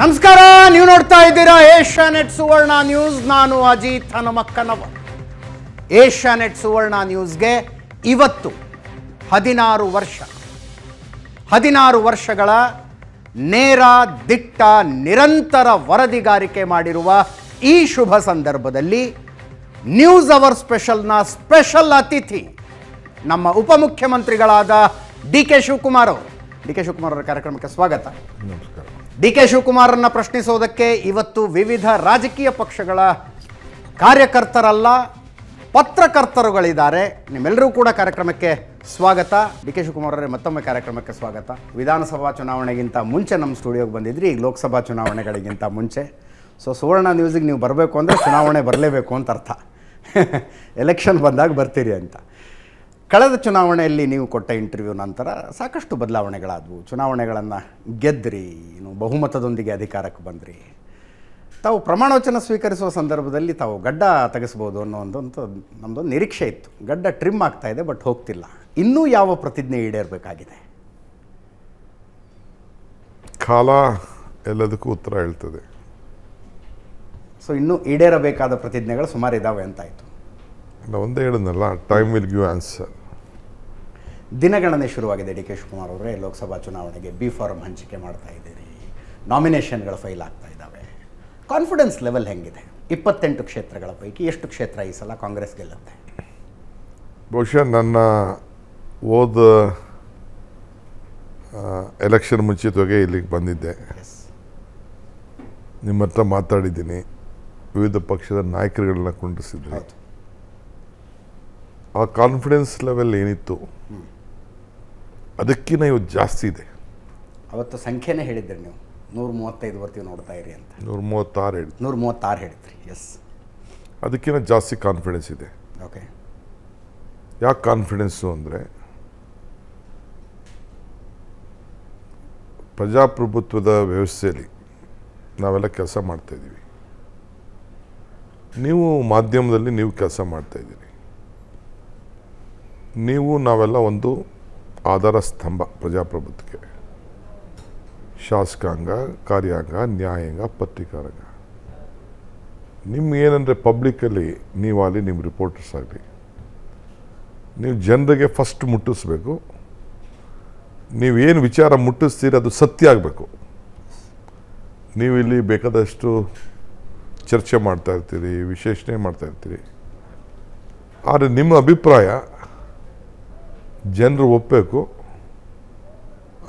ನಮಸ್ಕಾರ ನೀವು ನೋಡ್ತಾ ಇದ್ದೀರಾ ಏಷ್ಯಾ ನೆಟ್ ಸುವರ್ಣ ನ್ಯೂಸ್ ನಾನು ಅಜಿತ್ ಹನುಮಕ್ಕನವ ನೆಟ್ ಸುವರ್ಣ ನ್ಯೂಸ್ಗೆ ಇವತ್ತು ಹದಿನಾರು ವರ್ಷ ಹದಿನಾರು ವರ್ಷಗಳ ನೇರ ದಿಟ್ಟ ನಿರಂತರ ವರದಿಗಾರಿಕೆ ಮಾಡಿರುವ ಈ ಶುಭ ಸಂದರ್ಭದಲ್ಲಿ ನ್ಯೂಸ್ ಅವರ್ ಸ್ಪೆಷಲ್ನ ಸ್ಪೆಷಲ್ ಅತಿಥಿ ನಮ್ಮ ಉಪಮುಖ್ಯಮಂತ್ರಿಗಳಾದ ಡಿ ಕೆ ಶಿವಕುಮಾರ್ ಅವರು ಡಿ ಕೆ ಶಿವಕುಮಾರ್ ಅವರ ಕಾರ್ಯಕ್ರಮಕ್ಕೆ ಸ್ವಾಗತ ನಮಸ್ಕಾರ ಡಿ ಕೆ ಶಿವಕುಮಾರನ್ನು ಪ್ರಶ್ನಿಸೋದಕ್ಕೆ ಇವತ್ತು ವಿವಿಧ ರಾಜಕೀಯ ಪಕ್ಷಗಳ ಕಾರ್ಯಕರ್ತರಲ್ಲ ಪತ್ರಕರ್ತರುಗಳಿದ್ದಾರೆ ನಿಮ್ಮೆಲ್ಲರೂ ಕೂಡ ಕಾರ್ಯಕ್ರಮಕ್ಕೆ ಸ್ವಾಗತ ಡಿ ಕೆ ಶಿವಕುಮಾರವರೇ ಮತ್ತೊಮ್ಮೆ ಕಾರ್ಯಕ್ರಮಕ್ಕೆ ಸ್ವಾಗತ ವಿಧಾನಸಭಾ ಚುನಾವಣೆಗಿಂತ ಮುಂಚೆ ನಮ್ಮ ಸ್ಟುಡಿಯೋಗೆ ಬಂದಿದ್ರಿ ಈಗ ಲೋಕಸಭಾ ಚುನಾವಣೆಗಳಿಗಿಂತ ಮುಂಚೆ ಸೊ ಸುವರ್ಣ ನ್ಯೂಸಿಗೆ ನೀವು ಬರಬೇಕು ಅಂದರೆ ಚುನಾವಣೆ ಬರಲೇಬೇಕು ಅಂತ ಅರ್ಥ ಎಲೆಕ್ಷನ್ ಬಂದಾಗ ಬರ್ತೀರಿ ಅಂತ ಕಳೆದ ಚುನಾವಣೆಯಲ್ಲಿ ನೀವು ಕೊಟ್ಟ ಇಂಟರ್ವ್ಯೂ ನಂತರ ಸಾಕಷ್ಟು ಬದಲಾವಣೆಗಳಾದವು ಚುನಾವಣೆಗಳನ್ನು ಗೆದ್ದಿರಿ ಏನು ಬಹುಮತದೊಂದಿಗೆ ಅಧಿಕಾರಕ್ಕೆ ಬಂದ್ರಿ ತಾವು ಪ್ರಮಾಣವಚನ ಸ್ವೀಕರಿಸುವ ಸಂದರ್ಭದಲ್ಲಿ ತಾವು ಗಡ್ಡ ತೆಗೆಸ್ಬೋದು ಅನ್ನೋ ಒಂದು ನಮ್ಮದೊಂದು ನಿರೀಕ್ಷೆ ಇತ್ತು ಗಡ್ಡ ಟ್ರಿಮ್ ಆಗ್ತಾ ಇದೆ ಬಟ್ ಹೋಗ್ತಿಲ್ಲ ಇನ್ನೂ ಯಾವ ಪ್ರತಿಜ್ಞೆ ಈಡೇರಬೇಕಾಗಿದೆ ಕಾಲ ಎಲ್ಲದಕ್ಕೂ ಉತ್ತರ ಹೇಳ್ತದೆ ಸೊ ಇನ್ನೂ ಈಡೇರಬೇಕಾದ ಪ್ರತಿಜ್ಞೆಗಳು ಸುಮಾರು ಇದ್ದಾವೆ ಅಂತಾಯಿತು ಒಂದೇ ಹೇಳಿದ್ನಲ್ಲ ಟೈಮ್ ವಿಲ್ ಗಿವ್ ಆನ್ಸರ್ ದಿನಗಣನೆ ಶುರುವಾಗಿದೆ ಡಿ ಕೆ ಶಿವಕುಮಾರ್ ಅವರೇ ಲೋಕಸಭಾ ಚುನಾವಣೆಗೆ ಬಿ ಫಾರ್ಮ್ ಹಂಚಿಕೆ ಮಾಡ್ತಾ ಇದ್ದೀರಿ ನಾಮಿನೇಷನ್ಗಳು ಫೈಲ್ ಆಗ್ತಾ ಇದ್ದಾವೆ ಕಾನ್ಫಿಡೆನ್ಸ್ ಲೆವೆಲ್ ಹೆಂಗಿದೆ ಇಪ್ಪತ್ತೆಂಟು ಕ್ಷೇತ್ರಗಳ ಪೈಕಿ ಎಷ್ಟು ಕ್ಷೇತ್ರ ಈ ಸಲ ಕಾಂಗ್ರೆಸ್ ಗೆಲ್ಲುತ್ತೆ ಬಹುಶಃ ನನ್ನ ಓದ ಎಲೆಕ್ಷನ್ ಮುಂಚಿತವಾಗಿ ಇಲ್ಲಿಗೆ ಬಂದಿದ್ದೆ ನಿಮ್ಮ ಹತ್ರ ಮಾತಾಡಿದ್ದೀನಿ ವಿವಿಧ ಪಕ್ಷದ ನಾಯಕರುಗಳನ್ನ ಕುಂಡಿಸಿದ್ದೀನಿ ಆ ಕಾನ್ಫಿಡೆನ್ಸ್ ಲೆವೆಲ್ ಏನಿತ್ತು ಅದಕ್ಕಿಂತ ಇವತ್ತು ಜಾಸ್ತಿ ಇದೆ ಅವತ್ತು ಸಂಖ್ಯೆನೇ ಹೇಳಿದ್ರಿ ನೀವು ನೂರ ಮೂವತ್ತೈದು ಬರ್ತೀವಿ ನೋಡ್ತಾ ಇರಿ ಅಂತ ನೂರ ಮೂವತ್ತಾರು ಹೇಳಿ ನೂರ ಮೂವತ್ತಾರು ಹೇಳಿದ್ರಿ ಎಸ್ ಅದಕ್ಕಿಂತ ಜಾಸ್ತಿ ಕಾನ್ಫಿಡೆನ್ಸ್ ಇದೆ ಓಕೆ ಯಾಕೆ ಕಾನ್ಫಿಡೆನ್ಸು ಅಂದರೆ ಪ್ರಜಾಪ್ರಭುತ್ವದ ವ್ಯವಸ್ಥೆಯಲ್ಲಿ ನಾವೆಲ್ಲ ಕೆಲಸ ಮಾಡ್ತಾಯಿದ್ದೀವಿ ನೀವು ಮಾಧ್ಯಮದಲ್ಲಿ ನೀವು ಕೆಲಸ ಮಾಡ್ತಾಯಿದ್ದೀರಿ ನೀವು ನಾವೆಲ್ಲ ಒಂದು ಆಧಾರ ಸ್ತಂಭ ಪ್ರಜಾಪ್ರಭುತ್ವಕ್ಕೆ ಶಾಸಕಾಂಗ ಕಾರ್ಯಾಂಗ ನ್ಯಾಯಾಂಗ ಪತ್ರಿಕಾರಂಗ ನಿಮ್ಮ ಏನಂದರೆ ಪಬ್ಲಿಕ್ಕಲ್ಲಿ ನೀವು ಅಲ್ಲಿ ನಿಮ್ಮ ರಿಪೋರ್ಟರ್ಸ್ ಆಗಲಿ ನೀವು ಜನರಿಗೆ ಫಸ್ಟ್ ಮುಟ್ಟಿಸ್ಬೇಕು ನೀವೇನು ವಿಚಾರ ಮುಟ್ಟಿಸ್ತೀರಿ ಅದು ಸತ್ಯ ಆಗಬೇಕು ನೀವು ಇಲ್ಲಿ ಬೇಕಾದಷ್ಟು ಚರ್ಚೆ ಮಾಡ್ತಾ ಇರ್ತೀರಿ ವಿಶ್ಲೇಷಣೆ ಮಾಡ್ತಾ ಇರ್ತೀರಿ ಆದರೆ ನಿಮ್ಮ ಅಭಿಪ್ರಾಯ ಜನರು ಒಪ್ಪಬೇಕು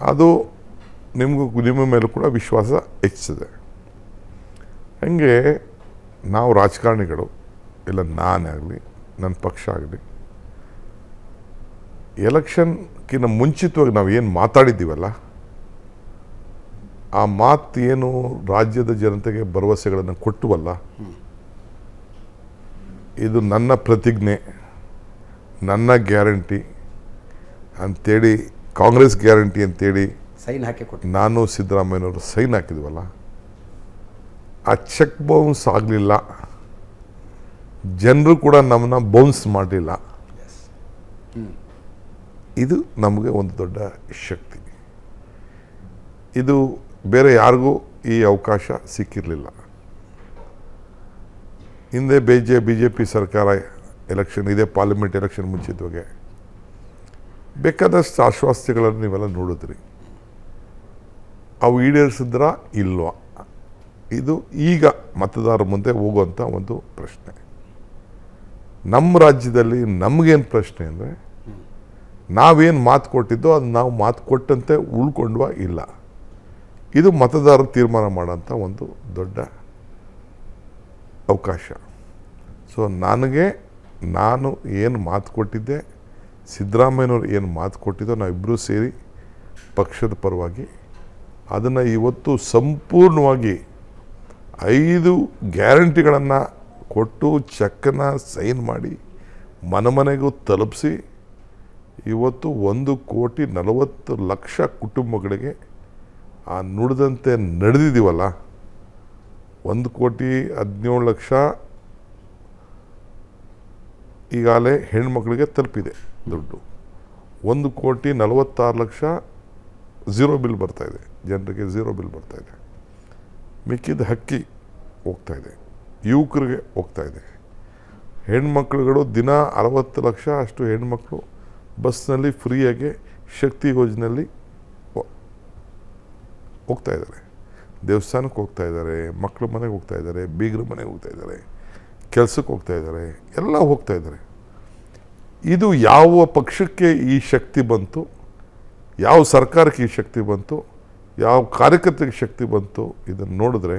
ಅದು ನಿಮಗೂ ನಿಮ್ಮ ಮೇಲೂ ಕೂಡ ವಿಶ್ವಾಸ ಹೆಚ್ಚಿದೆ ಹಂಗೆ ನಾವು ರಾಜಕಾರಣಿಗಳು ಇಲ್ಲ ನಾನೇ ಆಗಲಿ ನನ್ನ ಪಕ್ಷ ಆಗಲಿ ಎಲೆಕ್ಷನ್ಗಿಂತ ಮುಂಚಿತವಾಗಿ ನಾವು ಏನು ಮಾತಾಡಿದ್ದೀವಲ್ಲ ಆ ಮಾತು ಏನು ರಾಜ್ಯದ ಜನತೆಗೆ ಭರವಸೆಗಳನ್ನು ಕೊಟ್ಟುವಲ್ಲ ಇದು ನನ್ನ ಪ್ರತಿಜ್ಞೆ ನನ್ನ ಗ್ಯಾರಂಟಿ ಅಂತೇಳಿ ಕಾಂಗ್ರೆಸ್ ಗ್ಯಾರಂಟಿ ಅಂತೇಳಿ ಸೈನ್ ಹಾಕಿ ಕೊಟ್ಟು ನಾನು ಸಿದ್ದರಾಮಯ್ಯನವರು ಸೈನ್ ಹಾಕಿದ್ವಲ್ಲ ಆ ಚೆಕ್ ಬೌನ್ಸ್ ಆಗಲಿಲ್ಲ ಜನರು ಕೂಡ ನಮ್ಮನ್ನ ಬೌನ್ಸ್ ಮಾಡಲಿಲ್ಲ ಇದು ನಮಗೆ ಒಂದು ದೊಡ್ಡ ಶಕ್ತಿ ಇದು ಬೇರೆ ಯಾರಿಗೂ ಈ ಅವಕಾಶ ಸಿಕ್ಕಿರಲಿಲ್ಲ ಹಿಂದೆ ಬೇಜೆ ಜೆ ಬಿ ಜೆ ಪಿ ಸರ್ಕಾರ ಎಲೆಕ್ಷನ್ ಇದೇ ಪಾರ್ಲಿಮೆಂಟ್ ಎಲೆಕ್ಷನ್ ಮುಂಚಿತವಾಗೆ ಬೇಕಾದಷ್ಟು ಆಶ್ವಾಸ್ಯಗಳನ್ನು ನೀವೆಲ್ಲ ನೋಡಿದ್ರಿ ಅವು ಈಡೇರಿಸಿದ್ರ ಇಲ್ವಾ ಇದು ಈಗ ಮತದಾರರ ಮುಂದೆ ಹೋಗುವಂಥ ಒಂದು ಪ್ರಶ್ನೆ ನಮ್ಮ ರಾಜ್ಯದಲ್ಲಿ ನಮಗೇನು ಪ್ರಶ್ನೆ ಅಂದರೆ ನಾವೇನು ಮಾತು ಕೊಟ್ಟಿದ್ದೋ ಅದು ನಾವು ಮಾತು ಕೊಟ್ಟಂತೆ ಉಳ್ಕೊಂಡ್ವಾ ಇಲ್ಲ ಇದು ಮತದಾರರು ತೀರ್ಮಾನ ಮಾಡೋಂಥ ಒಂದು ದೊಡ್ಡ ಅವಕಾಶ ಸೊ ನನಗೆ ನಾನು ಏನು ಮಾತು ಕೊಟ್ಟಿದ್ದೆ ಸಿದ್ದರಾಮಯ್ಯನವ್ರು ಏನು ಮಾತು ಕೊಟ್ಟಿದ್ದೋ ನಾವಿಬ್ಬರೂ ಸೇರಿ ಪಕ್ಷದ ಪರವಾಗಿ ಅದನ್ನು ಇವತ್ತು ಸಂಪೂರ್ಣವಾಗಿ ಐದು ಗ್ಯಾರಂಟಿಗಳನ್ನು ಕೊಟ್ಟು ಚೆಕ್ಕನ್ನು ಸೈನ್ ಮಾಡಿ ಮನೆಮನೆಗೂ ತಲುಪಿಸಿ ಇವತ್ತು ಒಂದು ಕೋಟಿ ನಲವತ್ತು ಲಕ್ಷ ಕುಟುಂಬಗಳಿಗೆ ಆ ನುಡಿದಂತೆ ನಡೆದಿದ್ದೀವಲ್ಲ ಒಂದು ಕೋಟಿ ಹದಿನೇಳು ಲಕ್ಷ ಈಗಾಗಲೇ ಹೆಣ್ಮಕ್ಳಿಗೆ ತಲುಪಿದೆ ದುಡ್ಡು ಒಂದು ಕೋಟಿ ನಲವತ್ತಾರು ಲಕ್ಷ ಝೀರೋ ಬಿಲ್ ಬರ್ತಾಯಿದೆ ಜನರಿಗೆ ಝೀರೋ ಬಿಲ್ ಬರ್ತಾಯಿದೆ ಮಿಕ್ಕಿದ ಹಕ್ಕಿ ಹೋಗ್ತಾ ಇದೆ ಯುವಕರಿಗೆ ಹೋಗ್ತಾಯಿದೆ ಹೆಣ್ಮಕ್ಳುಗಳು ದಿನ ಅರವತ್ತು ಲಕ್ಷ ಅಷ್ಟು ಹೆಣ್ಮಕ್ಳು ಬಸ್ನಲ್ಲಿ ಫ್ರೀಯಾಗಿ ಶಕ್ತಿ ಯೋಜನೆಯಲ್ಲಿ ಹೋಗ್ತಾ ಇದ್ದಾರೆ ದೇವಸ್ಥಾನಕ್ಕೆ ಹೋಗ್ತಾ ಇದ್ದಾರೆ ಮಕ್ಕಳ ಮನೆಗೆ ಹೋಗ್ತಾ ಇದ್ದಾರೆ ಬೀಗರ ಮನೆಗೆ ಹೋಗ್ತಾ ಇದ್ದಾರೆ ಕೆಲಸಕ್ಕೆ ಹೋಗ್ತಾ ಇದ್ದಾರೆ ಎಲ್ಲ ಹೋಗ್ತಾ ಇದ್ದಾರೆ ಇದು ಯಾವ ಪಕ್ಷಕ್ಕೆ ಈ ಶಕ್ತಿ ಬಂತು ಯಾವ ಸರ್ಕಾರಕ್ಕೆ ಈ ಶಕ್ತಿ ಬಂತು ಯಾವ ಕಾರ್ಯಕರ್ತರಿಗೆ ಶಕ್ತಿ ಬಂತು ಇದನ್ನು ನೋಡಿದ್ರೆ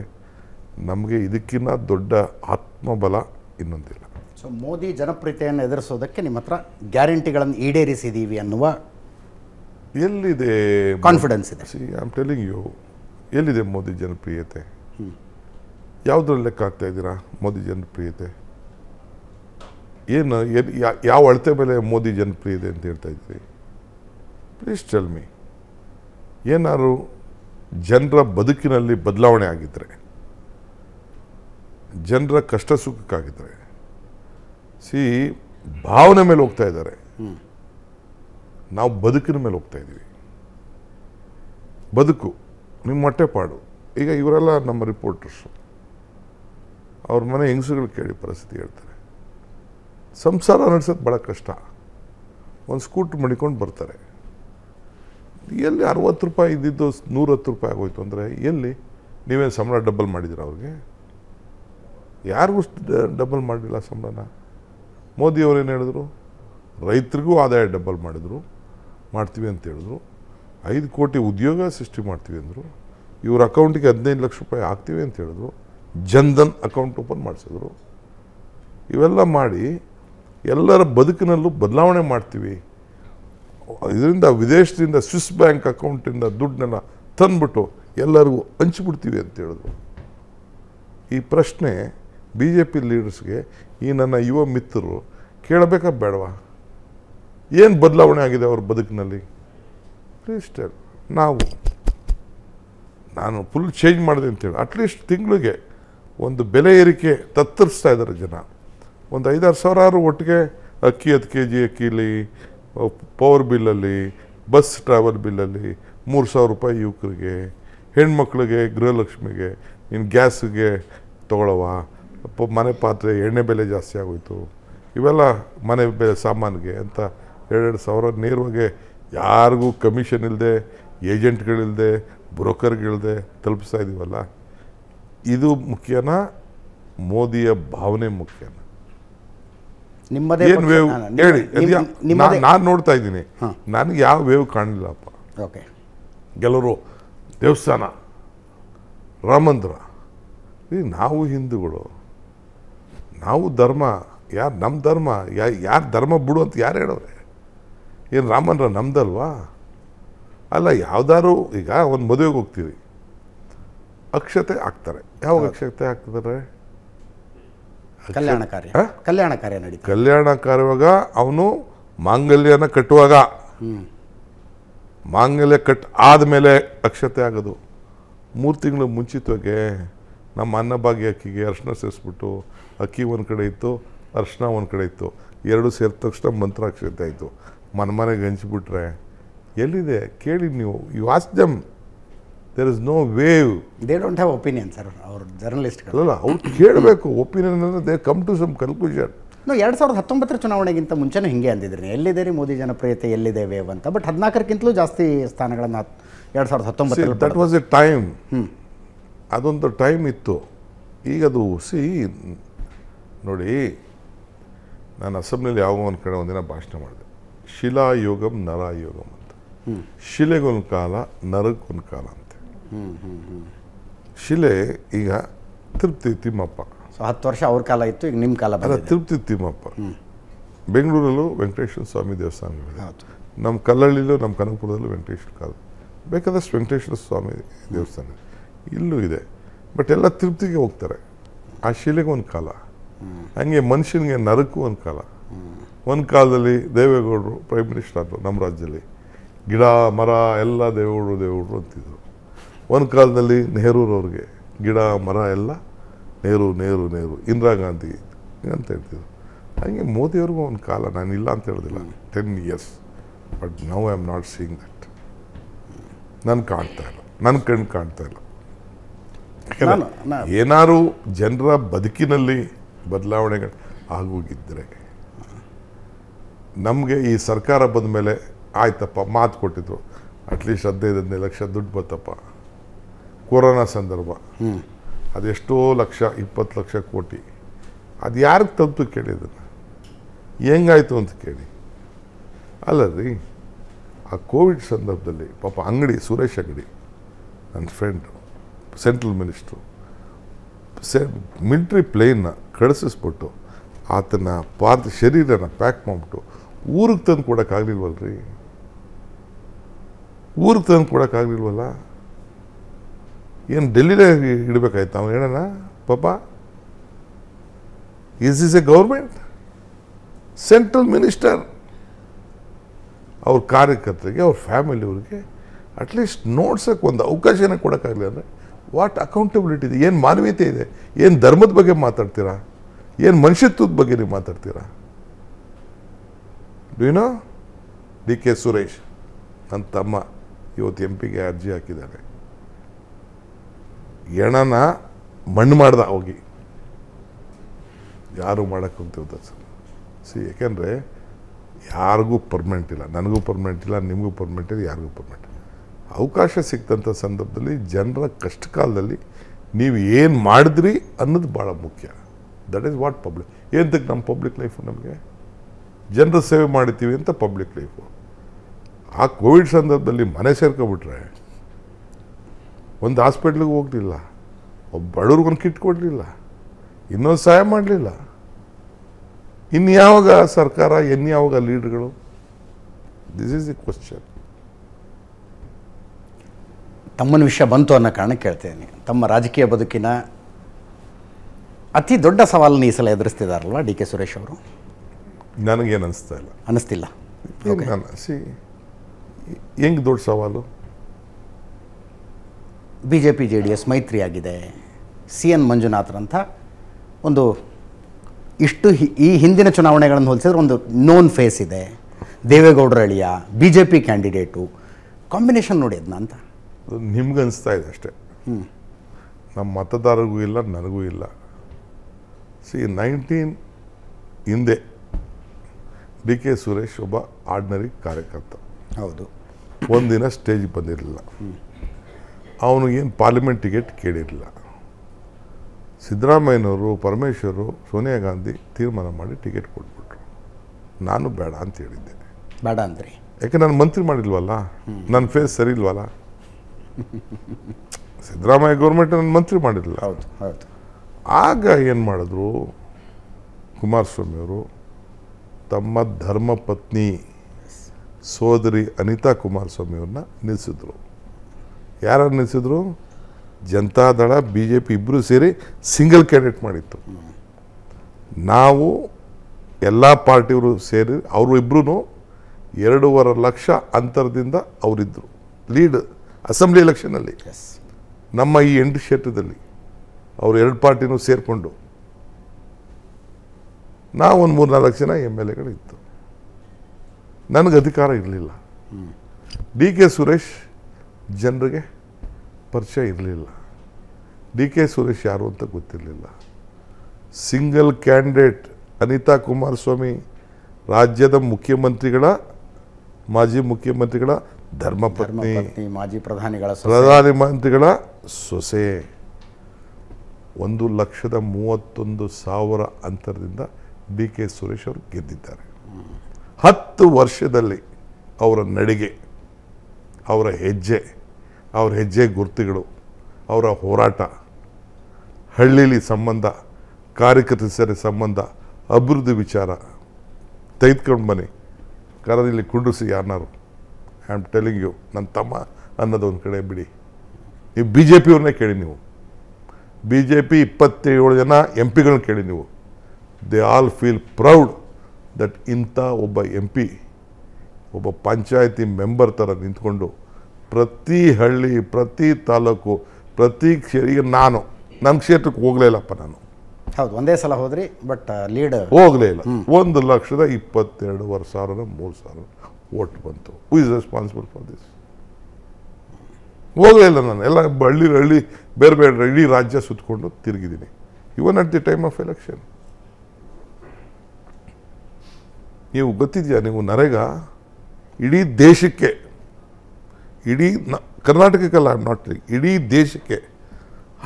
ನಮಗೆ ಇದಕ್ಕಿಂತ ದೊಡ್ಡ ಆತ್ಮಬಲ ಇನ್ನೊಂದಿಲ್ಲ ಸೊ ಮೋದಿ ಜನಪ್ರಿಯತೆಯನ್ನು ಎದುರಿಸೋದಕ್ಕೆ ನಿಮ್ಮ ಹತ್ರ ಗ್ಯಾರಂಟಿಗಳನ್ನು ಈಡೇರಿಸಿದ್ದೀವಿ ಅನ್ನುವ ಎಲ್ಲಿದೆ ಕಾನ್ಫಿಡೆನ್ಸ್ ಇದೆ ಸಿ ಆಮ್ ಟೆಲಿಂಗ್ ಯು ಎಲ್ಲಿದೆ ಮೋದಿ ಜನಪ್ರಿಯತೆ ಯಾವುದ್ರಲ್ಲಿ ಲೆಕ್ಕ ಆಗ್ತಾ ಇದ್ದೀರಾ ಮೋದಿ ಜನಪ್ರಿಯತೆ ಏನು ಏನು ಯಾವ ಅಳತೆ ಮೇಲೆ ಮೋದಿ ಜನಪ್ರಿಯ ಇದೆ ಅಂತ ಹೇಳ್ತಾ ಇದ್ದೀವಿ ಪ್ಲೀಸ್ ಟೆಲ್ ಮಿ ಏನಾದ್ರು ಜನರ ಬದುಕಿನಲ್ಲಿ ಬದಲಾವಣೆ ಆಗಿದ್ದರೆ ಜನರ ಕಷ್ಟ ಸುಖಕ್ಕಾಗಿದ್ದರೆ ಸಿ ಭಾವನೆ ಮೇಲೆ ಹೋಗ್ತಾ ಇದ್ದಾರೆ ನಾವು ಬದುಕಿನ ಮೇಲೆ ಹೋಗ್ತಾ ಇದ್ದೀವಿ ಬದುಕು ನಿಮ್ಮ ಮೊಟ್ಟೆ ಪಾಡು ಈಗ ಇವರೆಲ್ಲ ನಮ್ಮ ರಿಪೋರ್ಟರ್ಸು ಅವ್ರ ಮನೆ ಹೆಂಗಸುಗಳು ಕೇಳಿ ಪರಿಸ್ಥಿತಿ ಹೇಳ್ತಾರೆ ಸಂಸಾರ ನಡೆಸೋದು ಭಾಳ ಕಷ್ಟ ಒಂದು ಸ್ಕೂಟ್ರ್ ಮಡಿಕೊಂಡು ಬರ್ತಾರೆ ಎಲ್ಲಿ ಅರವತ್ತು ರೂಪಾಯಿ ಇದ್ದಿದ್ದು ನೂರತ್ತು ರೂಪಾಯಿ ಆಗೋಯ್ತು ಅಂದರೆ ಎಲ್ಲಿ ನೀವೇನು ಸಂಬಳ ಡಬ್ಬಲ್ ಮಾಡಿದಿರ ಅವ್ರಿಗೆ ಯಾರಿಗೂ ಡಬ್ಬಲ್ ಮಾಡಿಲ್ಲ ಸಂಬಳನ ಮೋದಿಯವರೇನು ಹೇಳಿದ್ರು ರೈತರಿಗೂ ಆದಾಯ ಡಬ್ಬಲ್ ಮಾಡಿದರು ಮಾಡ್ತೀವಿ ಅಂತ ಹೇಳಿದ್ರು ಐದು ಕೋಟಿ ಉದ್ಯೋಗ ಸೃಷ್ಟಿ ಮಾಡ್ತೀವಿ ಅಂದರು ಇವ್ರ ಅಕೌಂಟಿಗೆ ಹದಿನೈದು ಲಕ್ಷ ರೂಪಾಯಿ ಹಾಕ್ತೀವಿ ಅಂತ ಹೇಳಿದ್ರು ಜನ್ಧನ್ ಅಕೌಂಟ್ ಓಪನ್ ಮಾಡಿಸಿದ್ರು ಇವೆಲ್ಲ ಮಾಡಿ ಎಲ್ಲರ ಬದುಕಿನಲ್ಲೂ ಬದಲಾವಣೆ ಮಾಡ್ತೀವಿ ಇದರಿಂದ ವಿದೇಶದಿಂದ ಸ್ವಿಸ್ ಬ್ಯಾಂಕ್ ಅಕೌಂಟಿಂದ ದುಡ್ಡನ್ನ ತಂದ್ಬಿಟ್ಟು ಎಲ್ಲರಿಗೂ ಹಂಚಿಬಿಡ್ತೀವಿ ಅಂತ ಹೇಳಿದ್ರು ಈ ಪ್ರಶ್ನೆ ಬಿ ಜೆ ಪಿ ಲೀಡರ್ಸ್ಗೆ ಈ ನನ್ನ ಯುವ ಮಿತ್ರರು ಕೇಳಬೇಕಾ ಬೇಡವಾ ಏನು ಬದಲಾವಣೆ ಆಗಿದೆ ಅವ್ರ ಬದುಕಿನಲ್ಲಿ ಪ್ಲೀಸ್ ನಾವು ನಾನು ಫುಲ್ ಚೇಂಜ್ ಮಾಡಿದೆ ಅಂತೇಳಿ ಅಟ್ಲೀಸ್ಟ್ ತಿಂಗಳಿಗೆ ಒಂದು ಬೆಲೆ ಏರಿಕೆ ತತ್ತರಿಸ್ತಾ ಇದ್ದಾರೆ ಜನ ಒಂದು ಐದಾರು ಸಾವಿರಾರು ಒಟ್ಟಿಗೆ ಅಕ್ಕಿ ಹತ್ತು ಕೆ ಜಿ ಅಕ್ಕಿಲಿ ಪವರ್ ಬಿಲ್ಲಲ್ಲಿ ಬಸ್ ಟ್ರಾವೆಲ್ ಬಿಲ್ಲಲ್ಲಿ ಮೂರು ಸಾವಿರ ರೂಪಾಯಿ ಯುವಕರಿಗೆ ಹೆಣ್ಮಕ್ಳಿಗೆ ಗೃಹಲಕ್ಷ್ಮಿಗೆ ಇನ್ನು ಗ್ಯಾಸಿಗೆ ತೊಗೊಳವ ಮನೆ ಪಾತ್ರೆ ಎಣ್ಣೆ ಬೆಲೆ ಜಾಸ್ತಿ ಆಗೋಯ್ತು ಇವೆಲ್ಲ ಮನೆ ಬೆಲೆ ಸಾಮಾನಿಗೆ ಅಂತ ಎರಡೆರಡು ಸಾವಿರ ನೇರವಾಗಿ ಯಾರಿಗೂ ಕಮಿಷನ್ ಇಲ್ಲದೆ ಏಜೆಂಟ್ಗಳಿಲ್ಲದೆ ಬ್ರೋಕರ್ಗಳಿಲ್ಲದೆ ತಲುಪಿಸ್ತಾ ಇದೀವಲ್ಲ ಇದು ಮುಖ್ಯನ ಮೋದಿಯ ಭಾವನೆ ಮುಖ್ಯ ನಿಮ್ಮದೇ ಏನು ವೇವ್ ಹೇಳಿ ನಾನು ನೋಡ್ತಾ ಇದ್ದೀನಿ ನನಗೆ ಯಾವ ವೇವ್ ಕಾಣಲಿಲ್ಲಪ್ಪ ಓಕೆ ಕೆಲವರು ದೇವಸ್ಥಾನ ರಾಮಂದ್ರ ನಾವು ಹಿಂದೂಗಳು ನಾವು ಧರ್ಮ ಯಾರು ನಮ್ಮ ಧರ್ಮ ಯಾ ಯಾರು ಧರ್ಮ ಬಿಡು ಅಂತ ಯಾರು ಹೇಳೋರೆ ಏನು ರಾಮಂದ್ರ ನಮ್ದಲ್ವಾ ಅಲ್ಲ ಯಾವ್ದಾದ್ರು ಈಗ ಒಂದು ಮದುವೆಗೆ ಹೋಗ್ತೀವಿ ಅಕ್ಷತೆ ಆಗ್ತಾರೆ ಯಾವಾಗ ಅಕ್ಷತೆ ಆಗ್ತದ್ರೆ ಕಲ್ಯಾಣ ಕಾರ್ಯ ಕಲ್ಯಾಣ ಕಾರ್ಯ ನಡೀತು ಕಲ್ಯಾಣ ಕಾರ್ಯವಾಗ ಅವನು ಮಾಂಗಲ್ಯನ ಕಟ್ಟುವಾಗ ಮಾಂಗಲ್ಯ ಕಟ್ ಆದಮೇಲೆ ಅಕ್ಷತೆ ಆಗೋದು ಮೂರು ತಿಂಗಳು ಮುಂಚಿತವಾಗಿ ನಮ್ಮ ಅನ್ನಭಾಗ್ಯ ಅಕ್ಕಿಗೆ ಅರ್ಶಿನ ಸೇರಿಸ್ಬಿಟ್ಟು ಅಕ್ಕಿ ಒಂದು ಕಡೆ ಇತ್ತು ಅರ್ಶಿನ ಒಂದು ಕಡೆ ಇತ್ತು ಎರಡು ಸೇರಿದ ತಕ್ಷಣ ಮಂತ್ರ ಅಕ್ಷತೆ ಆಯಿತು ಮನೆ ಮನೆಗೆ ಹಂಚಿಬಿಟ್ರೆ ಎಲ್ಲಿದೆ ಕೇಳಿ ನೀವು you ask them there is no wave they don't have opinion sir ಅವ್ರ ಜರ್ನಲಿಸ್ಟ್ ಅಲ್ಲ ಅವ್ರು ಕೇಳಬೇಕು ಒಪಿನಿಯನ್ ಅಂದರೆ they come to some conclusion ನಾವು ಎರಡು ಸಾವಿರದ ಹತ್ತೊಂಬತ್ತರ ಚುನಾವಣೆಗಿಂತ ಮುಂಚೆನೂ ಹಿಂಗೆ ಅಂದಿದ್ರಿ ಎಲ್ಲಿದೆ ರೀ ಮೋದಿ ಜನಪ್ರಿಯತೆ ಎಲ್ಲಿದೆ ವೇವ್ ಅಂತ ಬಟ್ ಹದಿನಾಲ್ಕರಕ್ಕಿಂತಲೂ ಜಾಸ್ತಿ ಸ್ಥಾನಗಳನ್ನು ಎರಡು ಸಾವಿರದ ಹತ್ತೊಂಬತ್ತು ದಟ್ ವಾಸ್ ಎ ಟೈಮ್ ಅದೊಂದು ಟೈಮ್ ಇತ್ತು ಈಗ ಅದು ಸಿ ನೋಡಿ ನಾನು ಅಸೆಂಬ್ಲಿಯಲ್ಲಿ ಯಾವ ಒಂದು ಕಡೆ ಒಂದಿನ ಭಾಷಣ ಮಾಡಿದೆ ಶಿಲಾಯೋಗಂ ನರಾಯೋಗಂ ಅಂತ ಶಿಲೆಗೊಂದು ಕಾಲ ನರಕ್ಕೊಂದು ಕಾಲ ಶಿಲೆ ಈಗ ತೃಪ್ತಿ ತಿಮ್ಮಪ್ಪ ಸೊ ಹತ್ತು ವರ್ಷ ಅವ್ರ ಕಾಲ ಇತ್ತು ಈಗ ನಿಮ್ಮ ಕಾಲ ಅಲ್ಲ ತಿಮ್ಮಪ್ಪ ಬೆಂಗಳೂರಲ್ಲೂ ವೆಂಕಟೇಶ್ವರ ಸ್ವಾಮಿ ದೇವಸ್ಥಾನ ನಮ್ಮ ಕಲ್ಲಳ್ಳಿಲೂ ನಮ್ಮ ಕನಕಪುರದಲ್ಲೂ ವೆಂಕಟೇಶ್ವರ ಕಾಲ ಬೇಕಾದಷ್ಟು ವೆಂಕಟೇಶ್ವರ ಸ್ವಾಮಿ ದೇವಸ್ಥಾನ ಇಲ್ಲೂ ಇದೆ ಬಟ್ ಎಲ್ಲ ತೃಪ್ತಿಗೆ ಹೋಗ್ತಾರೆ ಆ ಶಿಲೆಗೆ ಒಂದು ಕಾಲ ಹಂಗೆ ಮನುಷ್ಯನಿಗೆ ನರಕು ಒಂದು ಕಾಲ ಒಂದು ಕಾಲದಲ್ಲಿ ದೇವೇಗೌಡರು ಪ್ರೈಮ್ ಮಿನಿಸ್ಟರ್ ಆದರು ನಮ್ಮ ರಾಜ್ಯದಲ್ಲಿ ಗಿಡ ಮರ ಎಲ್ಲ ದೇವೇಗೌಡರು ದೇವೇಗೌಡರು ಅಂತಿದ್ರು ಒಂದು ಕಾಲದಲ್ಲಿ ನೆಹರೂರವ್ರಿಗೆ ಗಿಡ ಮರ ಎಲ್ಲ ನೆಹರು ನೆಹರು ನೆಹರು ಇಂದಿರಾ ಗಾಂಧಿ ಅಂತ ಹೇಳ್ತಿದ್ರು ಹಾಗೆ ಮೋದಿಯವ್ರಿಗೂ ಒಂದು ಕಾಲ ನಾನು ಇಲ್ಲ ಅಂತ ಹೇಳೋದಿಲ್ಲ ten years but now I am not seeing that ನಾನು ಕಾಣ್ತಾ ಇಲ್ಲ ನನ್ನ ಕಣ್ಣು ಕಾಣ್ತಾ ಇಲ್ಲ ಏನಾರು ಜನರ ಬದುಕಿನಲ್ಲಿ ಬದಲಾವಣೆಗಳು ಆಗೋಗಿದ್ದರೆ ನಮಗೆ ಈ ಸರ್ಕಾರ ಬಂದ ಮೇಲೆ ಆಯ್ತಪ್ಪ ಮಾತು ಕೊಟ್ಟಿದ್ರು ಅಟ್ಲೀಸ್ಟ್ ಹದಿನೈದು ಹದಿನೈದು ಲಕ್ಷ ದುಡ್ಡು ಬತ್ತಪ್ಪ ಕೊರೋನಾ ಸಂದರ್ಭ ಅದೆಷ್ಟೋ ಲಕ್ಷ ಇಪ್ಪತ್ತು ಲಕ್ಷ ಕೋಟಿ ಅದು ಯಾರಿಗೆ ತಂತು ಕೇಳಿ ಅದನ್ನು ಹೆಂಗಾಯಿತು ಅಂತ ಕೇಳಿ ಅಲ್ಲ ರೀ ಆ ಕೋವಿಡ್ ಸಂದರ್ಭದಲ್ಲಿ ಪಾಪ ಅಂಗಡಿ ಸುರೇಶ್ ಅಂಗಡಿ ನನ್ನ ಫ್ರೆಂಡು ಸೆಂಟ್ರಲ್ ಮಿನಿಸ್ಟ್ರು ಸೆ ಮಿಲ್ಟ್ರಿ ಪ್ಲೇನ್ನ ಕಳಿಸಿಸ್ಬಿಟ್ಟು ಆತನ ಪಾದ ಶರೀರನ ಪ್ಯಾಕ್ ಮಾಡಿಬಿಟ್ಟು ಊರಿಗೆ ತಂದು ಕೊಡೋಕ್ಕಾಗಲಿಲ್ವಲ್ರಿ ಊರಿಗೆ ತಂದು ಕೊಡೋಕ್ಕಾಗಲಿಲ್ವಲ್ಲ ಏನು ಡೆಲ್ಲಿಲೇ ಇಡಬೇಕಾಯ್ತು ಅವನು ಹೇಳೋಣ ಪಾಪ is is a government central minister ಅವ್ರ ಕಾರ್ಯಕರ್ತರಿಗೆ ಅವ್ರ ಫ್ಯಾಮಿಲಿಯವ್ರಿಗೆ ಅಟ್ಲೀಸ್ಟ್ ನೋಡ್ಸೋಕ್ಕೆ ಒಂದು ಅವಕಾಶನ ಕೊಡೋಕ್ಕಾಗಲಿ ಅಂದರೆ ವಾಟ್ ಅಕೌಂಟಬಿಲಿಟಿ ಇದೆ ಏನು ಮಾನವೀಯತೆ ಇದೆ ಏನು ಧರ್ಮದ ಬಗ್ಗೆ ಮಾತಾಡ್ತೀರಾ ಏನು ಮನುಷ್ಯತ್ವದ ಬಗ್ಗೆ ನೀವು ಮಾತಾಡ್ತೀರಾ ಡಿನೋ ಡಿ ಕೆ ಸುರೇಶ್ ನನ್ನ ತಮ್ಮ ಇವತ್ತು ಎಂ ಪಿಗೆ ಅರ್ಜಿ ಹಾಕಿದ್ದಾರೆ ಎಣನ ಮಣ್ಣು ಮಾಡ್ದ ಹೋಗಿ ಯಾರು ಅಂತ ಸರ್ ಸಿ ಯಾಕೆಂದರೆ ಯಾರಿಗೂ ಪರ್ಮನೆಂಟ್ ಇಲ್ಲ ನನಗೂ ಪರ್ಮನೆಂಟ್ ಇಲ್ಲ ನಿಮಗೂ ಪರ್ಮನೆಂಟ್ ಇಲ್ಲ ಯಾರಿಗೂ ಪರ್ಮನೆಂಟ್ ಅವಕಾಶ ಸಿಕ್ತಂಥ ಸಂದರ್ಭದಲ್ಲಿ ಜನರ ಕಷ್ಟ ಕಾಲದಲ್ಲಿ ನೀವು ಏನು ಮಾಡಿದ್ರಿ ಅನ್ನೋದು ಭಾಳ ಮುಖ್ಯ ದಟ್ ಈಸ್ ವಾಟ್ ಪಬ್ಲಿಕ್ ಏನಂತಕ್ಕೆ ನಮ್ಮ ಪಬ್ಲಿಕ್ ಲೈಫು ನಮಗೆ ಜನರ ಸೇವೆ ಮಾಡ್ತೀವಿ ಅಂತ ಪಬ್ಲಿಕ್ ಲೈಫು ಆ ಕೋವಿಡ್ ಸಂದರ್ಭದಲ್ಲಿ ಮನೆ ಸೇರ್ಕೊಬಿಟ್ರೆ ಒಂದು ಹಾಸ್ಪಿಟ್ಲಿಗೆ ಹೋಗಲಿಲ್ಲ ಒಬ್ಬ ಬಡವ್ರಿಗೊಂದು ಕಿಟ್ ಕೊಡಲಿಲ್ಲ ಇನ್ನೊಂದು ಸಹಾಯ ಮಾಡಲಿಲ್ಲ ಇನ್ಯಾವಾಗ ಸರ್ಕಾರ ಯಾವಾಗ ಲೀಡ್ಗಳು ದಿಸ್ ಈಸ್ ಎ ಕ್ವಶನ್ ತಮ್ಮನ ವಿಷಯ ಬಂತು ಅನ್ನೋ ಕಾರಣಕ್ಕೆ ಕೇಳ್ತೇನೆ ತಮ್ಮ ರಾಜಕೀಯ ಬದುಕಿನ ಅತಿ ದೊಡ್ಡ ಸವಾಲನ್ನು ಈ ಸಲ ಎದುರಿಸ್ತಿದಾರಲ್ವ ಡಿ ಕೆ ಸುರೇಶ್ ಅವರು ನನಗೇನು ಅನಿಸ್ತಾ ಇಲ್ಲ ಅನ್ನಿಸ್ತಿಲ್ಲ ಸಿ ಹೆಂಗೆ ದೊಡ್ಡ ಸವಾಲು B J P J D S ಮೈತ್ರಿಯಾಗಿದೆ ಸಿ ಎನ್ ಮಂಜುನಾಥ್ರಂಥ ಒಂದು ಇಷ್ಟು ಈ ಹಿಂದಿನ ಚುನಾವಣೆಗಳನ್ನು ಹೋಲಿಸಿದ್ರೆ ಒಂದು ನೋನ್ ಫೇಸ್ ಇದೆ ದೇವೇಗೌಡರ ಅಳಿಯ B J P candidate combination ನೋಡಿ ಅದನ್ನ ಅಂತ ನಿಮ್ಗೆ ಅನಿಸ್ತಾ ಇದೆ ಅಷ್ಟೇ ನಮ್ಮ ಮತದಾರರಿಗೂ ಇಲ್ಲ ನನಗೂ ಇಲ್ಲ ಸಿ ನೈನ್ಟೀನ್ ಹಿಂದೆ ಡಿ ಕೆ ಸುರೇಶ್ ಒಬ್ಬ ಆರ್ಡಿನರಿ ಕಾರ್ಯಕರ್ತ ಹೌದು ಒಂದಿನ ಸ್ಟೇಜಿಗೆ ಬಂದಿರಲಿಲ್ಲ ಅವನಿಗೇನು ಪಾರ್ಲಿಮೆಂಟ್ ಟಿಕೆಟ್ ಕೇಳಿರಲಿಲ್ಲ ಸಿದ್ದರಾಮಯ್ಯನವರು ಪರಮೇಶ್ವರು ಸೋನಿಯಾ ಗಾಂಧಿ ತೀರ್ಮಾನ ಮಾಡಿ ಟಿಕೆಟ್ ಕೊಟ್ಬಿಟ್ರು ನಾನು ಬೇಡ ಅಂತ ಹೇಳಿದ್ದೆ ಬೇಡ ಅಂದ್ರಿ ಯಾಕೆ ನಾನು ಮಂತ್ರಿ ಮಾಡಿಲ್ವಲ್ಲ ನನ್ನ ಫೇಸ್ ಸರಿ ಇಲ್ವಲ್ಲ ಸಿದ್ದರಾಮಯ್ಯ ಗೌರ್ಮೆಂಟ್ ನನ್ನ ಮಂತ್ರಿ ಮಾಡಿರಲಿಲ್ಲ ಹೌದು ಹೌದು ಆಗ ಏನು ಮಾಡಿದ್ರು ಕುಮಾರಸ್ವಾಮಿಯವರು ತಮ್ಮ ಧರ್ಮ ಪತ್ನಿ ಸೋದರಿ ಅನಿತಾ ಕುಮಾರಸ್ವಾಮಿಯವ್ರನ್ನ ನಿಲ್ಲಿಸಿದ್ರು ಯಾರು Janata Janata Dal B J P ಇಬ್ಬರು ಸೇರಿ ಸಿಂಗಲ್ ಕ್ಯಾಂಡಿಡೇಟ್ ಮಾಡಿತ್ತು ನಾವು ಎಲ್ಲ ಪಾರ್ಟಿಯವರು ಸೇರಿ ಅವರು ಇಬ್ಬರೂ ಎರಡೂವರೆ ಲಕ್ಷ ಅಂತರದಿಂದ ಅವರಿದ್ದರು ಲೀಡ್ ಅಸೆಂಬ್ಲಿ ಎಲೆಕ್ಷನಲ್ಲಿ ನಮ್ಮ ಈ ಎಂಟು ಕ್ಷೇತ್ರದಲ್ಲಿ ಅವರು ಎರಡು ಪಾರ್ಟಿನೂ ಸೇರಿಕೊಂಡು ನಾವು ಒಂದು ಮೂರು ನಾಲ್ಕು ಜನ ಎಮ್ ಎಲ್ ಎಗಳಿತ್ತು ನನಗೆ ಅಧಿಕಾರ ಇರಲಿಲ್ಲ ಡಿ ಕೆ ಸುರೇಶ್ ಜನರಿಗೆ ಪರಿಚಯ ಇರಲಿಲ್ಲ ಡಿ ಕೆ ಸುರೇಶ್ ಯಾರು ಅಂತ ಗೊತ್ತಿರಲಿಲ್ಲ ಸಿಂಗಲ್ ಕ್ಯಾಂಡಿಡೇಟ್ ಅನಿತಾ ಕುಮಾರಸ್ವಾಮಿ ರಾಜ್ಯದ ಮುಖ್ಯಮಂತ್ರಿಗಳ ಮಾಜಿ ಮುಖ್ಯಮಂತ್ರಿಗಳ ಧರ್ಮಪತ್ನಿ ಮಾಜಿ ಪ್ರಧಾನಿಗಳ ಮಂತ್ರಿಗಳ ಸೊಸೆ ಒಂದು ಲಕ್ಷದ ಮೂವತ್ತೊಂದು ಸಾವಿರ ಅಂತರದಿಂದ ಡಿ ಕೆ ಸುರೇಶ್ ಅವರು ಗೆದ್ದಿದ್ದಾರೆ ಹತ್ತು ವರ್ಷದಲ್ಲಿ ಅವರ ನಡಿಗೆ ಅವರ ಹೆಜ್ಜೆ ಅವ್ರ ಹೆಜ್ಜೆ ಗುರುತುಗಳು ಅವರ ಹೋರಾಟ ಹಳ್ಳಿಲಿ ಸಂಬಂಧ ಕಾರ್ಯಕರ್ತರಿ ಸಂಬಂಧ ಅಭಿವೃದ್ಧಿ ವಿಚಾರ ತೆಗೆದುಕೊಂಡು ಬನ್ನಿ ಕರದಲ್ಲಿ ಕುಂಡ್ರಿಸಿ ಯಾರನ್ನಾರು ಐ ಆಮ್ ಟೆಲಿಂಗ್ ಯು ನನ್ನ ತಮ್ಮ ಅನ್ನೋದು ಒಂದು ಕಡೆ ಬಿಡಿ ನೀವು ಬಿ ಜೆ ಪಿಯವ್ರನ್ನೇ ಕೇಳಿ ನೀವು ಬಿ ಜೆ ಪಿ ಇಪ್ಪತ್ತೇಳು ಜನ ಎಂ ಪಿಗಳನ್ನ ಕೇಳಿ ನೀವು they all feel proud that ಇಂಥ ಒಬ್ಬ ಎಂ ಪಿ ಒಬ್ಬ ಪಂಚಾಯಿತಿ ಮೆಂಬರ್ ಥರ ನಿಂತ್ಕೊಂಡು ಪ್ರತಿ ಹಳ್ಳಿ ಪ್ರತಿ ತಾಲೂಕು ಪ್ರತಿ ಕ್ಷೇತ್ರ ಈಗ ನಾನು ನನ್ನ ಕ್ಷೇತ್ರಕ್ಕೆ ಇಲ್ಲಪ್ಪ ನಾನು ಹೌದು ಒಂದೇ ಸಲ ಹೋದ್ರಿ ಬಟ್ ಲೀಡ್ ಹೋಗಲೇ ಇಲ್ಲ ಒಂದು ಲಕ್ಷದ ಇಪ್ಪತ್ತೆರಡುವರೆ ಸಾವಿರ ಮೂರು ಸಾವಿರ ಓಟ್ ಬಂತು who is responsible for this ಹೋಗಲೇ ಇಲ್ಲ ನಾನು ಎಲ್ಲ ಹಳ್ಳಿ ಹಳ್ಳಿ ಬೇರೆ ಬೇರೆ ಇಡೀ ರಾಜ್ಯ ಸುತ್ತಕೊಂಡು ತಿರುಗಿದ್ದೀನಿ even at the time of election ನೀವು ಗೊತ್ತಿದೆಯಾ ನೀವು ನರೇಗ ಇಡೀ ದೇಶಕ್ಕೆ ಇಡೀ ನ ಆಮ್ ನಾಟ್ ಇಡೀ ದೇಶಕ್ಕೆ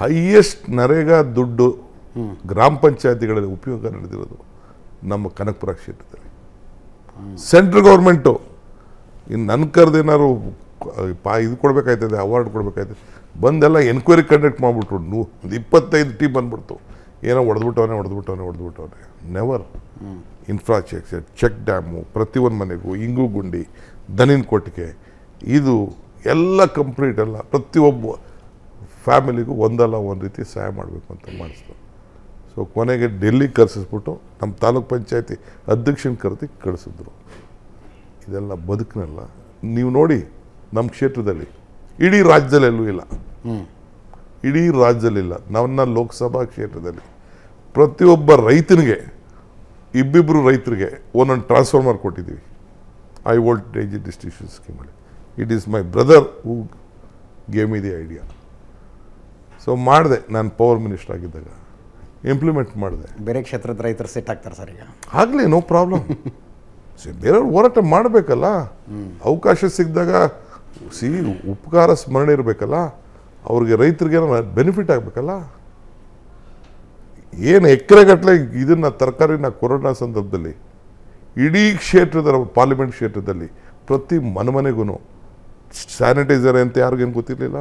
ಹೈಯೆಸ್ಟ್ ನರೇಗಾ ದುಡ್ಡು ಗ್ರಾಮ ಪಂಚಾಯತಿಗಳಲ್ಲಿ ಉಪಯೋಗ ನಡೆದಿರೋದು ನಮ್ಮ ಕನಕಪುರ ಕ್ಷೇತ್ರದಲ್ಲಿ ಸೆಂಟ್ರಲ್ ಗೌರ್ಮೆಂಟು ಇನ್ನು ನನ್ನ ಕರೆದೇನಾದ್ರು ಪಾ ಇದು ಕೊಡಬೇಕಾಯ್ತದೆ ಅವಾರ್ಡ್ ಕೊಡಬೇಕಾಯ್ತದೆ ಬಂದೆಲ್ಲ ಎನ್ಕ್ವೈರಿ ಕಂಡಕ್ಟ್ ಮಾಡಿಬಿಟ್ರು ನೂ ಒಂದು ಇಪ್ಪತ್ತೈದು ಟೀಮ್ ಬಂದ್ಬಿಡ್ತು ಏನೋ ಹೊಡೆದ್ಬಿಟ್ಟವನೇ ಹೊಡೆದ್ಬಿಟ್ಟವನೇ ಹೊಡೆದ್ಬಿಟ್ಟವನೇ ನೆವರ್ ಇನ್ಫ್ರಾಸ್ಟ್ರಕ್ಚರ್ ಚೆಕ್ ಡ್ಯಾಮು ಪ್ರತಿಯೊಂದು ಮನೆಗೂ ಇಂಗು ಗುಂಡಿ ದನಿನ ಕೊಟ್ಟಿಗೆ ಇದು ಎಲ್ಲ ಕಂಪ್ಲೀಟ್ ಎಲ್ಲ ಪ್ರತಿಯೊಬ್ಬ ಫ್ಯಾಮಿಲಿಗೂ ಒಂದಲ್ಲ ಒಂದು ರೀತಿ ಸಹಾಯ ಮಾಡಬೇಕು ಅಂತ ಮಾಡಿಸ್ತು ಸೊ ಕೊನೆಗೆ ಡೆಲ್ಲಿ ಕರೆಸಿಸ್ಬಿಟ್ಟು ನಮ್ಮ ತಾಲೂಕ್ ಪಂಚಾಯತಿ ಅಧ್ಯಕ್ಷನ ಕರೆದು ಕಳಿಸಿದ್ರು ಇದೆಲ್ಲ ಬದುಕನಲ್ಲ ನೀವು ನೋಡಿ ನಮ್ಮ ಕ್ಷೇತ್ರದಲ್ಲಿ ಇಡೀ ರಾಜ್ಯದಲ್ಲೆಲ್ಲೂ ಇಲ್ಲ ಇಡೀ ರಾಜ್ಯದಲ್ಲಿಲ್ಲ ನನ್ನ ಲೋಕಸಭಾ ಕ್ಷೇತ್ರದಲ್ಲಿ ಪ್ರತಿಯೊಬ್ಬ ರೈತನಿಗೆ ಇಬ್ಬಿಬ್ಬರು ರೈತರಿಗೆ ಒಂದೊಂದು ಟ್ರಾನ್ಸ್ಫಾರ್ಮರ್ ಕೊಟ್ಟಿದ್ದೀವಿ ಐ ವೋಲ್ಟೇಜ್ ಡಿಸ್ಟ್ರಿಬ್ಯೂಷನ್ ಸ್ಕೀಮಲ್ಲಿ it is my brother who gave me idea so ಮಾಡಿದೆ ನಾನು ಪವರ್ ಮಿನಿಸ್ಟರ್ ಆಗಿದ್ದಾಗ ಇಂಪ್ಲಿಮೆಂಟ್ ಮಾಡಿದೆ ಬೇರೆ ಕ್ಷೇತ್ರದ ರೈತರು ಸೆಟ್ ಆಗ್ತಾರೆ ಸರ್ ಈಗ ಆಗಲಿ ನೋ ಪ್ರಾಬ್ಲಮ್ ಬೇರೆಯವ್ರು ಹೋರಾಟ ಮಾಡಬೇಕಲ್ಲ ಅವಕಾಶ ಸಿಕ್ಕಿದಾಗ ಸಿ ಉಪಕಾರ ಸ್ಮರಣೆ ಇರಬೇಕಲ್ಲ ಅವ್ರಿಗೆ ರೈತರಿಗೆ ಬೆನಿಫಿಟ್ ಆಗಬೇಕಲ್ಲ ಏನು ಎಕರೆಗಟ್ಟಲೆ ಇದನ್ನು ತರಕಾರಿನ ಕೊರೋನಾ ಸಂದರ್ಭದಲ್ಲಿ ಇಡೀ ಕ್ಷೇತ್ರದ ಪಾರ್ಲಿಮೆಂಟ್ ಕ್ಷೇತ್ರದಲ್ಲಿ ಪ್ರತಿ ಮನೆ ಮನೆಗೂ ಸ್ಯಾನಿಟೈಸರ್ ಅಂತ ಯಾರಿಗೇನು ಗೊತ್ತಿರಲಿಲ್ಲ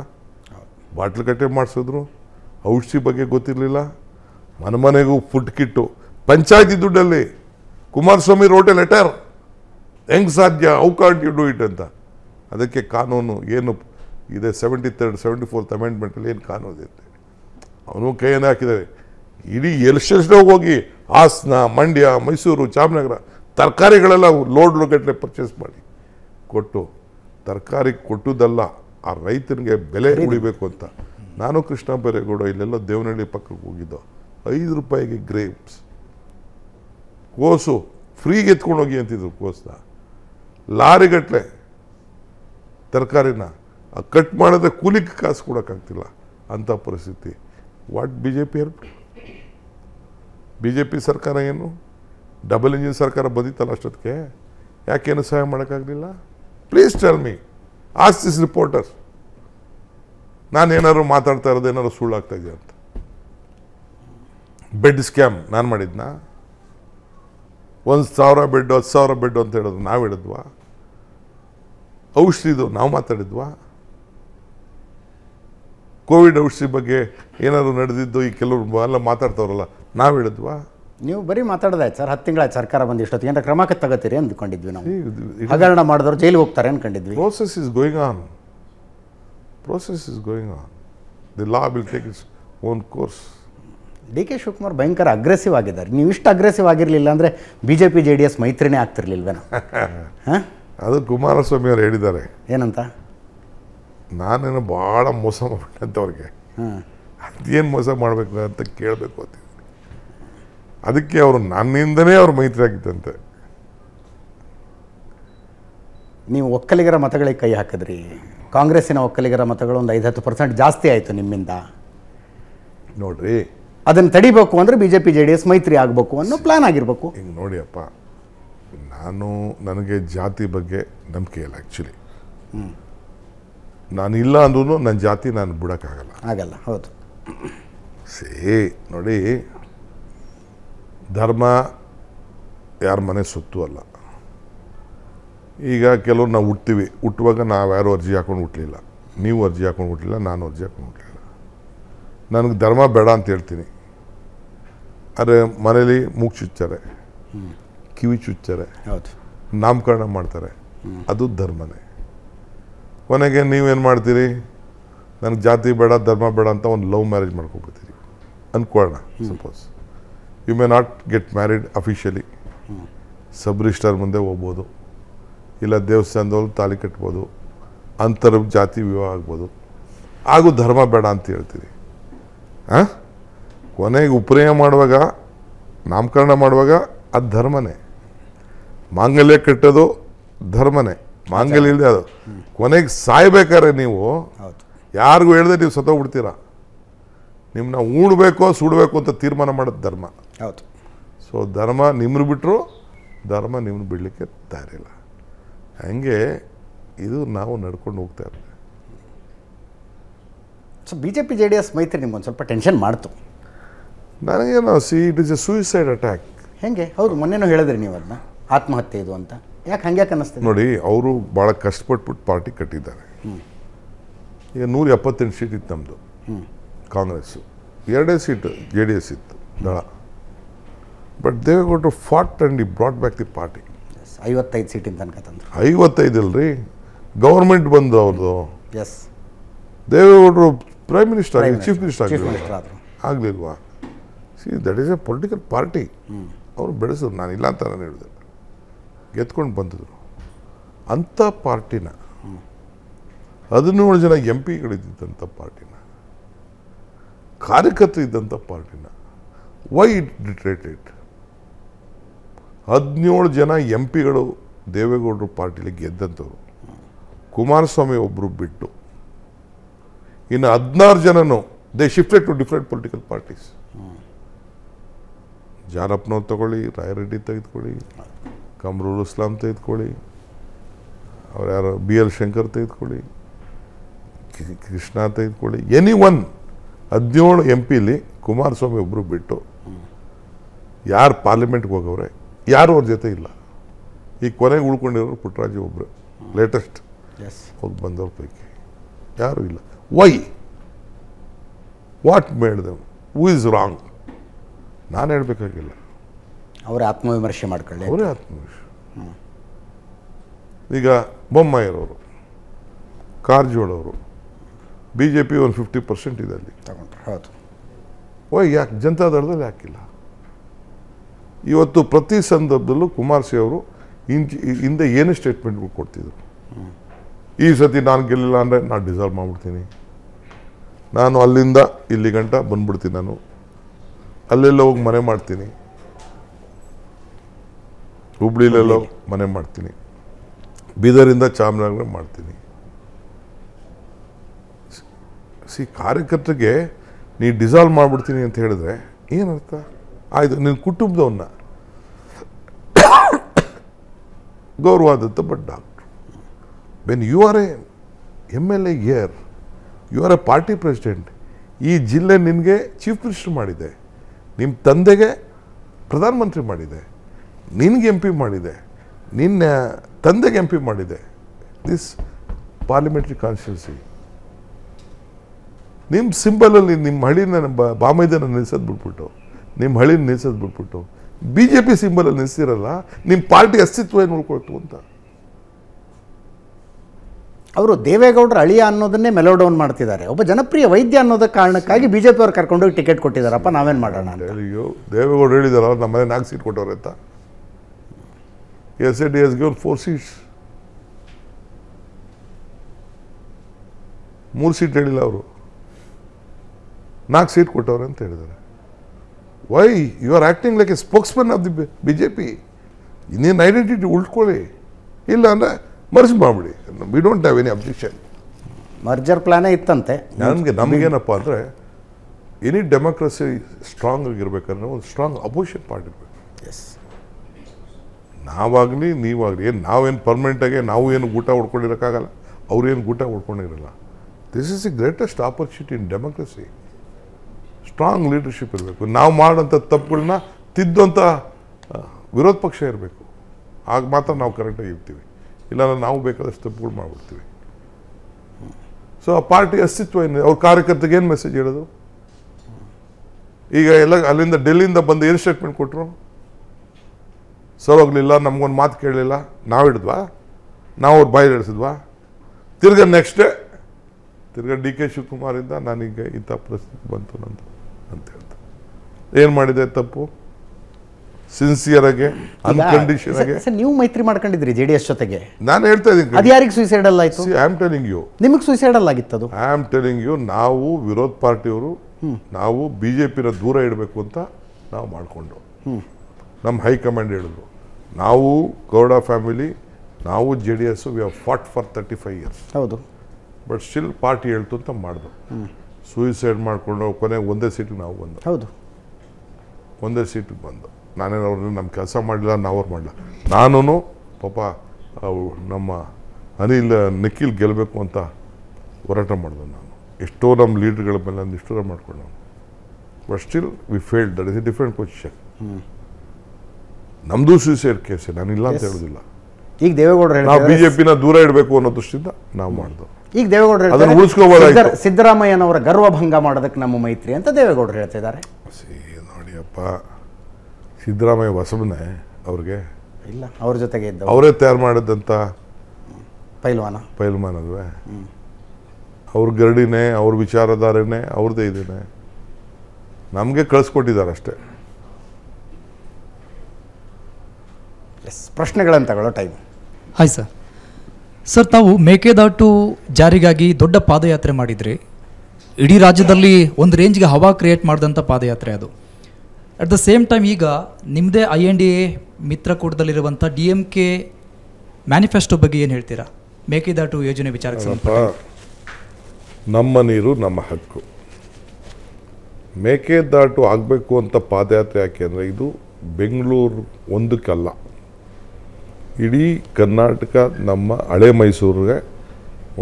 ಬಾಟ್ಲ್ ಕಟ್ಟೆ ಮಾಡಿಸಿದ್ರು ಔಷಧಿ ಬಗ್ಗೆ ಗೊತ್ತಿರಲಿಲ್ಲ ಮನೆ ಮನೆಗೂ ಫುಡ್ ಕಿಟ್ಟು ಪಂಚಾಯತಿ ದುಡ್ಡಲ್ಲಿ ಕುಮಾರಸ್ವಾಮಿ ರೋಟೆಲ್ ಲೆಟರ್ ಹೆಂಗೆ ಸಾಧ್ಯ how can't you do it ಅಂತ ಅದಕ್ಕೆ ಕಾನೂನು ಏನು ಇದೆ ಸೆವೆಂಟಿ ತರ್ಡ್ ಸೆವೆಂಟಿ ಫೋರ್ತ್ ಅಮೆಂಡ್ಮೆಂಟಲ್ಲಿ ಏನು ಕಾನೂನು ಇದೆ ಅವನು ಕೈಯನ್ನು ಹಾಕಿದ್ದಾರೆ ಇಡೀ ಎಲ್ಶೆಸ್ಟೋ ಹೋಗಿ ಹಾಸನ ಮಂಡ್ಯ ಮೈಸೂರು ಚಾಮನಗರ ತರಕಾರಿಗಳೆಲ್ಲ ಲೋಡ್ ಗಟ್ಟಲೆ ಪರ್ಚೇಸ್ ಮಾಡಿ ಕೊಟ್ಟು ತರಕಾರಿ ಕೊಟ್ಟುದಲ್ಲ ಆ ರೈತನಿಗೆ ಬೆಲೆ ಉಳಿಬೇಕು ಅಂತ ನಾನು ಕೃಷ್ಣ ಬೈರೇಗೌಡ ಇಲ್ಲೆಲ್ಲ ದೇವನಹಳ್ಳಿ ಪಕ್ಕಕ್ಕೆ ಹೋಗಿದ್ದು ಐದು ರೂಪಾಯಿಗೆ ಗ್ರೇಪ್ಸ್ ಕೋಸು ಫ್ರೀಗೆ ಎತ್ಕೊಂಡೋಗಿ ಅಂತಿದ್ರು ಕೋಸನ್ನ ಲಾರಿಗಟ್ಟಲೆ ತರಕಾರಿನ ಕಟ್ ಮಾಡಿದ್ರೆ ಕೂಲಿಗೆ ಕಾಸು ಕೊಡೋಕ್ಕಾಗ್ತಿಲ್ಲ ಅಂಥ ಪರಿಸ್ಥಿತಿ what B J P help B J P ಸರ್ಕಾರ ಏನು ಡಬಲ್ ಇಂಜಿನ್ ಸರ್ಕಾರ ಬಂದಿತ್ತಲ್ಲ ಅಷ್ಟೊತ್ತಿಗೆ ಯಾಕೇನು ಸಹಾಯ ಮಾಡೋಕ್ಕಾಗಲಿಲ್ಲ please tell me as this reporter ನಾನೇನಾದ್ರು ಮಾತಾಡ್ತಾ ಇರೋದು ಏನಾದ್ರು ಸುಳ್ಳಾಗ್ತಾ ಇದೆಯಾ ಅಂತ ಬೆಡ್ ಸ್ಕ್ಯಾಮ್ ನಾನು ಮಾಡಿದ್ನಾ ಒಂದು ಸಾವಿರ ಬೆಡ್ ಹತ್ತು ಸಾವಿರ ಬೆಡ್ ಅಂತ ಹೇಳೋದು ನಾವು ಹೇಳಿದ್ವಾ ಔಷಧಿದು ನಾವು ಮಾತಾಡಿದ್ವಾ ಕೋವಿಡ್ ಔಷಧಿ ಬಗ್ಗೆ ಏನಾದರೂ ನಡೆದಿದ್ದು ಈ ಕೆಲವರು ಎಲ್ಲ ಮಾತಾಡ್ತಾವ್ರಲ್ಲ ನಾವು ಹೇಳಿದ್ವಾ ನೀವು ಬರೀ ಮಾತಾಡೋದಾಯ್ತು ಸರ್ ಹತ್ತು ತಿಂಗಳಾಯ್ತು ಸರ್ಕಾರ ಬಂದು ಇಷ್ಟೊತ್ತಿಗೆ ಏನಾರ ಕ್ರಮಕ್ಕೆ ತಗೋತೀರಿ ಅಂದ್ಕೊಂಡಿದ್ವಿ ನಾವು ಹಗರಣ ಮಾಡಿದವ್ರು ಜೈಲಿಗೆ ಹೋಗ್ತಾರೆ ಅನ್ಕೊಂಡಿದ್ವಿ process is going on process is going on the law will take its own course D K Shivakumar ಭಯಂಕರ ಅಗ್ರೆಸಿವ್ ಆಗಿದ್ದಾರೆ ನೀವು ಇಷ್ಟು ಅಗ್ರೆಸಿವ್ ಆಗಿರಲಿಲ್ಲ ಅಂದರೆ B J P J D S ಮೈತ್ರಿನೇ ಆಗ್ತಿರ್ಲಿಲ್ವೇನ ಅದು ಕುಮಾರಸ್ವಾಮಿ ಅವರು ಹೇಳಿದ್ದಾರೆ ಏನಂತ ನಾನೇನು ಭಾಳ ಮೋಸ ಮಾಡ್ಬೇಕಂತ ಅವ್ರಿಗೆ ಅವ್ರಿಗೆ ಅದೇನು ಮೋಸ ಮಾಡಬೇಕು ಅಂತ ಕೇಳಬೇಕು ಅಂತ ಅದಕ್ಕೆ ಅವರು ನನ್ನಿಂದನೇ ಅವರು ಆಗಿದ್ದಂತೆ ನೀವು ಒಕ್ಕಲಿಗರ ಮತಗಳಿಗೆ ಕೈ ಹಾಕಿದ್ರಿ ಕಾಂಗ್ರೆಸ್ಸಿನ ಒಕ್ಕಲಿಗರ ಮತಗಳು ಒಂದು ಐದು ಹತ್ತು ಪರ್ಸೆಂಟ್ ಜಾಸ್ತಿ ಆಯಿತು ನಿಮ್ಮಿಂದ ನೋಡ್ರಿ ಅದನ್ನು ತಡಿಬೇಕು ಅಂದರೆ B J P J D S ಮೈತ್ರಿ ಆಗಬೇಕು ಅನ್ನೋ ಪ್ಲಾನ್ ಆಗಿರಬೇಕು ಹಿಂಗೆ ನೋಡಿ ಅಪ್ಪ ನಾನು ನನಗೆ ಜಾತಿ ಬಗ್ಗೆ ನಂಬಿಕೆ ಇಲ್ಲ ಆ್ಯಕ್ಚುಲಿ ನಾನು ಇಲ್ಲ ಅಂದ್ರೂ ನನ್ನ ಜಾತಿ ನಾನು ಬಿಡೋಕ್ಕಾಗಲ್ಲ ಆಗಲ್ಲ ಹೌದು ಸೇ ನೋಡಿ ಧರ್ಮ ಯಾರ ಮನೆ ಸುತ್ತು ಅಲ್ಲ ಈಗ ಕೆಲವ್ರು ನಾವು ಹುಟ್ತೀವಿ ಹುಟ್ಟುವಾಗ ನಾವು ಯಾರೂ ಅರ್ಜಿ ಹಾಕೊಂಡು ಹುಟ್ಟಲಿಲ್ಲ ನೀವು ಅರ್ಜಿ ಹಾಕೊಂಡು ಹುಟ್ಟಲಿಲ್ಲ ನಾನು ಅರ್ಜಿ ಹಾಕೊಂಡು ಹುಟ್ಟಲಿಲ್ಲ ನನಗೆ ಧರ್ಮ ಬೇಡ ಅಂತ ಹೇಳ್ತೀನಿ ಆದರೆ ಮನೇಲಿ ಮೂಗು ಚುಚ್ಚಾರೆ ಕಿವಿ ಚುಚ್ಚಾರೆ ನಾಮಕರಣ ಮಾಡ್ತಾರೆ ಅದು ಧರ್ಮನೇ ಕೊನೆಗೆ ನೀವೇನು ಮಾಡ್ತೀರಿ ನನಗೆ ಜಾತಿ ಬೇಡ ಧರ್ಮ ಬೇಡ ಅಂತ ಒಂದು ಲವ್ ಮ್ಯಾರೇಜ್ ಮಾಡ್ಕೊಬಿಡ್ತೀರಿ ಅಂದ್ಕೊಳ್ಳೋಣ suppose you may not get married officially ಸಬ್ ಮುಂದೆ ಹೋಗ್ಬೋದು ಇಲ್ಲ ದೇವಸ್ಥಾನದವ್ರು ತಾಲಿ ಕಟ್ಬೋದು ಅಂತರ ಜಾತಿ ವಿವಾಹ ಆಗ್ಬೋದು ಹಾಗೂ ಧರ್ಮ ಬೇಡ ಅಂತ ಹೇಳ್ತೀರಿ ಹಾಂ ಕೊನೆಗೆ ಉಪನಯ ಮಾಡುವಾಗ ನಾಮಕರಣ ಮಾಡುವಾಗ ಅದು ಧರ್ಮನೇ ಮಾಂಗಲ್ಯ ಕಟ್ಟೋದು ಧರ್ಮನೇ ಮಾಂಗಲ್ಯ ಇಲ್ಲದೆ ಅದು ಕೊನೆಗೆ ಸಾಯ್ಬೇಕಾದ್ರೆ ನೀವು ಯಾರಿಗೂ ಹೇಳ್ದೆ ನೀವು ಸತ್ತೋಗ್ಬಿಡ್ತೀರಾ ನಿಮ್ಮನ್ನ ಉಣ್ಬೇಕೋ ಸುಡಬೇಕು ಅಂತ ತೀರ್ಮಾನ ಮಾಡೋದು ಧರ್ಮ ಹೌದು ಸೊ ಧರ್ಮ ನಿಮ್ರು ಬಿಟ್ಟರು ಧರ್ಮ ನಿಮ್ಮನ್ನು ಬಿಡಲಿಕ್ಕೆ ತಯಾರಿಲ್ಲ ಹಂಗೆ ಇದು ನಾವು ನಡ್ಕೊಂಡು ಹೋಗ್ತಾ ಇರ್ತೀವಿ so B J P J D S ಮೈತ್ರಿ ನಿಮ್ಗೊಂದು ಸ್ವಲ್ಪ ಟೆನ್ಷನ್ ಮಾಡ್ತು ನನಗೇನು see it is a suicide attack ಹೆಂಗೆ ಹೌದು ಮೊನ್ನೆನೂ ಹೇಳಿದ್ರಿ ನೀವು ಅದನ್ನ ಆತ್ಮಹತ್ಯೆ ಇದು ಅಂತ ಯಾಕೆ ಹಂಗೆ ಅನ್ನಿಸ್ತದೆ ನೋಡಿ ಅವರು ಭಾಳ ಕಷ್ಟಪಟ್ಬಿಟ್ಟು ಪಾರ್ಟಿ ಕಟ್ಟಿದ್ದಾರೆ ಈಗ ನೂರ ಎಪ್ಪತ್ತೆಂಟು ಸೀಟ್ ಇತ್ತು ನಮ್ಮದು ಕಾಂಗ್ರೆಸ್ಸು ಎರಡೇ ಸೀಟು ಜೆ ಡಿ ಎಸ್ ಇತ್ತು ದಳ ಬಟ್ ದೇವೇಗೌಡರು fought and he brought back the party ಐವತ್ತೈದು ಸೀಟಿನ ತನಕ ತಂದರು ಐವತ್ತೈದು ಅಲ್ರಿ ಗೌರ್ಮೆಂಟ್ ಬಂದು ಅವ್ರದ್ದು ಎಸ್ ದೇವೇಗೌಡರು ಪ್ರೈಮ್ ಮಿನಿಸ್ಟರ್ ಆಗಿ ಚೀಫ್ ಮಿನಿಸ್ಟರ್ ಆಗಿ ಆಗಲಿಲ್ವಾ see that is a political party ಅವರು ಬೆಳೆಸಿದ್ರು ನಾನು ಇಲ್ಲ ಅಂತ ನಾನು ಹೇಳಿದೆ ಗೆದ್ಕೊಂಡು ಬಂದಿದ್ರು ಅಂಥ ಪಾರ್ಟಿನ ಹದಿನೇಳು ಜನ ಎಂ ಪಿಗಳಿದ್ದಂಥ ಪಾರ್ಟಿನ ಕಾರ್ಯಕರ್ತರು ಇದ್ದಂಥ ಪಾರ್ಟಿನ ವೈ ಇಟ್ ಡಿಟ್ರೇಟೆಡ್ ಹದಿನೇಳು ಜನ ಎಂ ಪಿಗಳು ದೇವೇಗೌಡರು ಪಾರ್ಟಿಲಿ ಗೆದ್ದಂಥವ್ರು ಕುಮಾರಸ್ವಾಮಿ ಒಬ್ಬರು ಬಿಟ್ಟು ಇನ್ನು ಹದಿನಾರು ಜನನು they shifted to different political parties ಜಾರಪ್ಪನವ್ರು ತಗೊಳ್ಳಿ ರಾಯರೆಡ್ಡಿ ತೆಗೆದುಕೊಳ್ಳಿ ಕಮರೂರ್ ಇಸ್ಲಾಂ ತೆಗೆದುಕೊಳ್ಳಿ ಅವ್ರು ಯಾರು ಬಿ ಎಲ್ ಶಂಕರ್ ತೆಗೆದುಕೊಳ್ಳಿ ಕೃಷ್ಣ ತೆಗೆದುಕೊಳ್ಳಿ ಎನಿ ಒನ್ ಹದಿನೇಳು ಎಂ ಪಿಲಿ ಕುಮಾರಸ್ವಾಮಿ ಒಬ್ಬರು ಬಿಟ್ಟು ಯಾರು ಪಾರ್ಲಿಮೆಂಟ್ಗೆ ಹೋಗವ್ರೆ ಯಾರು ಅವ್ರ ಜೊತೆ ಇಲ್ಲ ಈ ಕೊನೆಗೆ ಉಳ್ಕೊಂಡಿರೋರು ಪುಟ್ಟರಾಜು ಒಬ್ಬರು ಲೇಟೆಸ್ಟ್ ಹೋಗಿ ಬಂದವ್ರ ಪೈಕಿ ಯಾರು ಇಲ್ಲ why what made them who is wrong ನಾನು ಹೇಳಬೇಕಾಗಿಲ್ಲ ಅವರೇ ಆತ್ಮವಿಮರ್ಶೆ ಮಾಡ್ಕೊಳ್ಳಿ ಅವರೇ ಆತ್ಮವಿಮರ್ಶೆ ಈಗ ಬೊಮ್ಮಾಯಿರವರು ಕಾರಜೋಳವರು ಬಿ ಜೆ ಪಿ ಒಂದು ಫಿಫ್ಟಿ ಪರ್ಸೆಂಟ್ ಇದೆ ಅಲ್ಲಿ ತಗೊಂಡ್ರೆ ಹೌದು ಓಯ್ ಯಾಕೆ ಜನತಾದಳದಲ್ಲಿ ಹಾಕಿಲ್ಲ ಇವತ್ತು ಪ್ರತಿ ಸಂದರ್ಭದಲ್ಲೂ ಸಿ ಅವರು ಹಿಂದೆ ಏನೇ ಸ್ಟೇಟ್ಮೆಂಟ್ಗಳು ಕೊಡ್ತಿದ್ರು ಈ ಸತಿ ನಾನು ಗೆಲ್ಲಿಲ್ಲ ಅಂದರೆ ನಾನು ಡಿಸಾಲ್ವ್ ಮಾಡಿಬಿಡ್ತೀನಿ ನಾನು ಅಲ್ಲಿಂದ ಇಲ್ಲಿ ಗಂಟ ಬಂದ್ಬಿಡ್ತೀನಿ ನಾನು ಅಲ್ಲೆಲ್ಲ ಹೋಗಿ ಮನೆ ಮಾಡ್ತೀನಿ ಹುಬ್ಳಿಲೆಲ್ಲ ಮನೆ ಮಾಡ್ತೀನಿ ಬೀದರಿಂದ ಚಾಮರಾಜನಗರ ಮಾಡ್ತೀನಿ ಸಿ ಕಾರ್ಯಕರ್ತರಿಗೆ ನೀ ಡಿಸಾಲ್ವ್ ಮಾಡಿಬಿಡ್ತೀನಿ ಅಂತ ಹೇಳಿದ್ರೆ ಏನರ್ಥ ಆಯಿತು ನಿನ್ನ ಕುಟುಂಬದವನ್ನ ಗೌರವಾದಂಥ but doctor been you are a M L A here you are a party president ಈ ಜಿಲ್ಲೆ ನಿನಗೆ ಚೀಫ್ ಮಿನಿಸ್ಟರ್ ಮಾಡಿದೆ ನಿಮ್ಮ ತಂದೆಗೆ ಪ್ರಧಾನಮಂತ್ರಿ ಮಾಡಿದೆ ನಿನಗೆ ಎಂ ಪಿ ಮಾಡಿದೆ ನಿನ್ನ ತಂದೆಗೆ ಎಂ ಪಿ ಮಾಡಿದೆ ದಿಸ್ ಪಾರ್ಲಿಮೆಂಟ್ರಿ ಕಾನ್ಸ್ಟಿಟ್ಯೂನ್ಸಿ ನಿಮ್ಮ ಸಿಂಬಲಲ್ಲಿ ನಿಮ್ಮ ಹಳ್ಳಿನ ಬಾಮೈದನ ನಿಲ್ಲಿಸೋದು ಬಿಟ್ಬಿಟ್ಟು ನಿಮ್ಮ ಹಳಿ ನಿಲ್ಸೋದು ಬಿಟ್ಬಿಟ್ಟು ಬಿ ಜೆ ಪಿ ಸಿಂಬಲಲ್ಲಿ ನಿಲ್ಸಿರಲ್ಲ ನಿಮ್ಮ ಪಾರ್ಟಿ ಅಸ್ತಿತ್ವ ಏನು ಉಳ್ಕೊಳ್ತು ಅಂತ ಅವರು ದೇವೇಗೌಡರ ಅಳಿಯ ಅನ್ನೋದನ್ನೇ ಮೆಲೋಡೌನ್ ಡೌನ್ ಮಾಡ್ತಿದ್ದಾರೆ ಒಬ್ಬ ಜನಪ್ರಿಯ ವೈದ್ಯ ಅನ್ನೋದ ಕಾರಣಕ್ಕಾಗಿ ಬಿ ಜೆ ಪಿ ಅವ್ರು ಕರ್ಕೊಂಡೋಗಿ ಟಿಕೆಟ್ ಕೊಟ್ಟಿದ್ದಾರಪ್ಪ ನಾವೇನು ಮಾಡೋಣ ಅಯ್ಯೋ ದೇವೇಗೌಡರು ಹೇಳಿದಾರ ನಮ್ಮ ಮನೆ ನಾಲ್ಕು ಸೀಟ್ ಕೊಟ್ಟವ್ರೆ ಅಂತ ಎಸ್ ಎ ಡಿ ಎಸ್ ಗೆ ಒಂದು ಫೋರ್ ಸೀಟ್ಸ್ ಮೂರು ಸೀಟ್ ಹೇಳಿಲ್ಲ ಅವರು ನಾಲ್ಕು ಸೀಟ್ ಕೊಟ್ಟವ್ರೆ ಅಂತ ಹೇಳಿದ್ದಾರೆ why you are acting like a spokesman of the B J P ಇನ್ನೇನು ಐಡೆಂಟಿಟಿ ಉಳ್ಕೊಳ್ಳಿ ಇಲ್ಲ ಅಂದರೆ ಮರ್ಜಿ ಮಾಡಿಬಿಡಿ we don't have any objection merger ಪ್ಲಾನೇ ಇತ್ತಂತೆ ನನಗೆ ನಮಗೇನಪ್ಪ ಅಂದರೆ ಎನಿ ಡೆಮೋಕ್ರಸಿ ಸ್ಟ್ರಾಂಗ್ ಆಗಿರ್ಬೇಕಂದ್ರೆ ಒಂದು ಸ್ಟ್ರಾಂಗ್ ಅಪೋಸಿಷನ್ ಪಾರ್ಟಿ ಇರಬೇಕು ಎಸ್ ನಾವಾಗಲಿ ನೀವಾಗಲಿ ಏನು ನಾವೇನು ಪರ್ಮನೆಂಟಾಗಿ ನಾವು ಏನು ಊಟ ಹೊಡ್ಕೊಂಡಿರೋಕ್ಕಾಗಲ್ಲ ಅವ್ರೇನು ಊಟ ಹೊಡ್ಕೊಂಡಿರಲ್ಲ this is the greatest opportunity in democracy strong leadership ಇರಬೇಕು ನಾವು ಮಾಡೋಂಥ ತಪ್ಪುಗಳನ್ನ ತಿದ್ದಂಥ ವಿರೋಧ ಪಕ್ಷ ಇರಬೇಕು ಆಗ ಮಾತ್ರ ನಾವು ಕರೆಕ್ಟಾಗಿ ಇರ್ತೀವಿ ಇಲ್ಲಾಂದ್ರೆ ನಾವು ಬೇಕಾದಷ್ಟು ತಪ್ಪುಗಳು ಮಾಡಿಬಿಡ್ತೀವಿ ಸೊ ಆ ಪಾರ್ಟಿ ಅಸ್ತಿತ್ವ ಏನಿದೆ ಅವ್ರ ಕಾರ್ಯಕರ್ತರಿಗೆ ಏನು ಮೆಸೇಜ್ ಹೇಳೋದು ಈಗ ಎಲ್ಲ ಅಲ್ಲಿಂದ ಡೆಲ್ಲಿಯಿಂದ ಬಂದು ಏನು ಸ್ಟೇಟ್ಮೆಂಟ್ ಕೊಟ್ಟರು ಸರ್ ಹೋಗಲಿಲ್ಲ ನಮಗೊಂದು ಮಾತು ಕೇಳಲಿಲ್ಲ ನಾವು ಹಿಡಿದ್ವಾ ನಾವು ಅವ್ರು ಬಾಯಿ ನಡೆಸಿದ್ವಾ ತಿರ್ಗ ನೆಕ್ಸ್ಟ್ ಡೇ ತಿರ್ಗಾ ಡಿ ಕೆ ಶಿವಕುಮಾರಿಂದ ನಾನೀಗ ಇಂಥ ಪರಿಸ್ಥಿತಿ ಬಂತು ನಂದು ಅಂತ ಹೇಳ್ತಾರೆ ಏನು ಮಾಡಿದೆ ತಪ್ಪು ಸಿನ್ಸಿಯರ್ ಆಗಿ ಅನ್ಕಂಡೀಷನ್ ಆಗಿ ನೀವು ಮೈತ್ರಿ ಮಾಡ್ಕೊಂಡಿದ್ರಿ ಜೆ ಎಸ್ ಜೊತೆಗೆ ನಾನು ಹೇಳ್ತಾ ಇದ್ದೀನಿ ಅದು ಯಾರಿಗೆ ಅಲ್ಲ ಆಯ್ತು ಐ ಆಮ್ ಟೆಲಿಂಗ್ ಯು ನಿಮಗೆ ಸುಯಿಸೈಡಲ್ ಆಗಿತ್ತು ಅದು ಐ ಆಮ್ ಟೆಲಿಂಗ್ ಯು ನಾವು ವಿರೋಧ ಪಾರ್ಟಿಯವರು ನಾವು ಬಿ ಜೆ ಪಿನ ದೂರ ಇಡಬೇಕು ಅಂತ ನಾವು ಮಾಡಿಕೊಂಡು ನಮ್ಮ ಹೈಕಮಾಂಡ್ ಹೇಳಿದ್ರು ನಾವು ಗೌಡ ಫ್ಯಾಮಿಲಿ ನಾವು J D S we have fought for thirty five years ಹೌದು ಬಟ್ ಸ್ಟಿಲ್ ಪಾರ್ಟಿ ಹೇಳ್ತು ಅಂತ ಮಾಡಿದ್ರು ಸೂಯಿಸೈಡ್ ಮಾಡಿಕೊಂಡು ಕೊನೆಗೆ ಒಂದೇ ಸೀಟಿಗೆ ನಾವು ಬಂದು ಹೌದು ಒಂದೇ ಸೀಟಿಗೆ ಬಂದು ನಾನೇನು ಅವ್ರನ್ನ ನಮ್ಮ ಕೆಲಸ ಮಾಡಲಿಲ್ಲ ನಾವು ಅವ್ರು ಮಾಡಲಿಲ್ಲ ನಾನು ಪಾಪ ನಮ್ಮ ಅನಿಲ್ ನಿಖಿಲ್ ಗೆಲ್ಲಬೇಕು ಅಂತ ಹೋರಾಟ ಮಾಡಿದೆ ನಾನು ಎಷ್ಟೋ ನಮ್ಮ ಲೀಡ್ರ್ಗಳ ಮೇಲೆ ನಾನು ಇಷ್ಟೋ ಮಾಡ್ಕೊಂಡು but still we failed that is a different position ನಮ್ಮದು ಸೂಸೈಡ್ ಕೇಸೆ ನಾನಿಲ್ಲ ಅಂತ ಹೇಳೋದಿಲ್ಲ ಈಗ ದೇವೇಗೌಡರು ನಾವು ಬಿ ಜೆ ಪಿನ ದೂರ ಇಡಬೇಕು ಅನ್ನೋ ದೃಷ್ಟಿಯಿಂದ ನಾವು ಮಾಡಿದೆವು ಈಗ ದೇವೇಗೌಡರು ಉಳಿಸ್ಕೋಬಹುದು ಸಿದ್ದರಾಮಯ್ಯನವರ ಭಂಗ ಮಾಡೋದಕ್ಕೆ ನಮ್ಮ ಮೈತ್ರಿ ಅಂತ ದೇವೇಗೌಡರು ಹೇಳ್ತಿದ್ದಾರೆ ನೋಡಿಯಪ್ಪ ಸಿದ್ದರಾಮಯ್ಯ ಬಸವನೆ ಅವ್ರಿಗೆ ಇಲ್ಲ ಅವ್ರ ಜೊತೆಗೆ ಇದ್ದ ಅವರೇ ತಯಾರು ಮಾಡಿದ್ದಂಥ ಪೈಲ್ವಾನ ಪೈಲ್ವಾನ್ ಅಲ್ವೇ ಅವ್ರ ಗರಡಿನೇ ಅವ್ರ ವಿಚಾರಧಾರೆನೇ ಅವ್ರದ್ದೇ ಇದೇನೆ ನಮಗೆ ಕಳಿಸ್ಕೊಟ್ಟಿದ್ದಾರೆ ಅಷ್ಟೇ ಎಸ್ ಪ್ರಶ್ನೆಗಳನ್ನು ತಗೊಳ್ಳೋ ಟೈಮ್ ಹಾಯ್ ಸರ್ ಸರ್ ತಾವು ಮೇಕೆದಾಟು ಜಾರಿಗಾಗಿ ದೊಡ್ಡ ಪಾದಯಾತ್ರೆ ಮಾಡಿದ್ರಿ ಇಡೀ ರಾಜ್ಯದಲ್ಲಿ ಒಂದು ರೇಂಜ್ಗೆ ಹವಾ ಕ್ರಿಯೇಟ್ ಮಾಡಿದಂಥ ಪಾದಯಾತ್ರೆ ಅದು ಅಟ್ ದ ಸೇಮ್ ಟೈಮ್ ಈಗ ನಿಮ್ಮದೇ ಐ ಎನ್ ಡಿ ಎ ಮಿತ್ರಕೂಟದಲ್ಲಿರುವಂಥ ಡಿ ಎಮ್ ಕೆ ಮ್ಯಾನಿಫೆಸ್ಟೋ ಬಗ್ಗೆ ಏನು ಹೇಳ್ತೀರಾ ಮೇಕೆದಾಟು ಯೋಜನೆ ವಿಚಾರಕ್ಕೆ ನಮ್ಮ ನೀರು ನಮ್ಮ ಹಕ್ಕು ಮೇಕೆದಾಟು ಆಗಬೇಕು ಅಂತ ಪಾದಯಾತ್ರೆ ಯಾಕೆ ಅಂದರೆ ಇದು ಬೆಂಗಳೂರು ಒಂದಕ್ಕಲ್ಲ ಇಡೀ ಕರ್ನಾಟಕ ನಮ್ಮ ಹಳೆ ಮೈಸೂರಿಗೆ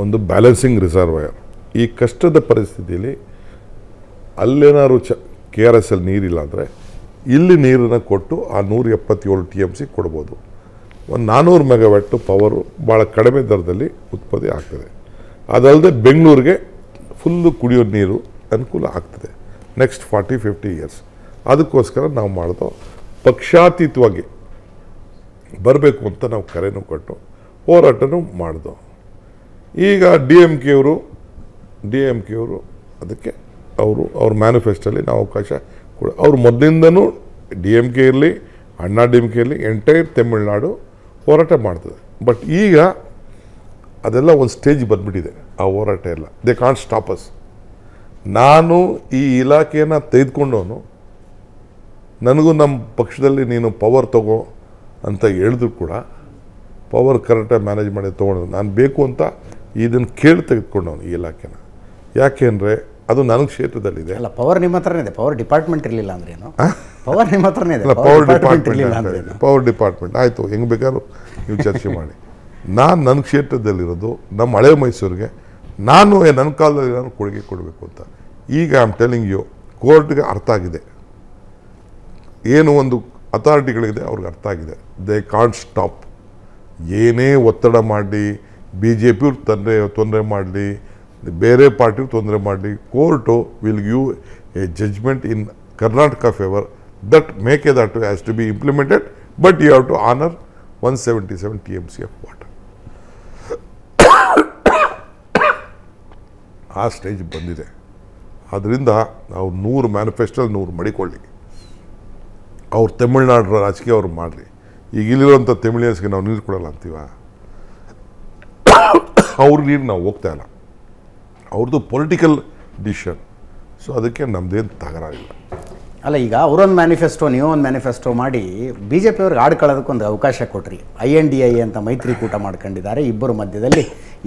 ಒಂದು ಬ್ಯಾಲೆನ್ಸಿಂಗ್ ರಿಸರ್ವಯರ್ ಈ ಕಷ್ಟದ ಪರಿಸ್ಥಿತಿಯಲ್ಲಿ ಅಲ್ಲೇನಾದ್ರು ಚ ಕೆ ಆರ್ ಎಸ್ ಎಲ್ ನೀರಿಲ್ಲ ಅಂದರೆ ಇಲ್ಲಿ ನೀರನ್ನು ಕೊಟ್ಟು ಆ ನೂರ ಎಪ್ಪತ್ತೇಳು ಟಿ ಎಮ್ ಸಿ ಕೊಡ್ಬೋದು ಒಂದು ನಾನ್ನೂರು ಮೆಗಾವ್ಯಾಟು ಪವರು ಭಾಳ ಕಡಿಮೆ ದರದಲ್ಲಿ ಉತ್ಪತ್ತಿ ಆಗ್ತದೆ ಅದಲ್ಲದೆ ಬೆಂಗಳೂರಿಗೆ ಫುಲ್ಲು ಕುಡಿಯೋ ನೀರು ಅನುಕೂಲ ಆಗ್ತದೆ ನೆಕ್ಸ್ಟ್ ಫಾರ್ಟಿ ಫಿಫ್ಟಿ ಇಯರ್ಸ್ ಅದಕ್ಕೋಸ್ಕರ ನಾವು ಮಾಡೋದು ಪಕ್ಷಾತೀತವಾಗಿ ಬರಬೇಕು ಅಂತ ನಾವು ಕರೆನೂ ಕೊಟ್ಟು ಹೋರಾಟನೂ ಮಾಡಿದೋ ಈಗ ಡಿ ಎಮ್ ಕೆ ಅವರು ಡಿ ಎಮ್ ಕೆ ಅವರು ಅದಕ್ಕೆ ಅವರು ಅವ್ರ ಮ್ಯಾನಿಫೆಸ್ಟೋಲ್ಲಿ ನಾವು ಅವಕಾಶ ಕೊಡ ಅವ್ರು ಮೊದಲಿಂದನೂ ಡಿ ಎಮ್ ಕೆ ಇರಲಿ ಅಣ್ಣಾ ಡಿ ಎಮ್ ಕೆ ಇರಲಿ ಎಂಟೈರ್ ತಮಿಳ್ನಾಡು ಹೋರಾಟ ಮಾಡ್ತದೆ ಬಟ್ ಈಗ ಅದೆಲ್ಲ ಒಂದು ಸ್ಟೇಜ್ ಬಂದುಬಿಟ್ಟಿದೆ ಆ ಹೋರಾಟ ಎಲ್ಲ ದೇ ಕಾಂಟ್ ಸ್ಟಾಪಸ್ ನಾನು ಈ ಇಲಾಖೆಯನ್ನು ತೆಗೆದುಕೊಂಡವನು ನನಗೂ ನಮ್ಮ ಪಕ್ಷದಲ್ಲಿ ನೀನು ಪವರ್ ತಗೋ ಅಂತ ಹೇಳಿದ್ರು ಕೂಡ ಪವರ್ ಕರೆಕ್ಟಾಗಿ ಮ್ಯಾನೇಜ್ ಮಾಡಿ ತೊಗೊಂಡು ನಾನು ಬೇಕು ಅಂತ ಇದನ್ನು ಕೇಳಿ ತೆಗೆದುಕೊಂಡವನು ಈ ಇಲಾಖೆನ ಯಾಕೆ ಅಂದರೆ ಅದು ನನ್ನ ಕ್ಷೇತ್ರದಲ್ಲಿದೆ ಅಲ್ಲ ಪವರ್ ನಿಮ್ಮ ಹತ್ರನೇ ಇದೆ ಪವರ್ ಡಿಪಾರ್ಟ್ಮೆಂಟ್ ಇರಲಿಲ್ಲ ಏನು ಪವರ್ ನಿಮ್ಮ ಹತ್ರನೇ ಇದೆ ಪವರ್ ಡಿಪಾರ್ಟ್ಮೆಂಟ್ ಪವರ್ ಡಿಪಾರ್ಟ್ಮೆಂಟ್ ಆಯಿತು ಹೆಂಗೆ ಬೇಕಾದ್ರೂ ನೀವು ಚರ್ಚೆ ಮಾಡಿ ನಾನು ನನ್ನ ಕ್ಷೇತ್ರದಲ್ಲಿರೋದು ನಮ್ಮ ಹಳೆ ಮೈಸೂರಿಗೆ ನಾನು ನನ್ನ ಕಾಲದಲ್ಲಿ ನಾನು ಕೊಡುಗೆ ಕೊಡಬೇಕು ಅಂತ ಈಗ ಐ ಆಮ್ ಟೆಲಿಂಗ್ ಯು ಕೋರ್ಟ್ಗೆ ಅರ್ಥ ಆಗಿದೆ ಏನು ಒಂದು ಅಥಾರಿಟಿಗಳಿದೆ ಅವ್ರಿಗೆ ಅರ್ಥ ಆಗಿದೆ ದೇ ಕಾಂಟ್ ಸ್ಟಾಪ್ ಏನೇ ಒತ್ತಡ ಮಾಡಲಿ ಬಿ ಜೆ ಪಿಯವ್ರು ತೊಂದರೆ ತೊಂದರೆ ಮಾಡಲಿ ಬೇರೆ ಪಾರ್ಟಿಯವ್ರು ತೊಂದರೆ ಮಾಡಲಿ court will give a judgement in Karnataka favour that make a that has to be implemented but you have to honour one seventy seven T M C F water ಆ ಸ್ಟೇಜ್ ಬಂದಿದೆ ಆದ್ದರಿಂದ ನಾವು ನೂರು ಮ್ಯಾನಿಫೆಸ್ಟೋಲ್ಲಿ ನೂರು ಮಡಿಕೊಳ್ಳಿ ಅವ್ರು ತಮಿಳ್ನಾಡು ರಾಜಕೀಯ ಅವ್ರು ಮಾಡಿರಿ ಈಗ ಇಲ್ಲಿರುವಂಥ ತಮಿಳಿಯನ್ಸ್ಗೆ ನಾವು ನೀರು ಕೊಡಲ್ಲ ಅಂತೀವ ಅವ್ರ ನೀರು ನಾವು ಹೋಗ್ತಾ ಇಲ್ಲ ಅವ್ರದ್ದು ಪೊಲಿಟಿಕಲ್ ಡಿಸಿಷನ್ ಸೊ ಅದಕ್ಕೆ ತಗರ ತಗರಾಗಿಲ್ಲ ಅಲ್ಲ ಈಗ ಅವರೊಂದು ಮ್ಯಾನಿಫೆಸ್ಟೋ ನೀವೊಂದು ಮ್ಯಾನಿಫೆಸ್ಟೋ ಮಾಡಿ ಬಿ ಜೆ ಪಿಯವ್ರಿಗೆ ಆಡ್ಕೊಳ್ಳೋದಕ್ಕೊಂದು ಅವಕಾಶ ಕೊಟ್ರಿ ಐ ಎನ್ ಡಿ ಐ ಅಂತ ಮೈತ್ರಿಕೂಟ ಮಾಡ್ಕೊಂಡಿದ್ದಾರೆ ಇಬ್ಬರು ಮಧ್ಯದಲ್ಲಿ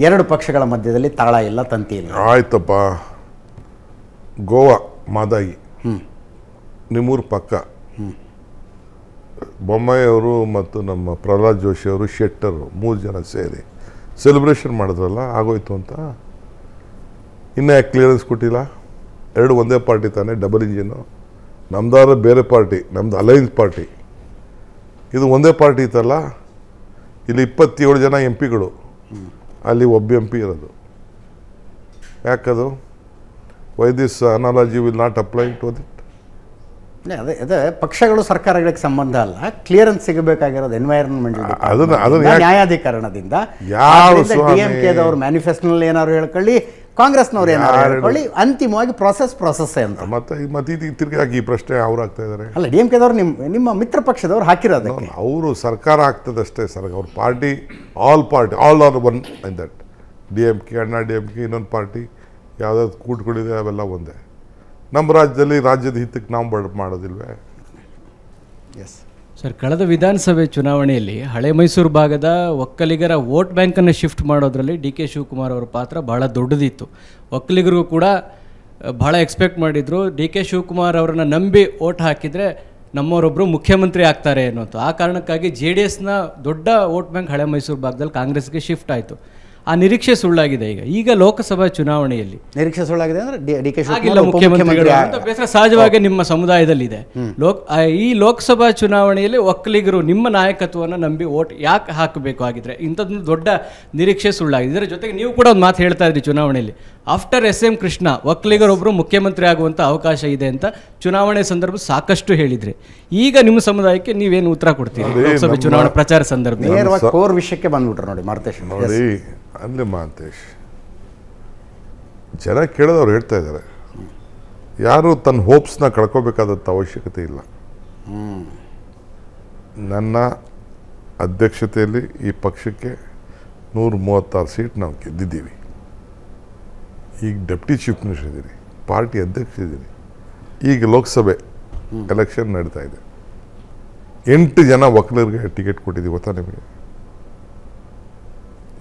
ಎರಡು ಪಕ್ಷಗಳ ಮಧ್ಯದಲ್ಲಿ ತಾಳ ಇಲ್ಲ ತಂತಿ ಇಲ್ಲ ಆಯ್ತಪ್ಪ ಗೋವಾ ಮಾದಾಯಿ ನಿಮ್ಮೂರು ಪಕ್ಕ ಹ್ಞೂ ಬೊಮ್ಮಾಯಿಯವರು ಮತ್ತು ನಮ್ಮ ಪ್ರಹ್ಲಾದ್ ಅವರು ಶೆಟ್ಟರು ಮೂರು ಜನ ಸೇರಿ ಸೆಲೆಬ್ರೇಷನ್ ಮಾಡಿದ್ರಲ್ಲ ಆಗೋಯ್ತು ಅಂತ ಇನ್ನೂ ಯಾಕೆ ಕ್ಲಿಯರೆನ್ಸ್ ಕೊಟ್ಟಿಲ್ಲ ಎರಡು ಒಂದೇ ಪಾರ್ಟಿ ತಾನೇ ಡಬಲ್ ಇಂಜಿನು ನಮ್ದಾದ್ರೆ ಬೇರೆ ಪಾರ್ಟಿ ನಮ್ದು ಅಲೈನ್ಸ್ ಪಾರ್ಟಿ ಇದು ಒಂದೇ ಪಾರ್ಟಿ ಇತ್ತಲ್ಲ ಇಲ್ಲಿ ಇಪ್ಪತ್ತೇಳು ಜನ ಎಂ ಪಿಗಳು ಅಲ್ಲಿ ಒಬ್ಬ ಎಂ ಪಿ ಇರೋದು ಯಾಕದು why this analogy will not apply to the ಅದೇ ಅದೇ ಪಕ್ಷಗಳು ಸರ್ಕಾರಗಳಿಗೆ ಸಂಬಂಧ ಅಲ್ಲ ಕ್ಲಿಯರೆನ್ಸ್ ಸಿಗಬೇಕಾಗಿರೋದು ಎನ್ವೈರನ್ಮೆಂಟ್ ನ್ಯಾಯಾಧಿಕರಣದಿಂದ ಡಿ ಎಂ ಕೆದವ್ರು ಮ್ಯಾನಿಫೆಸ್ಟೋನಲ್ಲಿ ಏನಾದ್ರು ಹೇಳ್ಕೊಳ್ಳಿ ಕಾಂಗ್ರೆಸ್ನವರು ಏನಾದ್ರು ಹೇಳ್ಕೊಳ್ಳಿ ಅಂತಿಮವಾಗಿ ಪ್ರೊಸೆಸ್ ಪ್ರೊಸೆಸ್ ಅಂತ ಮತ್ತೆ ಮತ್ತೆ ಈ ಪ್ರಶ್ನೆ ಅವ್ರು ಆಗ್ತಾ ಇದ್ದಾರೆ ಅಲ್ಲ ಡಿ ಎಂ ಕೆದವ್ರು ನಿಮ್ಮ ನಿಮ್ಮ ಮಿತ್ರ ಪಕ್ಷದವ್ರು ಹಾಕಿರೋದು ಅವರು ಸರ್ಕಾರ ಆಗ್ತದಷ್ಟೇ ಸರ್ ಅವ್ರ party all party all are one in that D M K Anna D M K ಇನ್ನೊಂದು ಪಾರ್ಟಿ ಯಾವುದಾದ್ರು ಕೂಟ್ಗಳಿದೆ ಅವೆಲ್ಲ ಒಂದೇ ನಮ್ಮ ರಾಜ್ಯದಲ್ಲಿ ರಾಜ್ಯದ ಹಿತಕ್ಕೆ ನಾವು ಬಡ ಮಾಡೋದಿಲ್ವೇ ಎಸ್ ಸರ್ ಕಳೆದ ವಿಧಾನಸಭೆ ಚುನಾವಣೆಯಲ್ಲಿ ಹಳೆ ಮೈಸೂರು ಭಾಗದ ಒಕ್ಕಲಿಗರ ವೋಟ್ ಬ್ಯಾಂಕನ್ನು ಶಿಫ್ಟ್ ಮಾಡೋದರಲ್ಲಿ ಡಿ ಕೆ ಶಿವಕುಮಾರ್ ಅವರ ಪಾತ್ರ ಬಹಳ ದೊಡ್ಡದಿತ್ತು ಒಕ್ಕಲಿಗರಿಗೂ ಕೂಡ ಭಾಳ ಎಕ್ಸ್ಪೆಕ್ಟ್ ಮಾಡಿದರು ಡಿ ಕೆ ಶಿವಕುಮಾರ್ ಅವರನ್ನು ನಂಬಿ ಓಟ್ ಹಾಕಿದರೆ ನಮ್ಮವರೊಬ್ಬರು ಮುಖ್ಯಮಂತ್ರಿ ಆಗ್ತಾರೆ ಅನ್ನೋದು ಆ ಕಾರಣಕ್ಕಾಗಿ ಜೆ ಡಿ ಎಸ್ನ ದೊಡ್ಡ ವೋಟ್ ಬ್ಯಾಂಕ್ ಹಳೆ ಮೈಸೂರು ಭಾಗದಲ್ಲಿ ಕಾಂಗ್ರೆಸ್ಗೆ ಶಿಫ್ಟ್ ಆಯಿತು ಆ ನಿರೀಕ್ಷೆ ಸುಳ್ಳಾಗಿದೆ ಈಗ ಈಗ ಲೋಕಸಭಾ ಚುನಾವಣೆಯಲ್ಲಿ ನಿರೀಕ್ಷೆ ಸುಳ್ಳಾಗಿದೆ ಅಂದ್ರೆ ಡಿ ಕೆ ಮುಖ್ಯಮಂತ್ರಿಗಳು ಸಹಜವಾಗಿ ನಿಮ್ಮ ಸಮುದಾಯದಲ್ಲಿದೆ ಲೋಕ್ ಈ ಲೋಕಸಭಾ ಚುನಾವಣೆಯಲ್ಲಿ ಒಕ್ಕಲಿಗರು ನಿಮ್ಮ ನಾಯಕತ್ವವನ್ನು ನಂಬಿ ಓಟ್ ಯಾಕೆ ಹಾಕಬೇಕು ಆಗಿದ್ರೆ ಇಂಥದ್ದು ದೊಡ್ಡ ನಿರೀಕ್ಷೆ ಸುಳ್ಳಾಗಿದೆ ಇದರ ಜೊತೆಗೆ ನೀವು ಕೂಡ ಒಂದು ಮಾತು ಹೇಳ್ತಾ ಇದ್ರಿ ಚುನಾವಣೆಯಲ್ಲಿ ಆಫ್ಟರ್ ಎಸ್ ಎಂ ಕೃಷ್ಣ ಒಕ್ಕಲಿಗರೊಬ್ಬರು ಮುಖ್ಯಮಂತ್ರಿ ಆಗುವಂಥ ಅವಕಾಶ ಇದೆ ಅಂತ ಚುನಾವಣೆ ಸಂದರ್ಭ ಸಾಕಷ್ಟು ಹೇಳಿದ್ರಿ ಈಗ ನಿಮ್ಮ ಸಮುದಾಯಕ್ಕೆ ನೀವೇನು ಉತ್ತರ ಕೊಡ್ತೀರಿ ಲೋಕಸಭೆ ಚುನಾವಣಾ ಪ್ರಚಾರ ಸಂದರ್ಭ ಕೋರ್ ವಿಷಯಕ್ಕೆ ಬಂದ್ಬಿಟ್ರು ನೋಡಿ ಅಲ್ಲಿ ಮಾಂತೇಶ್ ಜನ ಕೇಳಿದವ್ರು ಹೇಳ್ತಾ ಇದ್ದಾರೆ ಯಾರು ತನ್ನ ಹೋಪ್ಸ್ನ ಕಳ್ಕೋಬೇಕಾದಂಥ ಅವಶ್ಯಕತೆ ಇಲ್ಲ ನನ್ನ ಅಧ್ಯಕ್ಷತೆಯಲ್ಲಿ ಈ ಪಕ್ಷಕ್ಕೆ ನೂರ ಮೂವತ್ತಾರು ಸೀಟ್ ನಾವು ಗೆದ್ದಿದ್ದೀವಿ ಈಗ ಡೆಪ್ಟಿ ಚೀಫ್ ಮಿನಿಸ್ಟರ್ ಇದ್ದೀನಿ ಪಾರ್ಟಿ ಅಧ್ಯಕ್ಷ ಇದ್ದೀನಿ ಈಗ ಲೋಕಸಭೆ ಎಲೆಕ್ಷನ್ ನಡೀತಾ ಇದೆ ಎಂಟು ಜನ ವಕೀಲರಿಗೆ ಟಿಕೆಟ್ ಕೊಟ್ಟಿದ್ದೀವಿ ಗೊತ್ತಾ ನಿಮಗೆ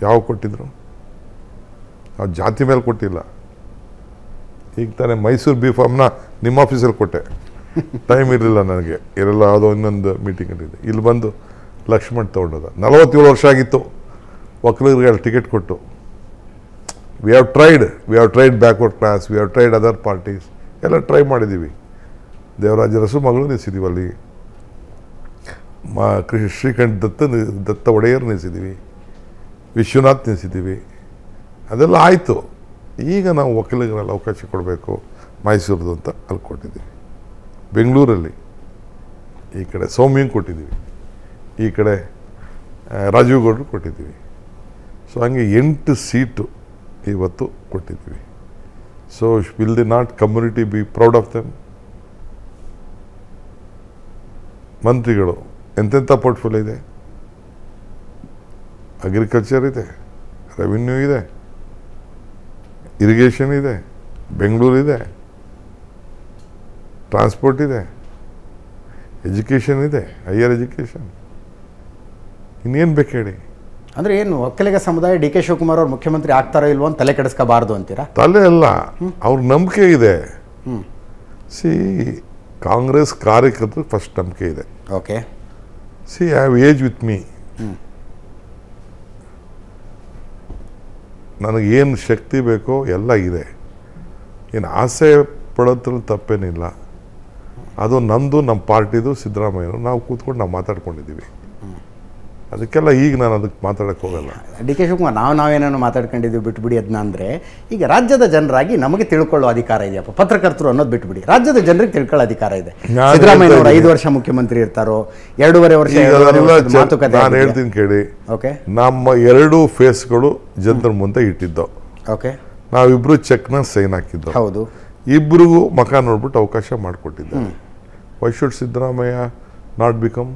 ಯಾವ ಕೊಟ್ಟಿದ್ರು ಯಾವ ಜಾತಿ ಮೇಲೆ ಕೊಟ್ಟಿಲ್ಲ ಈಗ ತಾನೇ ಮೈಸೂರು ಬಿ ಫಾರ್ಮ್ನ ನಿಮ್ಮ ಆಫೀಸಲ್ಲಿ ಕೊಟ್ಟೆ ಟೈಮ್ ಇರಲಿಲ್ಲ ನನಗೆ ಇರಲ್ಲ ಯಾವುದೋ ಇನ್ನೊಂದು ಮೀಟಿಂಗ್ ಇಟ್ಟಿದ್ದೆ ಇಲ್ಲಿ ಬಂದು ಲಕ್ಷ್ಮಣ್ ತೊಗೊಂಡದ ನಲವತ್ತೇಳು ವರ್ಷ ಆಗಿತ್ತು ಒಕ್ಕಲಿಗರಿಗೆ ಅಲ್ಲಿ ಟಿಕೆಟ್ ಕೊಟ್ಟು we have tried we have tried backward class we have tried other parties ಎಲ್ಲ ಟ್ರೈ ಮಾಡಿದ್ದೀವಿ ದೇವರಾಜ ರಸು ಮಗಳು ನಿಲ್ಲಿಸಿದ್ದೀವಿ ಅಲ್ಲಿ ಮಾ ಕೃಷಿ ಶ್ರೀಕಂಠ ದತ್ತ ದತ್ತ ಒಡೆಯರು ನಿಲ್ಲಿಸಿದ್ದೀವಿ ವಿಶ್ವನಾಥ್ ತಿನ್ನಿಸಿದ್ದೀವಿ ಅದೆಲ್ಲ ಆಯಿತು ಈಗ ನಾವು ವಕೀಲರಲ್ಲಿ ಅವಕಾಶ ಕೊಡಬೇಕು ಮೈಸೂರದ್ದು ಅಂತ ಅಲ್ಲಿ ಕೊಟ್ಟಿದ್ದೀವಿ ಬೆಂಗಳೂರಲ್ಲಿ ಈ ಕಡೆ ಸೌಮ್ಯಂಗೆ ಕೊಟ್ಟಿದ್ದೀವಿ ಈ ಕಡೆ ಗೌಡರು ಕೊಟ್ಟಿದ್ದೀವಿ ಸೊ ಹಂಗೆ ಎಂಟು ಸೀಟು ಇವತ್ತು ಕೊಟ್ಟಿದ್ದೀವಿ so will the not community be proud of them ಮಂತ್ರಿಗಳು ಎಂತೆಂಥ ಪೋರ್ಟ್ಫೋಲಿಯೋ ಇದೆ ಅಗ್ರಿಕಲ್ಚರ್ ಇದೆ ರೆವಿನ್ಯೂ ಇದೆ ಇರಿಗೇಷನ್ ಇದೆ ಇದೆ ಟ್ರಾನ್ಸ್ಪೋರ್ಟ್ ಇದೆ ಎಜುಕೇಷನ್ ಇದೆ ಹೈಯರ್ ಎಜುಕೇಷನ್ ಇನ್ನೇನು ಬೇಕು ಹೇಳಿ ಅಂದರೆ ಏನು ಒಕ್ಕಲಿಗ ಸಮುದಾಯ ಡಿ ಕೆ ಶಿವಕುಮಾರ್ ಅವರು ಮುಖ್ಯಮಂತ್ರಿ ಆಗ್ತಾರೋ ಇಲ್ವೋ ಅಂತ ತಲೆ ಕೆಡಿಸ್ಕೋಬಾರ್ದು ಅಂತೀರಾ ತಲೆ ಅಲ್ಲ ಅವ್ರ ನಂಬಿಕೆ ಇದೆ ಸಿ ಕಾಂಗ್ರೆಸ್ ಕಾರ್ಯಕರ್ತರು ಫಸ್ಟ್ ನಂಬಿಕೆ ಇದೆ okay see have age with me ನನಗೇನು ಶಕ್ತಿ ಬೇಕೋ ಎಲ್ಲ ಇದೆ ಏನು ಆಸೆ ಪಡೋದ್ರಲ್ಲಿ ತಪ್ಪೇನಿಲ್ಲ ಅದು ನಂದು ನಮ್ಮ ಪಾರ್ಟಿದು ಸಿದ್ದರಾಮಯ್ಯನು ನಾವು ಕೂತ್ಕೊಂಡು ನಾವು ಮಾತಾಡ್ಕೊಂಡಿದ್ದೀವಿ ಅದಕ್ಕೆಲ್ಲ ಈಗ ನಾನು ಅದಕ್ಕೆ ಮಾತಾಡಕ್ಕೆ ಹೋಗಲ್ಲ ಡಿ ಕೆ ಶಿವಕುಮಾರ್ ನಾವು ನಾವೇನೇನು ಮಾತಾಡ್ಕೊಂಡಿದ್ದೀವಿ ಬಿಟ್ಬಿಡಿ ಅದನ್ನ ಅಂದರೆ ಈಗ ರಾಜ್ಯದ ಜನರಾಗಿ ನಮಗೆ ತಿಳ್ಕೊಳ್ಳೋ ಅಧಿಕಾರ ಇದೆಯಪ್ಪ ಪತ್ರಕರ್ತರು ಅನ್ನೋದು ಬಿಟ್ಬಿಡಿ ರಾಜ್ಯದ ಜನರಿಗೆ ತಿಳ್ಕೊಳ್ಳೋ ಅಧಿಕಾರ ಇದೆ ಐದು ವರ್ಷ ಮುಖ್ಯಮಂತ್ರಿ ಇರ್ತಾರೋ ಎರಡೂವರೆ ವರ್ಷ ಮಾತುಕತೆ ನಾನು ಹೇಳ್ತೀನಿ ಕೇಳಿ ಓಕೆ ನಮ್ಮ ಎರಡೂ ಫೇಸ್ಗಳು ಜನರ ಮುಂದೆ ಇಟ್ಟಿದ್ದೋ ಓಕೆ ನಾವಿಬ್ರು ಚೆಕ್ನ ಸೈನ್ ಹಾಕಿದ್ದೋ ಹೌದು ಇಬ್ಬರಿಗೂ ಮಖ ನೋಡ್ಬಿಟ್ಟು ಅವಕಾಶ ಮಾಡಿಕೊಟ್ಟಿದ್ದೆ why should Siddaramaiah not become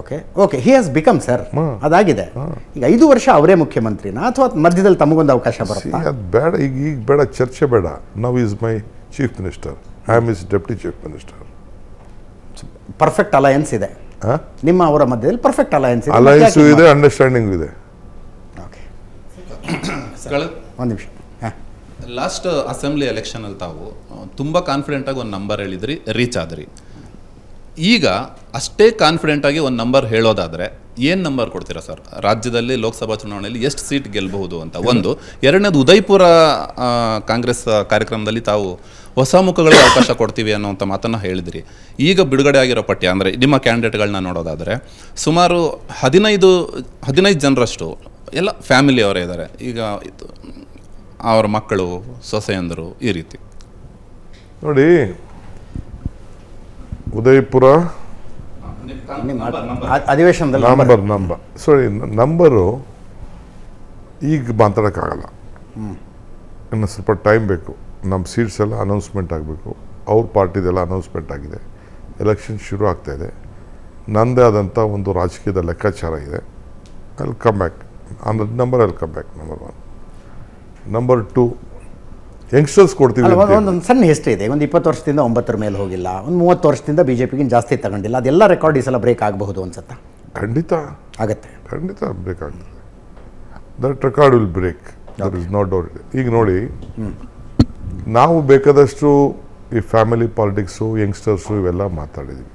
okay okay he has become sir ಅದಾಗಿದೆ ಈಗ ಐದು ವರ್ಷ ಅವರೇ ಮುಖ್ಯಮಂತ್ರಿನ ಅಥವಾ ಮಧ್ಯದಲ್ಲಿ ತಮಗೊಂದು ಅವಕಾಶ ಬರುತ್ತೆ ಬೇಡ ಈಗ ಈಗ ಬೇಡ ಚರ್ಚೆ ಬೇಡ now is my chief minister I am is deputy chief minister perfect alliance ಇದೆ ನಿಮ್ಮ ಅವರ ಮಧ್ಯದಲ್ಲಿ ಪರ್ಫೆಕ್ಟ್ ಅಲಯನ್ಸ್ ಇದೆ ಅಲಯನ್ಸ್ ಇದೆ ಅಂಡರ್ಸ್ಟ್ಯಾಂಡಿಂಗ್ ಇದೆ ಓಕೆ ಒಂದು ನಿಮಿಷ ಲಾಸ್ಟ್ ಅಸೆಂಬ್ಲಿ ಎಲೆಕ್ಷನಲ್ಲಿ ತಾವು ತುಂಬ ಕಾನ್ಫಿಡೆಂಟಾಗಿ ಒಂದು ನಂಬರ್ ಹೇಳಿದ್ರಿ ರೀಚ್ ಆದ್ರಿ ಈಗ ಅಷ್ಟೇ ಕಾನ್ಫಿಡೆಂಟ್ ಆಗಿ ಒಂದು ನಂಬರ್ ಹೇಳೋದಾದರೆ ಏನು ನಂಬರ್ ಕೊಡ್ತೀರಾ ಸರ್ ರಾಜ್ಯದಲ್ಲಿ ಲೋಕಸಭಾ ಚುನಾವಣೆಯಲ್ಲಿ ಎಷ್ಟು ಸೀಟ್ ಗೆಲ್ಲಬಹುದು ಅಂತ ಒಂದು ಎರಡನೇದು ಉದಯಪುರ ಕಾಂಗ್ರೆಸ್ ಕಾರ್ಯಕ್ರಮದಲ್ಲಿ ತಾವು ಹೊಸ ಮುಖಗಳಿಗೆ ಅವಕಾಶ ಕೊಡ್ತೀವಿ ಅನ್ನೋಂಥ ಮಾತನ್ನು ಹೇಳಿದಿರಿ ಈಗ ಬಿಡುಗಡೆ ಆಗಿರೋ ಪಠ್ಯ ಅಂದರೆ ನಿಮ್ಮ ಕ್ಯಾಂಡಿಡೇಟ್ಗಳನ್ನ ನೋಡೋದಾದರೆ ಸುಮಾರು ಹದಿನೈದು ಹದಿನೈದು ಜನರಷ್ಟು ಎಲ್ಲ ಫ್ಯಾಮಿಲಿಯವರೇ ಇದ್ದಾರೆ ಈಗ ಅವರ ಮಕ್ಕಳು ಸೊಸೆಯಂದರು ಈ ರೀತಿ ನೋಡಿ ಉದಯಪುರ ಅಧಿವೇಶನದಲ್ಲಿ ನಂಬರ್ ನಂಬರ್ ಸಾರಿ ನಂಬರು ಈಗ ಮಾತಾಡೋಕ್ಕಾಗಲ್ಲ ಇನ್ನು ಸ್ವಲ್ಪ ಟೈಮ್ ಬೇಕು ನಮ್ಮ ಸೀಟ್ಸ್ ಎಲ್ಲ ಅನೌನ್ಸ್ಮೆಂಟ್ ಆಗಬೇಕು ಅವ್ರ ಪಾರ್ಟಿದೆಲ್ಲ ಅನೌನ್ಸ್ಮೆಂಟ್ ಆಗಿದೆ ಎಲೆಕ್ಷನ್ ಶುರು ಇದೆ ನನ್ನದೇ ಆದಂಥ ಒಂದು ರಾಜಕೀಯದ ಲೆಕ್ಕಾಚಾರ ಇದೆ ಅಲ್ಲಿ ಕಮ್ ಬ್ಯಾಕ್ ಹಂಡ್ರೆಡ್ ನಂಬರ್ ಅಲ್ಲಿ come back number one number two youngsters ಕೊಡ್ತೀವಿ ಒಂದು ಸಣ್ಣ ಹಿಸ್ಟ್ರಿ ಇದೆ ಒಂದು ಇಪ್ಪತ್ತು ವರ್ಷದಿಂದ ಒಂಬತ್ತರ ಮೇಲೆ ಹೋಗಿಲ್ಲ ಒಂದು ಮೂವತ್ತು ವರ್ಷದಿಂದ ಬಿ ಜೆ ಜಾಸ್ತಿ ತಗೊಂಡಿಲ್ಲ ಅದೆಲ್ಲ ರೆಕಾರ್ಡ್ ಈ ಸಲ ಬ್ರೇಕ್ ಆಗಬಹುದು ಅನ್ಸುತ್ತಾ ಖಂಡಿತ ಆಗತ್ತೆ ಖಂಡಿತ break that record will break is not doubt ಈಗ ನೋಡಿ ನಾವು ಬೇಕಾದಷ್ಟು ಈ ಫ್ಯಾಮಿಲಿ ಪಾಲಿಟಿಕ್ಸು ಯಂಗ್ಸ್ಟರ್ಸು ಇವೆಲ್ಲ ಮಾತಾಡಿದೀವಿ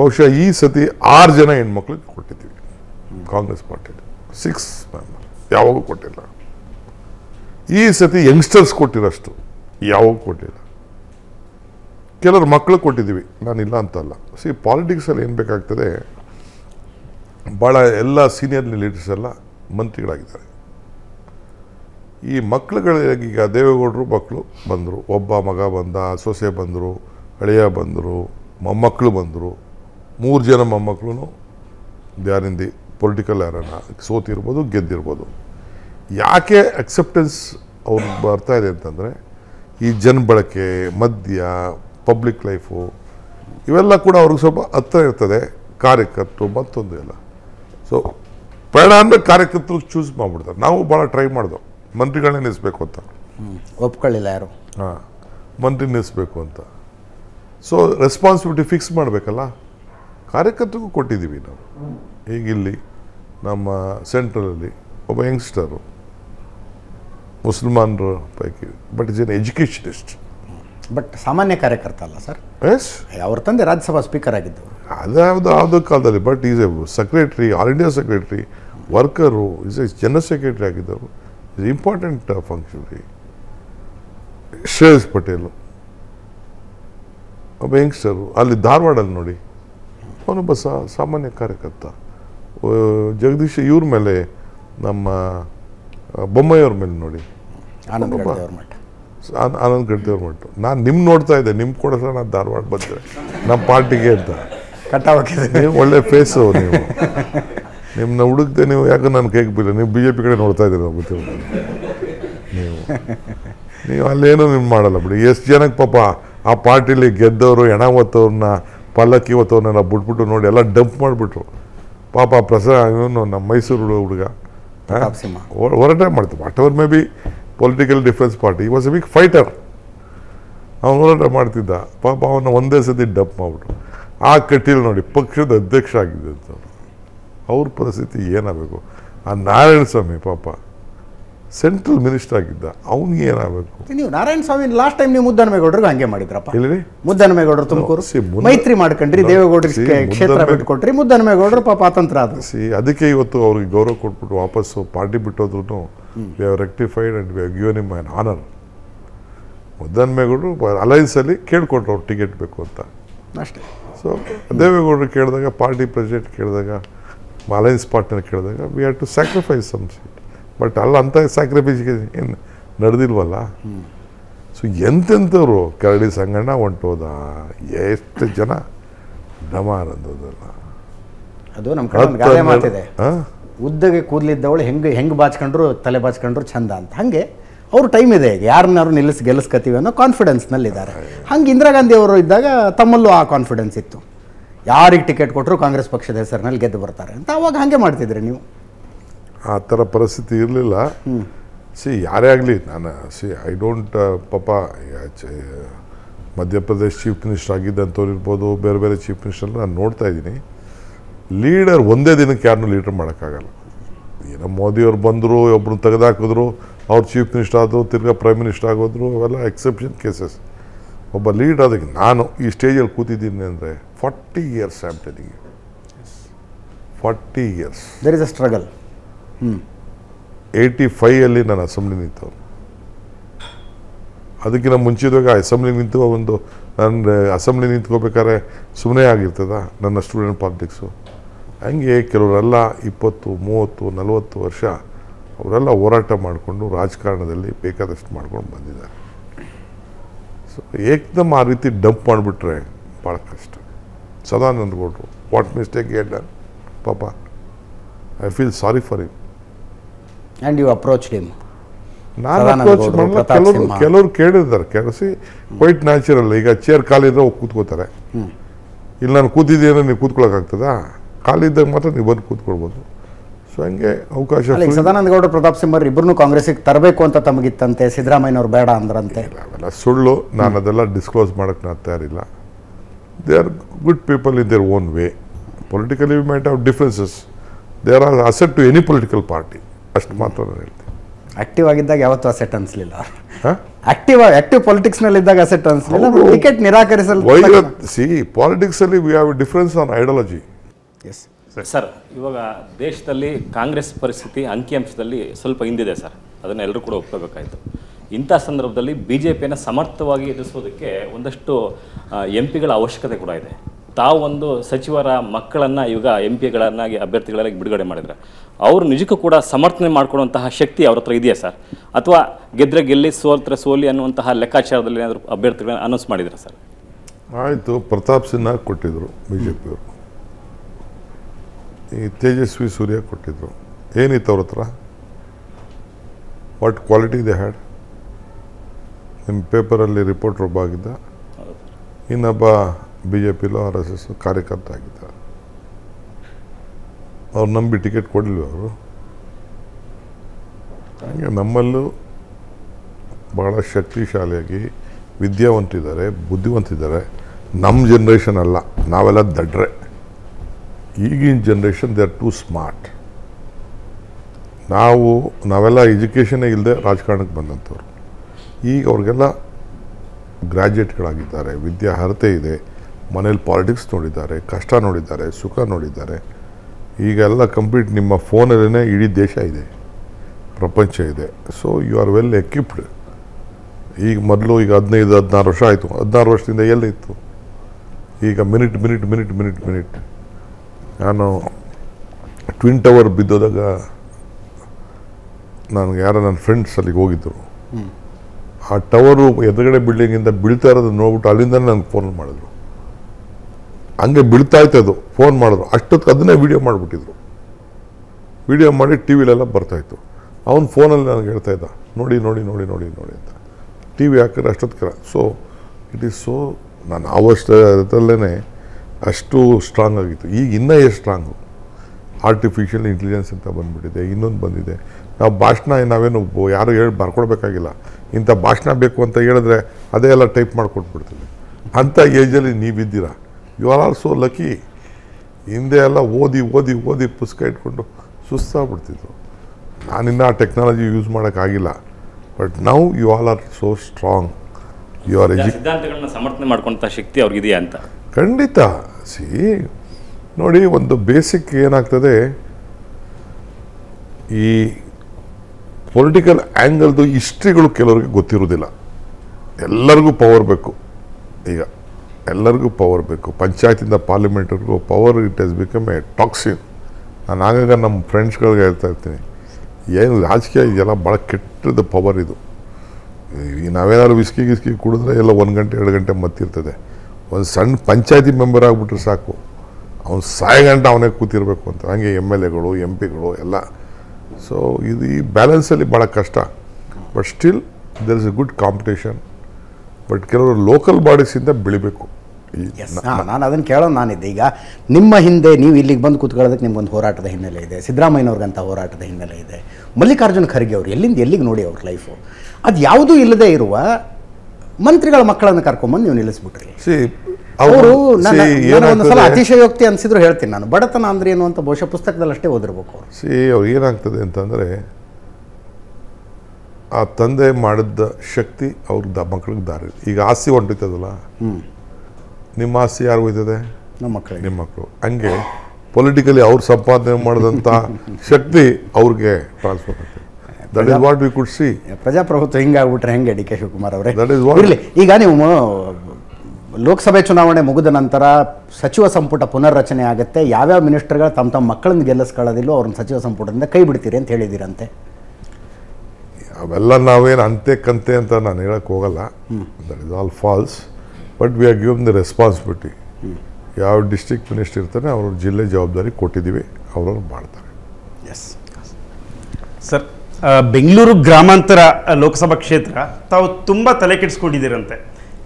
ಬಹುಶಃ ಈ ಸತಿ ಆರು ಜನ ಹೆಣ್ಮಕ್ಳಿಗೆ ಕೊಟ್ಟಿದ್ದೀವಿ ಕಾಂಗ್ರೆಸ್ ಪಾರ್ಟಿ ಸಿಕ್ಸ್ ಮೆಂಬರ್ ಯಾವಾಗೂ ಕೊಟ್ಟಿಲ್ಲ ಈ ಸತಿ ಯಂಗ್ಸ್ಟರ್ಸ್ ಕೊಟ್ಟಿರೋಷ್ಟು ಯಾವ ಕೊಟ್ಟಿಲ್ಲ ಕೆಲವರು ಮಕ್ಕಳು ಕೊಟ್ಟಿದ್ದೀವಿ ನಾನಿಲ್ಲ ಅಂತಲ್ಲ ಸಿ ಪಾಲಿಟಿಕ್ಸಲ್ಲಿ ಏನು ಬೇಕಾಗ್ತದೆ ಭಾಳ ಎಲ್ಲ ಸೀನಿಯರ್ ಲೀಡರ್ಸ್ ಎಲ್ಲ ಮಂತ್ರಿಗಳಾಗಿದ್ದಾರೆ ಈ ಈಗ ದೇವೇಗೌಡರು ಮಕ್ಕಳು ಬಂದರು ಒಬ್ಬ ಮಗ ಬಂದ ಸೊಸೆ ಬಂದರು ಹಳೆಯ ಬಂದರು ಮೊಮ್ಮಕ್ಕಳು ಬಂದರು ಮೂರು ಜನ ಮೊಮ್ಮಕ್ಕಳು ದಿ ಪೊಲಿಟಿಕಲ್ ಯಾರನ್ನ ಸೋತಿರ್ಬೋದು ಗೆದ್ದಿರ್ಬೋದು ಯಾಕೆ ಅಕ್ಸೆಪ್ಟೆನ್ಸ್ ಅವ್ರು ಬರ್ತಾ ಇದೆ ಅಂತಂದರೆ ಈ ಬಳಕೆ ಮದ್ಯ ಪಬ್ಲಿಕ್ ಲೈಫು ಇವೆಲ್ಲ ಕೂಡ ಅವ್ರಿಗೆ ಸ್ವಲ್ಪ ಹತ್ತಿರ ಇರ್ತದೆ ಕಾರ್ಯಕರ್ತರು ಮತ್ತೊಂದು ಎಲ್ಲ ಸೊ ಪ್ರಯಾಣ ಅಂದರೆ ಕಾರ್ಯಕರ್ತರು ಚೂಸ್ ಮಾಡಿಬಿಡ್ತಾರೆ ನಾವು ಭಾಳ ಟ್ರೈ ಮಾಡಿದೆವು ಮಂತ್ರಿಗಳನ್ನೇ ನಿಲ್ಲಿಸ್ಬೇಕು ಅಂತ ಒಪ್ಕೊಳ್ಳಿಲ್ಲ ಯಾರು ಹಾಂ ಮಂತ್ರಿ ನಿಲ್ಲಿಸ್ಬೇಕು ಅಂತ ಸೊ ರೆಸ್ಪಾನ್ಸಿಬಿಲಿಟಿ ಫಿಕ್ಸ್ ಮಾಡಬೇಕಲ್ಲ ಕಾರ್ಯಕರ್ತರಿಗೂ ಕೊಟ್ಟಿದ್ದೀವಿ ನಾವು ಈಗಿಲ್ಲಿ ನಮ್ಮ ಸೆಂಟ್ರಲಲ್ಲಿ ಒಬ್ಬ ಯಂಗ್ಸ್ಟರು ಮುಸಲ್ಮಾನರ ಪೈಕಿ but is an educationist but ಸಾಮಾನ್ಯ ಕಾರ್ಯಕರ್ತ ಅಲ್ಲ ಸರ್ ಎಸ್ ಅವ್ರ ತಂದೆ ರಾಜ್ಯಸಭಾ ಸ್ಪೀಕರ್ ಆಗಿದ್ದು ಅದ್ಯಾವುದು ಯಾವುದೋ ಕಾಲದಲ್ಲಿ but is a secretary all India secretary worker is a general secretary ಆಗಿದ್ದವರು ಇಸ್ ಇಂಪಾರ್ಟೆಂಟ್ ಫಂಕ್ಷನ್ ರೀ ಶ್ರೇಯಸ್ ಪಟೇಲು ಒಬ್ಬ ಯಂಗ್ಸ್ಟರು ಅಲ್ಲಿ ಧಾರವಾಡಲ್ಲಿ ನೋಡಿ ಅವನೊಬ್ಬ ಸಾಮಾನ್ಯ ಕಾರ್ಯಕರ್ತ ಜಗದೀಶ್ ಇವ್ರ ಮೇಲೆ ನಮ್ಮ ಬೊಮ್ಮಾಯಿಯವ್ರ ಮೇಲೆ ನೋಡಿ ಆನಂದ್ ಗಡ್ಡೆಯವ್ರ ಮಠ ನಾನು ನಿಮ್ಮ ನೋಡ್ತಾ ಇದ್ದೆ ನಿಮ್ಮ ಕೂಡ ಸಹ ನಾನು ಧಾರವಾಡ ಬಂದೆ ನಮ್ಮ ಪಾರ್ಟಿಗೆ ಅಂತ ನೀವು ಒಳ್ಳೆ ಫೇಸು ನೀವು ನಿಮ್ಮನ್ನ ಹುಡುಕ್ದೆ ನೀವು ಯಾಕೆ ನಾನು ಕೇಕ್ ಬಿಲ್ಲ ನೀವು ಬಿ ಜೆ ಪಿ ಕಡೆ ನೋಡ್ತಾ ಇದ್ದೀರ ಗೊತ್ತೇ ನೀವು ನೀವು ಅಲ್ಲೇನೂ ನಿಮ್ಮ ಮಾಡಲ್ಲ ಬಿಡಿ ಎಷ್ಟು ಜನಕ್ಕೆ ಪಾಪ ಆ ಪಾರ್ಟಿಲಿ ಗೆದ್ದವರು ಹೆಣ ಒತ್ತವ್ರನ್ನ ಪಲ್ಲಕ್ಕಿ ಒತ್ತವ್ರನ್ನೆಲ್ಲ ಬಿಟ್ಬಿಟ್ಟು ನೋಡಿ ಎಲ್ಲ ಡಂಪ್ ಮಾಡಿಬಿಟ್ರು ಪಾಪ ಪ್ರಸ ಇವನು ನಮ್ಮ ಮೈಸೂರು ಹುಡುಗ ಹುಡುಗ ಹೋರಾಟ Singh. Over, our may be political defence party was a big fighter ಅವನು ಹೋರಾಟ ಮಾಡ್ತಿದ್ದ ಪಾಪ ಅವನ್ನ ಒಂದೇ ಸತಿ ಡಪ್ ಮಾಡ್ಬಿಟ್ರು ಆ ಕಟ್ಟಿಲ್ ನೋಡಿ ಪಕ್ಷದ ಅಧ್ಯಕ್ಷ ಆಗಿದ್ದಂತ ಅವ್ರ ಪರಿಸ್ಥಿತಿ ಏನಾಗಬೇಕು ಆ ನಾರಾಯಣ ಸ್ವಾಮಿ ಪಾಪ ಸೆಂಟ್ರಲ್ ಮಿನಿಸ್ಟರ್ ಆಗಿದ್ದ ಅವನಿಗೆ ಏನಾಗಬೇಕು ನೀವು ನಾರಾಯಣ ಸ್ವಾಮಿ ಲಾಸ್ಟ್ ಟೈಮ್ ನೀವು ಮುದ್ದನಮೇಗೌಡರಿಗೆ ಹಂಗೆ ಮಾಡಿದ್ರಪ್ಪ ಇಲ್ಲಿ ಮುದ್ದನಮೇಗೌಡರು ತುಮಕೂರು ಮೈತ್ರಿ ಮಾಡ್ಕೊಂಡ್ರಿ ದೇವೇಗೌಡರಿಗೆ ಕ್ಷೇತ್ರ ಬಿಟ್ಕೊಟ್ರಿ ಮುದ್ದನಮೇಗೌಡರು ಪಾಪ ಆತಂತ್ರ ಆದ ಸಿ ಅದಕ್ಕೆ ಇವತ್ತು ಅವ್ರಿಗೆ ಗೌರವ ಕೊಟ್ಬಿಟ್ಟು ವಾಪಸ್ಸು ಪಾರ್ಟಿ ಬಿಟ್ಟೋದ್ರು we rectified and we have given him main honour ಮುದ್ದನಮೇಗೌಡರು ಅಲೈನ್ಸಲ್ಲಿ ಕೇಳ್ಕೊಟ್ರು ಅವ್ರು ಟಿಕೆಟ್ ಬೇಕು ಅಂತ ಅಷ್ಟೇ ಸೊ ದೇವೇಗೌಡರು ಕೇಳಿದಾಗ ಪಾರ್ಟಿ ಪ್ರೆಸಿಡೆಂಟ್ ಕೇಳಿದಾಗ ಅಲೈನ್ಸ್ ಪಾರ್ಟ್ನರ್ ಕೇಳಿದಾಗ ವಿ ಹ್ಯಾಡ್ ಟು ಸ್ಯಾಕ್ರಿಫೈಸ್ ಸಮ್ಸಿ ಬಟ್ ಅಲ್ಲ ಅಂತ ಸ್ಯಾಕ್ರಿಫೈಸ್ ಏನು ನಡೆದಿಲ್ವಲ್ಲ ಸೊ ಎಂತೆಂಥವ್ರು ಕರಡಿ ಸಂಗಣ್ಣ ಹೊಂಟೋದ ಎಷ್ಟು ಜನ ಡಮಾನಂದೋದಲ್ಲ ಅದು ನಮ್ಮ ಕಡೆ ಮಾತಿದೆ ಉದ್ದಗೆ ಕೂದಲಿದ್ದವಳು ಹೆಂಗೆ ಹೆಂಗೆ ಬಾಚ್ಕೊಂಡ್ರು ತಲೆ ಬಾಚ್ಕೊಂಡ್ರು ಚಂದ ಅಂತ ಹಾಗೆ ಅವರು ಟೈಮ್ ಇದೆ ಈಗ ಯಾರನ್ನಾರು ನಿಲ್ಲಿಸಿ ಗೆಲ್ಲಿಸ್ಕತೀವಿ ಅನ್ನೋ ಕಾನ್ಫಿಡೆನ್ಸ್ನಲ್ಲಿದ್ದಾರೆ ಹಂಗೆ ಇಂದಿರಾ ಗಾಂಧಿ ಅವರು ಇದ್ದಾಗ ತಮ್ಮಲ್ಲೂ ಆ ಕಾನ್ಫಿಡೆನ್ಸ್ ಇತ್ತು ಯಾರಿಗೆ ಟಿಕೆಟ್ ಕೊಟ್ಟರು ಕಾಂಗ್ರೆಸ್ ಪಕ್ಷದ ಹೆಸರಿನಲ್ಲಿ ಗೆದ್ದು ಬರ್ತಾರೆ ಅಂತ ಅವಾಗ ಹಾಗೆ ಮಾಡ್ತಿದ್ರಿ ನೀವು ಆ ಥರ ಪರಿಸ್ಥಿತಿ ಇರಲಿಲ್ಲ ಸಿ ಯಾರೇ ಆಗಲಿ ನಾನು ಸಿ ಐ ಡೋಂಟ್ ಪಾಪ ಮಧ್ಯಪ್ರದೇಶ್ ಚೀಫ್ ಮಿನಿಸ್ಟರ್ ಆಗಿದ್ದಂಥವ್ರು ಅಂತವ್ರಿರ್ಬೋದು ಬೇರೆ ಬೇರೆ ಚೀಫ್ ಮಿನಿಸ್ಟರ್ ನಾನು ನೋಡ್ತಾ ಇದ್ದೀನಿ ಲೀಡರ್ ಒಂದೇ ದಿನಕ್ಕೆ ಯಾರನ್ನೂ ಲೀಡರ್ ಮಾಡೋಕ್ಕಾಗಲ್ಲ ಏನೋ ಮೋದಿಯವ್ರು ಬಂದರು ಒಬ್ಬರು ತೆಗೆದಾಕಿದ್ರು ಅವ್ರು ಚೀಫ್ ಮಿನಿಸ್ಟರ್ ಆದರು ತಿರ್ಗಾ ಪ್ರೈಮ್ ಮಿನಿಸ್ಟರ್ ಆಗೋದ್ರು ಅವೆಲ್ಲ ಎಕ್ಸೆಪ್ಷನ್ ಕೇಸಸ್ ಒಬ್ಬ ಲೀಡ್ ಅದಕ್ಕೆ ನಾನು ಈ ಸ್ಟೇಜಲ್ಲಿ ಕೂತಿದ್ದೀನಿ ಅಂದರೆ forty years am telling forty years there is a struggle eighty ಫೈಯಲ್ಲಿ ನಾನು ಅಸೆಂಬ್ಲಿ ನಿಂತವನು ಅದಕ್ಕಿಂತ ಮುಂಚಿದಾಗ ಅಸೆಂಬ್ಲಿ ನಿಂತು ಒಂದು ನನ್ನ ಅಸೆಂಬ್ಲಿ ನಿಂತ್ಕೋಬೇಕಾದ್ರೆ ಸುಮ್ಮನೆ ಆಗಿರ್ತದ ನನ್ನ ಸ್ಟೂಡೆಂಟ್ ಪಾಲಿಟಿಕ್ಸು ಹಂಗೆ ಕೆಲವರೆಲ್ಲ ಇಪ್ಪತ್ತು ಮೂವತ್ತು ನಲವತ್ತು ವರ್ಷ ಅವರೆಲ್ಲ ಹೋರಾಟ ಮಾಡಿಕೊಂಡು ರಾಜಕಾರಣದಲ್ಲಿ ಬೇಕಾದಷ್ಟು ಮಾಡ್ಕೊಂಡು ಬಂದಿದ್ದಾರೆ ಸೊ ಏಕದಮ್ ಆ ರೀತಿ ಡಂಪ್ ಮಾಡಿಬಿಟ್ರೆ ಭಾಳ ಕಷ್ಟ ಸದಾನಂದಗೌಡರು ವಾಟ್ ಮಿಸ್ಟೇಕ್ ಎಡ್ ಪಾಪ I feel sorry for him and you approach him ನಾನು ಕೆಲವರು ಕೇಳಿದ್ದಾರೆ ಕೆಲಸಿ ಕ್ವೈಟ್ ನ್ಯಾಚುರಲ್ ಈಗ ಚೇರ್ ಖಾಲಿದ್ರೆ ಹೋಗಿ ಕೂತ್ಕೋತಾರೆ ಇಲ್ಲಿ ನಾನು ಕೂತಿದ್ದೀನಿ ನೀವು ಕೂತ್ಕೊಳ್ಳೋಕ್ಕಾಗ್ತದಾ ಕಾಲಿದ್ದಾಗ ಮಾತ್ರ ನೀವು ಬಂದು ಕೂತ್ಕೊಳ್ಬೋದು ಸೊ ಹಂಗೆ ಅವಕಾಶ ಸದಾನಂದ ಗೌಡ ಪ್ರತಾಪ್ ಸಿಂಹ ಇಬ್ಬರನ್ನು ಕಾಂಗ್ರೆಸ್ಗೆ ತರಬೇಕು ಅಂತ ತಮಗಿತ್ತಂತೆ ಸಿದ್ದರಾಮಯ್ಯ ಅವ್ರು ಬೇಡ ಅಂದ್ರಂತೆ ಸುಳ್ಳು ನಾನು ಅದೆಲ್ಲ ಡಿಸ್ಕ್ಲೋಸ್ ಮಾಡೋಕ್ಕೆ ನಾನು ತಯಾರಿಲ್ಲ they are good people in their own way politically we might have differences they are are asset to any political party ಅಷ್ಟು ಮಾತ್ರ ಹೇಳ್ತೀನಿ ಆಕ್ಟಿವ್ ಆಗಿದ್ದಾಗ ಯಾವತ್ತೂ ಅಸೆಟ್ ಅನಿಸ್ಲಿಲ್ಲ ಆಕ್ಟಿವ್ ಆಕ್ಟಿವ್ ನಲ್ಲಿ ಇದ್ದಾಗ ಅಸೆಟ್ ಅನಿಸ್ಲಿಲ್ಲ ಟಿಕೆಟ್ ನಿರಾಕರಿಸಲು ಸಿ ಅಲ್ಲಿ we have difference on ideology yes sir ಇವಾಗ ದೇಶದಲ್ಲಿ ಕಾಂಗ್ರೆಸ್ ಪರಿಸ್ಥಿತಿ ಅಂಕಿಅಂಶದಲ್ಲಿ ಸ್ವಲ್ಪ ಹಿಂದಿದೆ ಸರ್ ಅದನ್ನ ಎಲ್ಲರೂ ಕೂಡ ಒಪ್ಕೋಬೇಕಾಯಿತು ಇಂಥ ಸಂದರ್ಭದಲ್ಲಿ ಬಿ ಜೆ ಪಿಯನ್ನು ಸಮರ್ಥವಾಗಿ ಎದುರಿಸೋದಕ್ಕೆ ಒಂದಷ್ಟು ಎಂ ಪಿಗಳ ಅವಶ್ಯಕತೆ ಕೂಡ ಇದೆ ತಾವು ಒಂದು ಸಚಿವರ ಮಕ್ಕಳನ್ನು ಇವಾಗ ಎಂ ಪಿಗಳನ್ನಾಗಿ ಅಭ್ಯರ್ಥಿಗಳಾಗಿ ಬಿಡುಗಡೆ ಮಾಡಿದರೆ ಅವರು ನಿಜಕ್ಕೂ ಕೂಡ ಸಮರ್ಥನೆ ಮಾಡಿಕೊಡುವಂತಹ ಶಕ್ತಿ ಅವ್ರ ಹತ್ರ ಇದೆಯಾ ಸರ್ ಅಥವಾ ಗೆದ್ದರೆ ಗೆಲ್ಲಿ ಸೋಲ್ತಾರೆ ಸೋಲಿ ಅನ್ನುವಂತಹ ಲೆಕ್ಕಾಚಾರದಲ್ಲಿ ಏನಾದರೂ ಅಭ್ಯರ್ಥಿಗಳನ್ನ ಅನೌನ್ಸ್ ಮಾಡಿದ್ರೆ ಸರ್ ಆಯಿತು ಪ್ರತಾಪ್ ಸಿನ್ಹಾ ಕೊಟ್ಟಿದ್ದರು ಬಿ ಜೆ ಪಿಯವರು ಈ ತೇಜಸ್ವಿ ಸೂರ್ಯ ಕೊಟ್ಟಿದ್ದರು ಏನಿತ್ತು ಅವ್ರ ಹತ್ರ ವಾಟ್ ಕ್ವಾಲಿಟಿ ದೇ ಹ್ಯಾಡ್ ನಿಮ್ಮ ಪೇಪರಲ್ಲಿ ರಿಪೋರ್ಟ್ರು ಒಬ್ಬ ಆಗಿದ್ದ ಇನ್ನೊಬ್ಬ ಬಿ ಜೆ ಪಿಲೋ ಆರ್ ಎಸ್ ಎಸ್ ಕಾರ್ಯಕರ್ತ ಆಗಿದ್ದ ಅವ್ರು ನಂಬಿ ಟಿಕೆಟ್ ಕೊಡಲಿಲ್ಲ ಅವರು ಹಾಗೆ ನಮ್ಮಲ್ಲೂ ಭಾಳ ಶಕ್ತಿಶಾಲಿಯಾಗಿ ವಿದ್ಯಾವಂತಿದ್ದಾರೆ ಬುದ್ಧಿವಂತಿದ್ದಾರೆ ನಮ್ಮ ಜನ್ರೇಷನ್ ಅಲ್ಲ ನಾವೆಲ್ಲ ದಡ್ರೆ ಈಗಿನ generation they are too smart ನಾವು ನಾವೆಲ್ಲ ಎಜುಕೇಷನೇ ಇಲ್ಲದೆ ರಾಜಕಾರಣಕ್ಕೆ ಬಂದಂಥವ್ರು ಈಗ ಅವ್ರಿಗೆಲ್ಲ ವಿದ್ಯಾ ಹರತೆ ಇದೆ ಮನೇಲಿ ಪಾಲಿಟಿಕ್ಸ್ ನೋಡಿದ್ದಾರೆ ಕಷ್ಟ ನೋಡಿದ್ದಾರೆ ಸುಖ ನೋಡಿದ್ದಾರೆ ಈಗ ಎಲ್ಲ ಕಂಪ್ಲೀಟ್ ನಿಮ್ಮ ಫೋನಲ್ಲೇ ಇಡೀ ದೇಶ ಇದೆ ಪ್ರಪಂಚ ಇದೆ so you are well equipped ಈಗ ಮೊದಲು ಈಗ ಹದಿನೈದು ಹದಿನಾರು ವರ್ಷ ಆಯಿತು ಹದಿನಾರು ವರ್ಷದಿಂದ ಎಲ್ಲಿತ್ತು ಈಗ minute minute minute minute minute ನಾನು ಟ್ವಿನ್ ಟವರ್ ಬಿದ್ದೋದಾಗ ನನಗೆ ಯಾರೋ ನನ್ನ ಫ್ರೆಂಡ್ಸ್ ಅಲ್ಲಿಗೆ ಹೋಗಿದ್ದರು ಆ ಟವರು ಎದುರುಗಡೆ ಬಿಲ್ಡಿಂಗಿಂದ ಬೀಳ್ತಾ ಇರೋದನ್ನ ನೋಡ್ಬಿಟ್ಟು ಅಲ್ಲಿಂದ ನನಗೆ ಫೋನ್ ಮಾಡಿದ್ರು ಹಂಗೆ ಅದು ಫೋನ್ ಮಾಡಿದ್ರು ಅಷ್ಟೊತ್ತು ಅದನ್ನೇ ವೀಡಿಯೋ ಮಾಡಿಬಿಟ್ಟಿದ್ರು ವೀಡಿಯೋ ಮಾಡಿ ಟಿ ವಿಲೆಲ್ಲ ಬರ್ತಾಯಿತ್ತು ಅವನು ಫೋನಲ್ಲಿ ನನಗೆ ಹೇಳ್ತಾ ಇದ್ದ ನೋಡಿ ನೋಡಿ ನೋಡಿ ನೋಡಿ ನೋಡಿ ಅಂತ ಟಿ ವಿ ಹಾಕಿದ್ರೆ ಅಷ್ಟೊತ್ತಿಗೆ ಸೊ ಇಟ್ ಈಸ್ ಸೋ ನಾನು ಆವಷ್ಟದಲ್ಲೇ ಅಷ್ಟು ಸ್ಟ್ರಾಂಗ್ ಆಗಿತ್ತು ಈಗ ಇನ್ನೂ ಎಷ್ಟು ಸ್ಟ್ರಾಂಗು ಆರ್ಟಿಫಿಷಿಯಲ್ ಇಂಟೆಲಿಜೆನ್ಸ್ ಅಂತ ಬಂದುಬಿಟ್ಟಿದೆ ಇನ್ನೊಂದು ಬಂದಿದೆ ನಾವು ಭಾಷಣ ನಾವೇನು ಯಾರು ಹೇಳಿ ಬರ್ಕೊಡ್ಬೇಕಾಗಿಲ್ಲ ಇಂಥ ಭಾಷಣ ಬೇಕು ಅಂತ ಹೇಳಿದ್ರೆ ಅದೇ ಎಲ್ಲ ಟೈಪ್ ಮಾಡಿಕೊಟ್ಬಿಡ್ತೀವಿ ಅಂಥ ಏಜಲ್ಲಿ ನೀವಿದ್ದೀರಾ ಯು ಆರ್ ಆಲ್ಸೋ ಲಕ್ಕಿ ಹಿಂದೆ ಎಲ್ಲ ಓದಿ ಓದಿ ಓದಿ ಪುಸ್ತಕ ಇಟ್ಕೊಂಡು ಸುಸ್ತಾಗ್ಬಿಡ್ತಿದ್ರು ನಾನಿನ್ನ ಆ ಟೆಕ್ನಾಲಜಿ ಯೂಸ್ ಮಾಡೋಕ್ಕಾಗಿಲ್ಲ but now you all are so strong you are ಸಿದ್ಧಾಂತಗಳನ್ನ ಸಮರ್ಥನೆ ಮಾಡ್ಕೊಂಥ ಶಕ್ತಿ ಅವ್ರಿಗಿದೆಯಾ ಅಂತ ಖಂಡಿತ ಸಿ ನೋಡಿ ಒಂದು ಬೇಸಿಕ್ ಏನಾಗ್ತದೆ ಈ ಪೊಲಿಟಿಕಲ್ ಆ್ಯಂಗಲ್ದು ಹಿಸ್ಟ್ರಿಗಳು ಕೆಲವರಿಗೆ ಗೊತ್ತಿರೋದಿಲ್ಲ ಎಲ್ಲರಿಗೂ ಪವರ್ ಬೇಕು ಈಗ ಎಲ್ಲರಿಗೂ ಪವರ್ ಬೇಕು ಪಂಚಾಯತಿಂದ ಪಾರ್ಲಿಮೆಂಟ್ವರೆಗೂ power it is become a toxin ನಾನು ಆಗಾಗ ನಮ್ಮ ಫ್ರೆಂಡ್ಸ್ಗಳಿಗೆ ಹೇಳ್ತಾ ಇರ್ತೀನಿ ಏನು ರಾಜಕೀಯ ಇದೆಲ್ಲ ಭಾಳ ಕೆಟ್ಟದ ಪವರ್ ಇದು ಈಗ ನಾವೇನಾದ್ರು ವಿಸ್ಕಿ ಗಿಸ್ಕಿ ಕುಡಿದ್ರೆ ಎಲ್ಲ ಒಂದು ಗಂಟೆ ಎರಡು ಗಂಟೆ ಮತ್ತಿರ್ತದೆ ಒಂದು ಸಣ್ಣ ಪಂಚಾಯತಿ ಮೆಂಬರ್ ಆಗಿಬಿಟ್ರೆ ಸಾಕು ಅವ್ನು ಸಾಯ ಗಂಟೆ ಅವನೇ ಕೂತಿರಬೇಕು ಅಂತ ಹಾಗೆ ಎಮ್ ಎಲ್ ಎಗಳು ಎಮ್ ಪಿಗಳು ಎಲ್ಲ ಸೊ ಇದು ಈ ಬ್ಯಾಲೆನ್ಸಲ್ಲಿ ಭಾಳ ಕಷ್ಟ but still there is a good competition but ಕೆಲವರು ಲೋಕಲ್ ಬಾಡೀಸಿಂದ ಬೆಳಿಬೇಕು ನಾನು ಅದನ್ನು ಕೇಳೋ ನಾನಿದ್ದೆ ಈಗ ನಿಮ್ಮ ಹಿಂದೆ ನೀವು ಇಲ್ಲಿಗೆ ಬಂದು ಕೂತ್ಕೊಳ್ಳೋದಕ್ಕೆ ನಿಮ್ಗೊಂದು ಹೋರಾಟದ ಹಿನ್ನೆಲೆ ಇದೆ ಸಿದ್ದರಾಮಯ್ಯನವ್ರಿಗಂಥ ಹೋರಾಟದ ಹಿನ್ನೆಲೆ ಇದೆ ಮಲ್ಲಿಕಾರ್ಜುನ ಖರ್ಗೆ ಅವರು ಎಲ್ಲಿಂದ ಎಲ್ಲಿಗೆ ನೋಡಿ ಅವ್ರ ಲೈಫು ಅದು ಯಾವುದೂ ಇಲ್ಲದೆ ಇರುವ ಮಂತ್ರಿಗಳ ಮಕ್ಕಳನ್ನು ಕರ್ಕೊಂಡ್ಬಂದು ನೀವು ನಿಲ್ಲಿಸ್ಬಿಟ್ರಿ ಅವರು ಸಲ ಅತಿಶಯೋಕ್ತಿ ಅನಿಸಿದ್ರು ಹೇಳ್ತೀನಿ ನಾನು ಬಡತನ ಅಂದ್ರೆ ಏನು ಅಂತ ಬಹುಶಃ ಪುಸ್ತಕದಲ್ಲಿ ಅಷ್ಟೇ ಓದಿರ್ಬೇಕು ಅವರು ಸಿ ಅವ್ರು ಏನಾಗ್ತದೆ ಅಂತಂದರೆ ಆ ತಂದೆ ಮಾಡಿದ್ದ ಶಕ್ತಿ ಅವ್ರಿಗೆ ಮಕ್ಳಿಗೆ ದಾರಿ ಈಗ ಆಸ್ತಿ ಹೊಂಟಿತ್ತದಲ್ಲ ನಿಮ್ಮ ಆಸ್ತಿ ಯಾರು ಹೋಯ್ತದೆ ನಮ್ಮ ನಿಮ್ಮ ಮಕ್ಕಳು ಹಂಗೆ ಪೊಲಿಟಿಕಲಿ ಅವ್ರು ಸಂಪಾದನೆ ಮಾಡಿದಂಥ ಶಕ್ತಿ ಅವ್ರಿಗೆ ಟ್ರಾನ್ಸ್ಫರ್ ಆಗ್ತದೆ that is what we could see ಹಿಂಗಾಗ್ಬಿಟ್ರೆ ಹೆಂಗೆ ಡಿ ಕೆ ಶಿವಕುಮಾರ್ ಅವರೇ ದಟ್ ಈಗ ನೀವು ಲೋಕಸಭೆ ಚುನಾವಣೆ ಮುಗಿದ ನಂತರ ಸಚಿವ ಸಂಪುಟ ಪುನರ್ರಚನೆ ಆಗುತ್ತೆ ಯಾವ್ಯಾವ ಮಿನಿಸ್ಟರ್ಗಳು ತಮ್ಮ ತಮ್ಮ ಮಕ್ಕಳನ್ನ ಗೆಲ್ಲಿಸ್ಕೊಳ್ಳೋದಿಲ್ಲೋ ಅವ್ರನ್ನ ಸಚಿವ ಸಂಪುಟದಿಂದ ಕೈ ಬಿಡ್ತೀರಿ ಅಂತ ಹೇಳಿದಿರಂತೆ ಅವೆಲ್ಲ ನಾವೇನು ಅಂತೆ ಕಂತೆ ಅಂತ ನಾನು ಹೇಳಕ್ಕೆ ಹೋಗಲ್ಲ that is all false but we are given the responsibility ಯಾವ ಡಿಸ್ಟಿಕ್ ಮಿನಿಸ್ಟರ್ ಇರ್ತಾನೆ ಅವ್ರ ಜಿಲ್ಲೆ ಜವಾಬ್ದಾರಿ ಕೊಟ್ಟಿದ್ದೀವಿ ಅವರು ಮಾಡ್ತಾರೆ ಎಸ್ ಸರ್ ಬೆಂಗಳೂರು ಗ್ರಾಮಾಂತರ ಲೋಕಸಭಾ ಕ್ಷೇತ್ರ ತಾವು ತುಂಬ ತಲೆ ಕೆಡಿಸ್ಕೊಂಡಿದ್ದೀರಂತೆ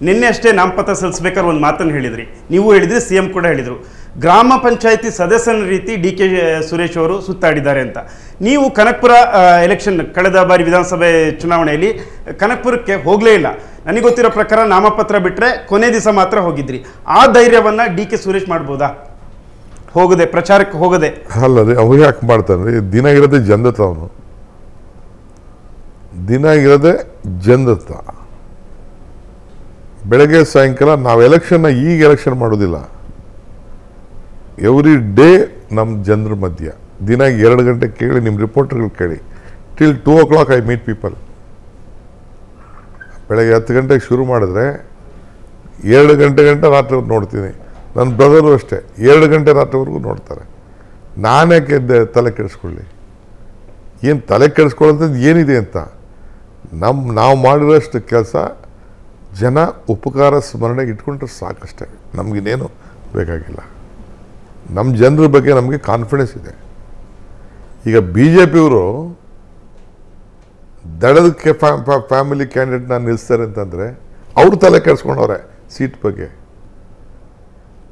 ನಿನ್ನೆ ಅಷ್ಟೇ ನಾಮಪತ್ರ ಸಲ್ಲಿಸ್ಬೇಕಾದ್ರೆ ಒಂದು ಮಾತನ್ನು ಹೇಳಿದ್ರಿ ನೀವು ಹೇಳಿದ್ರಿ ಸಿ ಎಂ ಕೂಡ ಹೇಳಿದರು ಗ್ರಾಮ ಪಂಚಾಯಿತಿ ಸದಸ್ಯನ ರೀತಿ ಡಿ ಕೆ ಸುರೇಶ್ ಅವರು ಸುತ್ತಾಡಿದ್ದಾರೆ ಅಂತ ನೀವು ಕನಕ್ಪುರ ಎಲೆಕ್ಷನ್ ಕಳೆದ ಬಾರಿ ವಿಧಾನಸಭೆ ಚುನಾವಣೆಯಲ್ಲಿ ಕನಕ್ಪುರಕ್ಕೆ ಹೋಗಲೇ ಇಲ್ಲ ನನಗೆ ಗೊತ್ತಿರೋ ಪ್ರಕಾರ ನಾಮಪತ್ರ ಬಿಟ್ಟರೆ ಕೊನೆ ದಿವಸ ಮಾತ್ರ ಹೋಗಿದ್ರಿ ಆ ಧೈರ್ಯವನ್ನು ಡಿ ಕೆ ಸುರೇಶ್ ಮಾಡ್ಬೋದಾ ಹೋಗದೆ ಪ್ರಚಾರಕ್ಕೆ ಹೋಗದೆ ಅಲ್ಲದೆ ಅವ್ರು ಯಾಕೆ ಮಾಡ್ತಾನೆ ದಿನ ಇರೋದೆ ಜಂದತ್ತ ಅವನು ದಿನ ಇರೋದೇ ಜಂದತ್ತ ಬೆಳಗ್ಗೆ ಸಾಯಂಕಾಲ ನಾವು ಎಲೆಕ್ಷನ್ನ ಈಗ ಎಲೆಕ್ಷನ್ ಮಾಡೋದಿಲ್ಲ ಎವ್ರಿ ಡೇ ನಮ್ಮ ಜನರ ಮಧ್ಯ ದಿನ ಎರಡು ಗಂಟೆ ಕೇಳಿ ನಿಮ್ಮ ರಿಪೋರ್ಟರ್ಗಳು ಕೇಳಿ till two o'clock I meet people ಬೆಳಗ್ಗೆ ಹತ್ತು ಗಂಟೆಗೆ ಶುರು ಮಾಡಿದ್ರೆ ಎರಡು ಗಂಟೆ ಗಂಟೆ ರಾತ್ರಿ ನೋಡ್ತೀನಿ ನನ್ನ ಬ್ರದರು ಅಷ್ಟೇ ಎರಡು ಗಂಟೆ ರಾತ್ರಿವರೆಗೂ ನೋಡ್ತಾರೆ ನಾನೇಕೆ ತಲೆ ಕೆಡಿಸ್ಕೊಳ್ಳಿ ಏನು ತಲೆ ಕೆಡಿಸ್ಕೊಳ್ಳೋದ್ ಏನಿದೆ ಅಂತ ನಮ್ಮ ನಾವು ಮಾಡಿರೋಷ್ಟು ಕೆಲಸ ಜನ ಉಪಕಾರ ಸ್ಮರಣೆಗೆ ಇಟ್ಕೊಂಡ್ರೆ ಸಾಕಷ್ಟೇ ನಮಗಿನ್ನೇನು ಬೇಕಾಗಿಲ್ಲ ನಮ್ಮ ಜನರ ಬಗ್ಗೆ ನಮಗೆ ಕಾನ್ಫಿಡೆನ್ಸ್ ಇದೆ ಈಗ ಬಿ ಜೆ ಪಿಯವರು ದಡದ ಕೆ ಫ್ಯಾಮಿಲಿ ಕ್ಯಾಂಡಿಡೇಟ್ನ ನಿಲ್ಲಿಸ್ತಾರೆ ಅಂತಂದರೆ ಅವ್ರ ತಲೆ ಕೆಡಿಸ್ಕೊಂಡವ್ರೆ ಸೀಟ್ ಬಗ್ಗೆ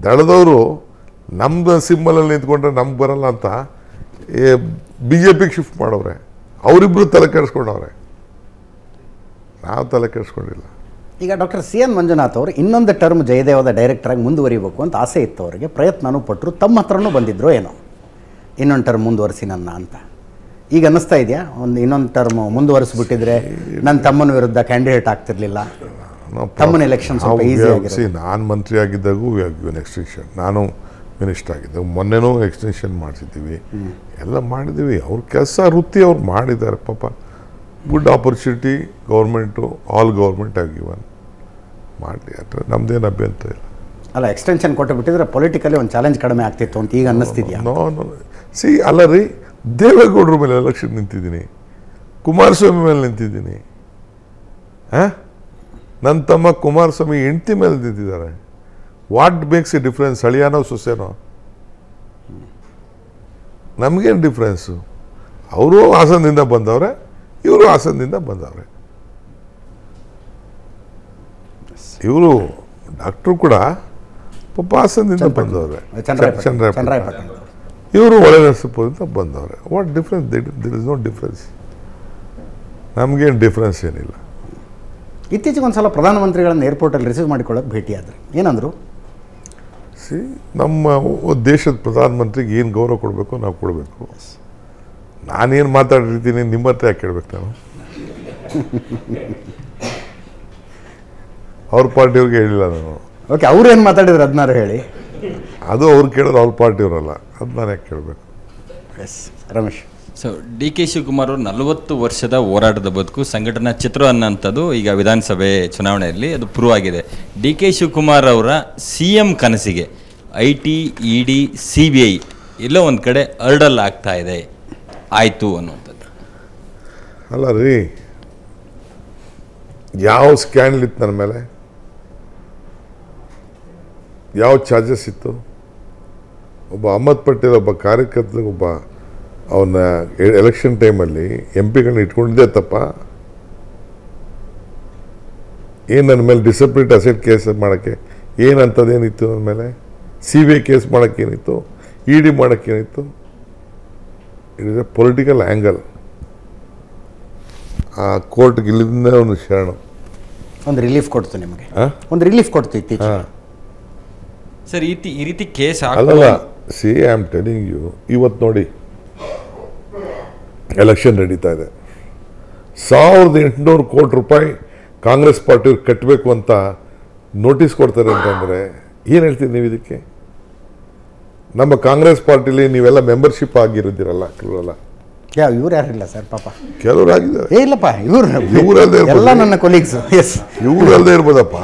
ದಡದವರು ನಮ್ಮದು ಸಿಂಬಲಲ್ಲಿ ನಿಂತ್ಕೊಂಡ್ರೆ ನಮ್ಗೆ ಬರಲ್ಲ ಅಂತ ಬಿ ಜೆ ಪಿಗೆ ಶಿಫ್ಟ್ ಮಾಡವ್ರೆ ಅವರಿಬ್ಬರು ತಲೆ ಕೆಡಿಸ್ಕೊಂಡವ್ರೆ ನಾವು ತಲೆ ಕೆಡಿಸ್ಕೊಂಡಿಲ್ಲ ಈಗ ಡಾಕ್ಟರ್ ಸಿ ಎನ್ ಮಂಜುನಾಥ್ ಅವರು ಇನ್ನೊಂದು ಟರ್ಮ್ ಜಯದೇವದ ಡೈರೆಕ್ಟರಾಗಿ ಮುಂದುವರಿಬೇಕು ಅಂತ ಆಸೆ ಇತ್ತು ಅವರಿಗೆ ಪ್ರಯತ್ನನೂ ಪಟ್ಟರು ತಮ್ಮ ಹತ್ರನೂ ಬಂದಿದ್ರು ಏನೋ ಇನ್ನೊಂದು ಟರ್ಮ್ ಮುಂದುವರಿಸಿ ನನ್ನ ಅಂತ ಈಗ ಅನ್ನಿಸ್ತಾ ಇದೆಯಾ ಒಂದು ಇನ್ನೊಂದು ಟರ್ಮ್ ಮುಂದುವರಿಸ್ಬಿಟ್ಟಿದ್ರೆ ನನ್ನ ತಮ್ಮನ ವಿರುದ್ಧ ಕ್ಯಾಂಡಿಡೇಟ್ ಆಗ್ತಿರ್ಲಿಲ್ಲ ತಮ್ಮನ ಎಲೆಕ್ಷನ್ ನಾನು ಮಂತ್ರಿ ಆಗಿದ್ದಾಗೂ ಎಕ್ಸ್ಟೆನ್ಷನ್ ನಾನು ಮಿನಿಸ್ಟರ್ ಆಗಿದ್ದಾಗ ಮೊನ್ನೆನೂ ಎಕ್ಸ್ಟೆನ್ಷನ್ ಮಾಡಿಸಿದ್ದೀವಿ ಎಲ್ಲ ಮಾಡಿದ್ದೀವಿ ಅವ್ರ ಕೆಲಸ ವೃತ್ತಿ ಅವ್ರು ಮಾಡಿದ್ದಾರೆ ಪಾಪ good opportunity government all government ಆಗಿ ಇವನ್ ಮಾಡಲಿ ಅಂದರೆ ನಮ್ದೇನು ಅಭ್ಯಂತರ ಇಲ್ಲ ಅಲ್ಲ ಎಕ್ಸ್ಟೆನ್ಷನ್ ಕೊಟ್ಟು ಬಿಟ್ಟಿದ್ರೆ ಪೊಲಿಟಿಕಲಿ ಒಂದು ಚಾಲೆಂಜ್ ಕಡಿಮೆ ಆಗ್ತಿತ್ತು ಅಂತ ಈಗ ಅನ್ನಿಸ್ತಿದ್ಯಾ ನೋ ನೋ ಸಿ ಅಲ್ಲ ರೀ ದೇವೇಗೌಡರ ಮೇಲೆ ಎಲೆಕ್ಷನ್ ನಿಂತಿದ್ದೀನಿ ಕುಮಾರಸ್ವಾಮಿ ಮೇಲೆ ನಿಂತಿದ್ದೀನಿ ಹಾಂ ನನ್ನ ತಮ್ಮ ಕುಮಾರಸ್ವಾಮಿ ಹೆಂಡತಿ ಮೇಲೆ ನಿಂತಿದ್ದಾರೆ ವಾಟ್ ಮೇಕ್ಸ್ ಎ ಡಿಫ್ರೆನ್ಸ್ ಹಳಿಯಾನೋ ಸೊಸೆನೋ ನಮಗೇನು ಡಿಫ್ರೆನ್ಸು ಅವರು ಹಾಸನದಿಂದ ಬಂದವರೇ ಇವರು ಹಾಸನದಿಂದ ಬಂದವ್ರೆ ಇವರು ಡಾಕ್ಟ್ರು ಕೂಡ ಪಪ್ಪ ಹಾಸನದಿಂದ ಬಂದವ್ರೆ ಇವರು ಇವರು ನರಸಪುರದಿಂದ ಬಂದವ್ರೆ what difference there is no difference ನಮಗೇನು ಡಿಫ್ರೆನ್ಸ್ ಏನಿಲ್ಲ ಇತ್ತೀಚೆಗೆ ಒಂದು ಸಲ ಪ್ರಧಾನಮಂತ್ರಿಗಳನ್ನು ಏರ್ಪೋರ್ಟಲ್ಲಿ ರಿಸೀವ್ ಮಾಡಿಕೊಳ್ಳೋಕೆ ಆದರೆ ಏನಂದರು ಸಿ ನಮ್ಮ ದೇಶದ ಪ್ರಧಾನಮಂತ್ರಿಗೆ ಏನು ಗೌರವ ಕೊಡಬೇಕು ನಾವು ಕೊಡಬೇಕು ನಾನೇನು ಮಾತಾಡಿರ್ತೀನಿ ನಿಮ್ಮ ಹತ್ರ ಯಾಕೆ ಕೇಳ್ಬೇಕು ನಾನು ಅವ್ರ ಪಾರ್ಟಿಯವ್ರಿಗೆ ಹೇಳಿಲ್ಲ ನಾನು ಓಕೆ ಅವ್ರು ಏನು ಮಾತಾಡಿದ್ರು ಅದನ್ನಾರು ಹೇಳಿ ಅದು ಅವ್ರು ಕೇಳೋದು ಅವ್ರ ಪಾರ್ಟಿಯವರಲ್ಲ ಅದು ನಾನು ಯಾಕೆ ಕೇಳಬೇಕು yes Ramesh so D K Shivakumar ಅವರು ನಲವತ್ತು ವರ್ಷದ ಹೋರಾಟದ ಬದುಕು ಸಂಘಟನಾ ಚಿತ್ರ ಅನ್ನೋಂಥದ್ದು ಈಗ ವಿಧಾನಸಭೆ ಚುನಾವಣೆಯಲ್ಲಿ ಅದು ಪ್ರೂವ್ ಆಗಿದೆ ಡಿ ಕೆ ಶಿವಕುಮಾರ್ ಅವರ ಸಿ ಎಂ ಕನಸಿಗೆ I T E D C B I ಎಲ್ಲೋ ಒಂದು ಕಡೆ ಅರ್ಡಲ್ ಆಗ್ತಾ ಇದೆ ಆಯಿತು ಅನ್ನುವಂಥದ್ದು ಅಲ್ಲ ರೀ ಯಾವ ಸ್ಕ್ಯಾಂಡಲ್ ಇತ್ತು ನನ್ನ ಮೇಲೆ ಯಾವ ಚಾರ್ಜಸ್ ಇತ್ತು ಒಬ್ಬ ಅಹಮದ್ ಪಟೇಲ್ ಒಬ್ಬ ಕಾರ್ಯಕರ್ತ ಒಬ್ಬ ಅವನ ಎಲೆಕ್ಷನ್ ಟೈಮಲ್ಲಿ ಎಂ ಪಿಗಳನ್ನ ಇಟ್ಕೊಂಡಿದ್ದೆ ತಪ್ಪ ಏನು ನನ್ನ ಮೇಲೆ ಡಿಸಪ್ಲಿಟ್ ಅಸೆಟ್ ಕೇಸ್ ಮಾಡೋಕ್ಕೆ ಏನಂಥದ್ದೇನಿತ್ತು ನನ್ನ ಮೇಲೆ ಸಿ ಬಿ ಐ ಕೇಸ್ ಮಾಡೋಕ್ಕೇನಿತ್ತು ಇ e ಡಿ ಮಾಡೋಕ್ಕೇನಿತ್ತು it is a political angle ಆ ಕೋರ್ಟ್ಗೆ ಇಲ್ಲಿಂದ ಒಂದು ಶರಣ ಒಂದು ರಿಲೀಫ್ ಕೊಡ್ತು ನಿಮಗೆ ಒಂದು ರಿಲೀಫ್ ಕೊಡ್ತು ಸರ್ ಈ ಈ ರೀತಿ ಕೇಸ್ ಅಲ್ಲ see I am telling you ಇವತ್ತು ನೋಡಿ ಎಲೆಕ್ಷನ್ ನಡೀತಾ ಇದೆ ಸಾವಿರದ ಎಂಟುನೂರು ಕೋಟಿ ರೂಪಾಯಿ ಕಾಂಗ್ರೆಸ್ ಪಾರ್ಟಿ ಕಟ್ಟಬೇಕು ಅಂತ ನೋಟಿಸ್ ಕೊಡ್ತಾರೆ ಅಂತಂದರೆ ಏನು ಹೇಳ್ತೀರಿ ನೀವು ಇದಕ್ಕೆ ನಮ್ಮ ಕಾಂಗ್ರೆಸ್ ಪಾರ್ಟಿಲಿ ನೀವೆಲ್ಲ ಮೆಂಬರ್ಶಿಪ್ ಆಗಿರೋದಿರಲ್ಲ ಕೆಲವಲ್ಲ ಯಾವ ಇವ್ರು ಯಾರಿಲ್ಲ ಸರ್ ಪಾಪ ಕೆಲವ್ರು ಆಗಿದ್ದಾರೆ ಏ ಇಲ್ಲಪ್ಪ ಇವ್ರು ಇವರಲ್ಲದೆ ಎಲ್ಲ ನನ್ನ ಕೊಲೀಗ್ಸ್ ಎಸ್ ಇವರಲ್ಲದೆ ಇರ್ಬೋದಪ್ಪ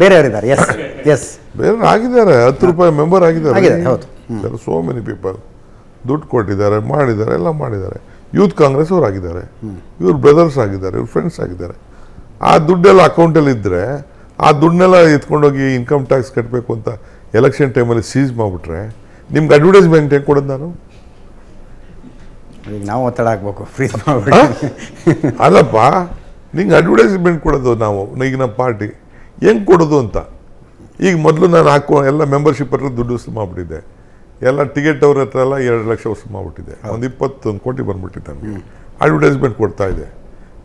ಬೇರೆಯವರಿದ್ದಾರೆ ಎಸ್ ಎಸ್ ಬೇರೆ ಆಗಿದ್ದಾರೆ ಹತ್ತು ರೂಪಾಯಿ ಮೆಂಬರ್ ಆಗಿದ್ದಾರೆ ಹೌದು ಸೋ ಮೆನಿ ಪೀಪಲ್ ದುಡ್ಡು ಕೊಟ್ಟಿದ್ದಾರೆ ಮಾಡಿದ್ದಾರೆ ಎಲ್ಲ ಮಾಡಿದ್ದಾರೆ ಯೂತ್ ಕಾಂಗ್ರೆಸ್ ಅವ್ರು ಆಗಿದ್ದಾರೆ ಇವ್ರ ಬ್ರದರ್ಸ್ ಆಗಿದ್ದಾರೆ ಇವ್ರ ಫ್ರೆಂಡ್ಸ್ ಆಗಿದ್ದಾರೆ ಆ ದುಡ್ಡೆಲ್ಲ ಅಕೌಂಟಲ್ಲಿ ಇದ್ದರೆ ಆ ದುಡ್ಡನ್ನೆಲ್ಲ ಎತ್ಕೊಂಡೋಗಿ ಇನ್ಕಮ್ ಟ್ಯಾಕ್ಸ್ ಕಟ್ಟಬೇಕು ಅಂತ ಎಲೆಕ್ಷನ್ ಟೈಮಲ್ಲಿ ಸೀಸ್ ಮಾಡಿಬಿಟ್ರೆ ನಿಮ್ಗೆ ಅಡ್ವರ್ಟೈಸ್ಮೆಂಟ್ ಹೆಂಗೆ ಕೊಡೋದು ನಾನು ಈಗ ನಾವು ಒತ್ತಡ ಹಾಕ್ಬೇಕು ಫ್ರೀಸ್ ಮಾಡ್ಬಿಟ್ಟು ಅಲ್ಲಪ್ಪ ನಿಂಗೆ ಅಡ್ವರ್ಟೈಸ್ಮೆಂಟ್ ಕೊಡೋದು ನಾವು ಈಗ ನಮ್ಮ ಪಾರ್ಟಿ ಹೆಂಗೆ ಕೊಡೋದು ಅಂತ ಈಗ ಮೊದಲು ನಾನು ಹಾಕೋ ಎಲ್ಲ ಮೆಂಬರ್ಶಿಪ್ ಹತ್ರ ದುಡ್ಡು ವಸೂಲು ಮಾಡಿಬಿಟ್ಟಿದ್ದೆ ಎಲ್ಲ ಟಿಕೆಟ್ ಅವ್ರ ಹತ್ರ ಎಲ್ಲ ಎರಡು ಲಕ್ಷ ವರ್ಷ ಮಾಡಿಬಿಟ್ಟಿದೆ ಒಂದು ಇಪ್ಪತ್ತೊಂದು ಕೋಟಿ ಬಂದ್ಬಿಟ್ಟಿದ್ದೆ ನಮಗೆ ಅಡ್ವರ್ಟೈಸ್ಮೆಂಟ್ ಕೊಡ್ತಾ ಇದೆ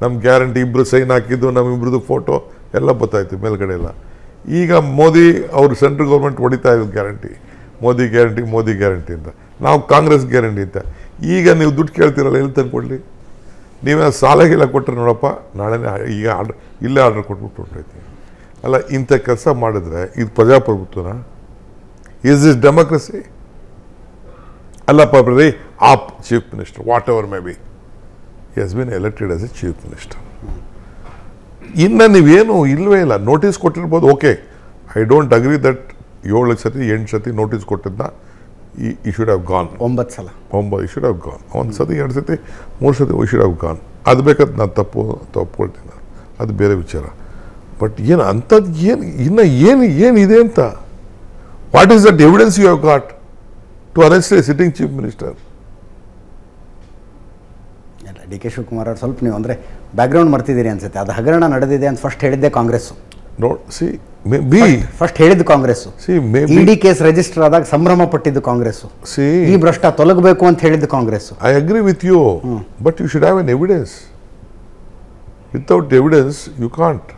ನಮ್ಮ ಗ್ಯಾರಂಟಿ ಇಬ್ಬರು ಸೈನ್ ಹಾಕಿದ್ದು ನಮ್ಮಿಬ್ರದ್ದು ಫೋಟೋ ಎಲ್ಲ ಬರ್ತಾಯಿತ್ತು ಮೇಲ್ಗಡೆ ಎಲ್ಲ ಈಗ ಮೋದಿ ಅವರು ಸೆಂಟ್ರಲ್ ಗೌರ್ಮೆಂಟ್ ಹೊಡಿತಾ ಇದ್ದು guarantee Modi guarantee Modi guarantee ಅಂತ ನಾವು ಕಾಂಗ್ರೆಸ್ ಗ್ಯಾರಂಟಿ ಅಂತ ಈಗ ನೀವು ದುಡ್ಡು ಕೇಳ್ತೀರಲ್ಲ ಎಲ್ಲಿ ತಂದು ಕೊಡಲಿ ನೀವೇ ಸಾಲ ಕೊಟ್ಟರೆ ನೋಡಪ್ಪ ನಾಳೆ ಈಗ ಆರ್ಡ್ರ್ ಇಲ್ಲೇ ಆರ್ಡ್ರ್ ಕೊಟ್ಬಿಟ್ಟು ಹೊರಟೈತಿ ಅಲ್ಲ ಇಂಥ ಕೆಲಸ ಮಾಡಿದ್ರೆ ಇದು ಪ್ರಜಾಪ್ರಭುತ್ವನ ಈಸ್ ಇಸ್ ಡೆಮೋಕ್ರಸಿ ಅಲ್ಲಪ್ಪ ರೀ of chief minister whatever may be is been elected as a chief minister ಇನ್ನು ನೀವೇನು ಇಲ್ಲವೇ ಇಲ್ಲ ನೋಟಿಸ್ ಕೊಟ್ಟಿರ್ಬೋದು okay I don't agree that ಏಳು ಸತಿ ಎಂಟು ಸತಿ ನೋಟಿಸ್ ಕೊಟ್ಟಿದ್ದ ಈ ಶುಡ್ ಹ್ಯಾವ್ ಗಾನ್ ಒಂಬತ್ತು ಸಲ ಒಂಬತ್ತು ಈ ಶುಡ್ ಹ್ಯಾವ್ ಗಾನ್ ಒಂದು ಸತಿ ಎರಡು ಸತಿ ಮೂರು ಸತಿ ಈ ಶುಡ್ ಹ್ಯಾವ್ ಗಾನ್ ಅದು ಬೇಕಾದ ನಾನು ತಪ್ಪು ತಪ್ಪುಕೊಳ್ತೀನಿ ಅದು ಬೇರೆ ವಿಚಾರ ಬಟ್ ಏನು ಅಂಥದ್ದು ಏನು ಇನ್ನು ಏನು ಏನಿದೆ ಅಂತ what is that evidence you have got to arrest a sitting chief minister D K Shivakumar ಅವ್ರು ಸ್ವಲ್ಪ ನೀವು ಅಂದರೆ ಬ್ಯಾಕ್ಗ್ರೌಂಡ್ ಮರ್ತಿದ್ದೀರಿ ಅನ್ಸುತ್ತೆ ಅದು ಹಗರಣ ನಡೆದಿದೆ ಅಂತ ಫಸ್ಟ್ ಹೇಳಿದ್ದೆ ಕಾಂಗ್ರೆಸ್ಸು ನೋಡಿ ಸಿ ಬಿ ಫಸ್ಟ್ ಹೇಳಿದ್ದು ಕಾಂಗ್ರೆಸ್ ಡಿ ಕೇಸ್ ರಿಜಿಸ್ಟರ್ ಆದಾಗ ಸಂಭ್ರಮ ಪಟ್ಟಿದ್ದು ಕಾಂಗ್ರೆಸ್ ಈ ಭ್ರಷ್ಟ ತೊಲಗಬೇಕು ಅಂತ ಹೇಳಿದ್ದು Congress I agree with you but you should have an evidence without evidence you can't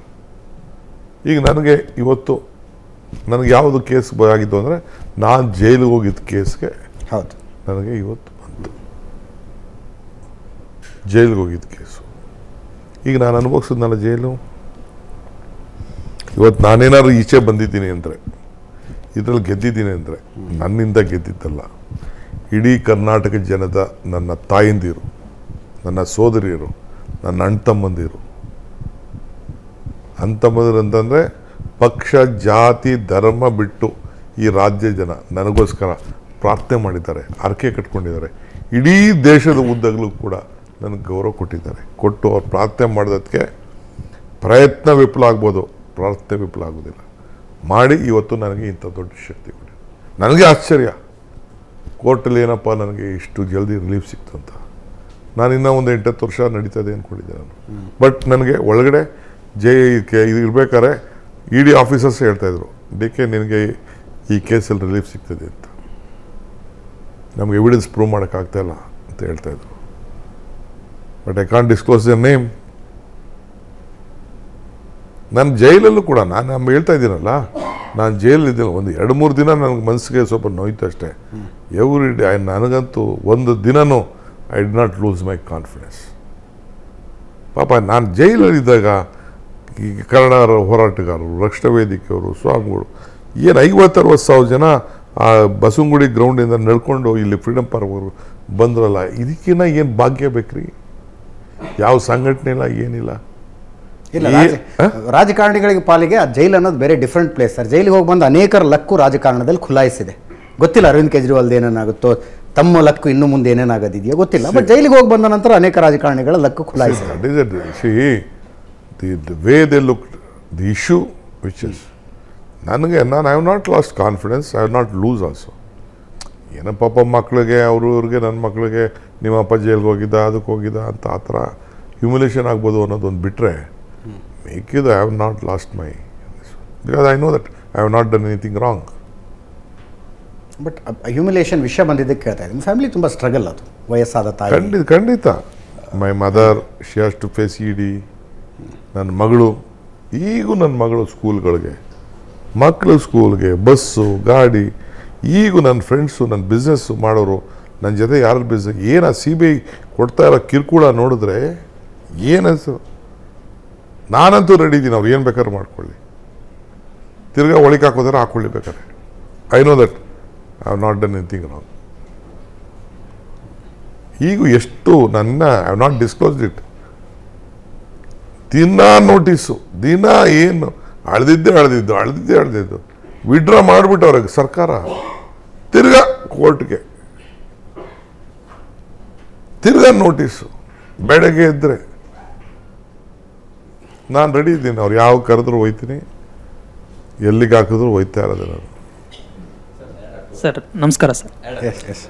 ಈಗ ನನಗೆ ಇವತ್ತು ನನಗೆ ಯಾವುದು ಕೇಸ್ ಆಗಿದ್ದು ಅಂದರೆ ನಾನು ಜೈಲಿಗೆ ಹೋಗಿದ್ದ ಕೇಸ್ಗೆ ಹೌದು ನನಗೆ ಇವತ್ತು ಬಂತು ಜೈಲಿಗೆ ಹೋಗಿದ್ದ ಕೇಸು ಈಗ ನಾನು ಅನುಭವಿಸಿದ್ನಲ್ಲ ಜೈಲು ಇವತ್ತು ನಾನೇನಾದ್ರು ಈಚೆ ಬಂದಿದ್ದೀನಿ ಅಂದರೆ ಇದರಲ್ಲಿ ಗೆದ್ದಿದ್ದೀನಿ ಅಂದರೆ ನನ್ನಿಂದ ಗೆದ್ದಿದ್ದಲ್ಲ ಇಡೀ ಕರ್ನಾಟಕ ಜನದ ನನ್ನ ತಾಯಂದಿರು ನನ್ನ ಸೋದರಿಯರು ನನ್ನ ಅಣ್ಣ ತಮ್ಮಂದಿರು ಅಣ್ತಮ್ಮಂದಿರು ಅಂತಂದರೆ ಪಕ್ಷ ಜಾತಿ ಧರ್ಮ ಬಿಟ್ಟು ಈ ರಾಜ್ಯ ಜನ ನನಗೋಸ್ಕರ ಪ್ರಾರ್ಥನೆ ಮಾಡಿದ್ದಾರೆ ಆರ್ಕೆ ಕಟ್ಕೊಂಡಿದ್ದಾರೆ ಇಡೀ ದೇಶದ ಉದ್ದಗಲೂ ಕೂಡ ನನಗೆ ಗೌರವ ಕೊಟ್ಟಿದ್ದಾರೆ ಕೊಟ್ಟು ಅವ್ರು ಪ್ರಾರ್ಥನೆ ಮಾಡೋದಕ್ಕೆ ಪ್ರಯತ್ನ ವಿಫಲ ಆಗ್ಬೋದು ಪ್ರಾರ್ಥನೆ ವಿಫಲ ಆಗೋದಿಲ್ಲ ಮಾಡಿ ಇವತ್ತು ನನಗೆ ಇಂಥ ದೊಡ್ಡ ಶಕ್ತಿ ಕೊಡಿ ನನಗೆ ಆಶ್ಚರ್ಯ ಕೋರ್ಟಲ್ಲಿ ಏನಪ್ಪ ನನಗೆ ಇಷ್ಟು ಜಲ್ದಿ ರಿಲೀಫ್ ಅಂತ ನಾನು ಇನ್ನೂ ಒಂದು ಎಂಟತ್ತು ವರ್ಷ ನಡೀತದೆ ಅಂದ್ಕೊಂಡಿದ್ದೆ ನಾನು ಬಟ್ ನನಗೆ ಒಳಗಡೆ ಜೆ ಕೆ ಇದು ಇರಬೇಕಾದ್ರೆ ಇ e ಡಿ ಆಫೀಸರ್ಸ್ ಹೇಳ್ತಾಯಿದ್ರು ಡಿ ಕೆ ನಿನಗೆ ಈ ಕೇಸಲ್ಲಿ ರಿಲೀಫ್ ಸಿಗ್ತದೆ ಅಂತ ನಮಗೆ ಎವಿಡೆನ್ಸ್ ಪ್ರೂವ್ ಮಾಡೋಕ್ಕಾಗ್ತಾಯಿಲ್ಲ ಅಂತ ಹೇಳ್ತಾಯಿದ್ರು but I can't disclose the name ನನ್ನ ಜೈಲಲ್ಲೂ ಕೂಡ ನಾನು ನಮ್ಮ ಹೇಳ್ತಾ ಇದ್ದೀನಲ್ಲ ನಾನು ಜೈಲಲ್ಲಿದ್ದೀನಿ ಒಂದು ಎರಡು ಮೂರು ದಿನ ನನಗೆ ಮನಸ್ಸಿಗೆ ಸ್ವಲ್ಪ ನೋಯ್ತು ಅಷ್ಟೇ ಎವ್ರಿ ಡೇ ನನಗಂತೂ ಒಂದು ದಿನವೂ I did not lose my confidence ಪಾಪ ನಾನು ಜೈಲಲ್ಲಿದ್ದಾಗ ಈ ಕನ್ನಡ ಹೋರಾಟಗಾರರು ರಕ್ಷಣಾ ವೇದಿಕೆಯವರು ಸ್ವಾಮಿಗಳು ಏನು ಐವತ್ತರವತ್ತು ಸಾವಿರ ಜನ ಆ ಬಸವಂಗುಡಿ ಗ್ರೌಂಡಿಂದ ನಡ್ಕೊಂಡು ಇಲ್ಲಿ ಫ್ರೀಡಮ್ ಅವರು ಬಂದ್ರಲ್ಲ ಇದಕ್ಕಿಂತ ಏನು ಭಾಗ್ಯ ಬೇಕ್ರಿ ಯಾವ ಸಂಘಟನೆ ಇಲ್ಲ ಏನಿಲ್ಲ ಇಲ್ಲ ರಾಜಕಾರಣಿಗಳಿಗೆ ಪಾಲಿಗೆ ಆ ಜೈಲು ಅನ್ನೋದು ಬೇರೆ ಡಿಫ್ರೆಂಟ್ ಪ್ಲೇಸ್ ಸರ್ ಜೈಲಿಗೆ ಹೋಗಿ ಬಂದು ಅನೇಕರ ಲಕ್ಕು ರಾಜಕಾರಣದಲ್ಲಿ ಖುಲಾಯಿಸಿದೆ ಗೊತ್ತಿಲ್ಲ ಅರವಿಂದ್ ಕೇಜ್ರಿವಾಲ್ ಏನೇನಾಗುತ್ತೋ ತಮ್ಮ ಲಕ್ಕು ಇನ್ನು ಮುಂದೆ ಏನೇನಾಗದಿದೆಯೋ ಗೊತ್ತಿಲ್ಲ ಬಟ್ ಜೈಲಿಗೆ ಹೋಗಿ ಬಂದ ನಂತರ ಅನೇಕ ರಾಜಕಾರಣಿಗಳ ಲಕ್ಕು ಖುಲಾಯಿಸಿದೆ look the issue which is ನನಗೆ ನಾನು I have not lost confidence I have not lose also ಏನೋ ಪಾಪ ಮಕ್ಕಳಿಗೆ ಅವರು ಇವ್ರಿಗೆ ನನ್ನ ಮಕ್ಕಳಿಗೆ ನಿಮ್ಮ ಅಪ್ಪ ಜೈಲಿಗೆ ಹೋಗಿದ್ದ ಅದಕ್ಕೆ ಹೋಗಿದ್ದ ಅಂತ ಆ ಥರ ಹ್ಯುಮಿಲೇಷನ್ ಆಗ್ಬೋದು ಅನ್ನೋದೊಂದು ಬಿಟ್ಟರೆ make you that I have not lost my because I know that I have not done anything wrong. But humiliation uh, ವಿಷಯ ಬಂದಿದ್ದಕ್ಕೆ ಕೇಳ್ತಾ ಇದ್ದೀನಿ ಫ್ಯಾಮಿಲಿ ತುಂಬ ಸ್ಟ್ರಗಲ್ ಅದು ವಯಸ್ಸಾದ ತಾಯಿ ಖಂಡಿತ ಖಂಡಿತ my mother she has to face E D ನನ್ನ ಮಗಳು ಈಗೂ ನನ್ನ ಮಗಳು ಸ್ಕೂಲ್ಗಳಿಗೆ ಮಕ್ಕಳು ಸ್ಕೂಲ್ಗೆ ಬಸ್ಸು ಗಾಡಿ ಈಗೂ ನನ್ನ ಫ್ರೆಂಡ್ಸು ನನ್ನ ಬಿಸ್ನೆಸ್ಸು ಮಾಡೋರು ನನ್ನ ಜೊತೆ ಯಾರು ಬಿಸ್ನೆಸ್ ಏನು ಆ ಸಿ ಬಿ ಐ ಕೊಡ್ತಾ ಇರೋ ಕಿರುಕುಳ ನೋಡಿದ್ರೆ ಏನು ನಾನಂತೂ ರೆಡಿ ಇದ್ದೀನಿ ಅವ್ರು ಏನು ಬೇಕಾದ್ರೂ ಮಾಡ್ಕೊಳ್ಳಿ ತಿರ್ಗಾ ಒಳಿಕ್ ಹಾಕೋದಾರೆ ಹಾಕೊಳ್ಳಿ ಬೇಕಾದ್ರೆ I know that I have not done thing ನಾವು ಈಗ ಎಷ್ಟು ನನ್ನ I have not disclose it ದಿನ ನೋಟಿಸು ದಿನ ಏನು ಅಳ್ದಿದ್ದೇ ಅಳ್ದಿದ್ದು ಅಳ್ದಿದ್ದೇ ಅಳ್ದಿದ್ದು ವಿಡ್ರಾ ಮಾಡಿಬಿಟ್ಟು ಅವ್ರಿಗೆ ಸರ್ಕಾರ ತಿರ್ಗ ಕೋರ್ಟ್ಗೆ ತಿರ್ಗಾ ನೋಟಿಸು ಬೆಳಗ್ಗೆ ಇದ್ದರೆ ನಾನು ರೆಡಿ ಇದ್ದೀನಿ ಅವ್ರು ಯಾವ ಕರೆದ್ರು ಹೋಯ್ತೀನಿ ಎಲ್ಲಿಗೆ ಹಾಕಿದ್ರು ಹೋಯ್ತಾ ಇರೋದು ನಾನು ಸರ್ ನಮಸ್ಕಾರ ಸರ್ ಎಸ್ ಎಸ್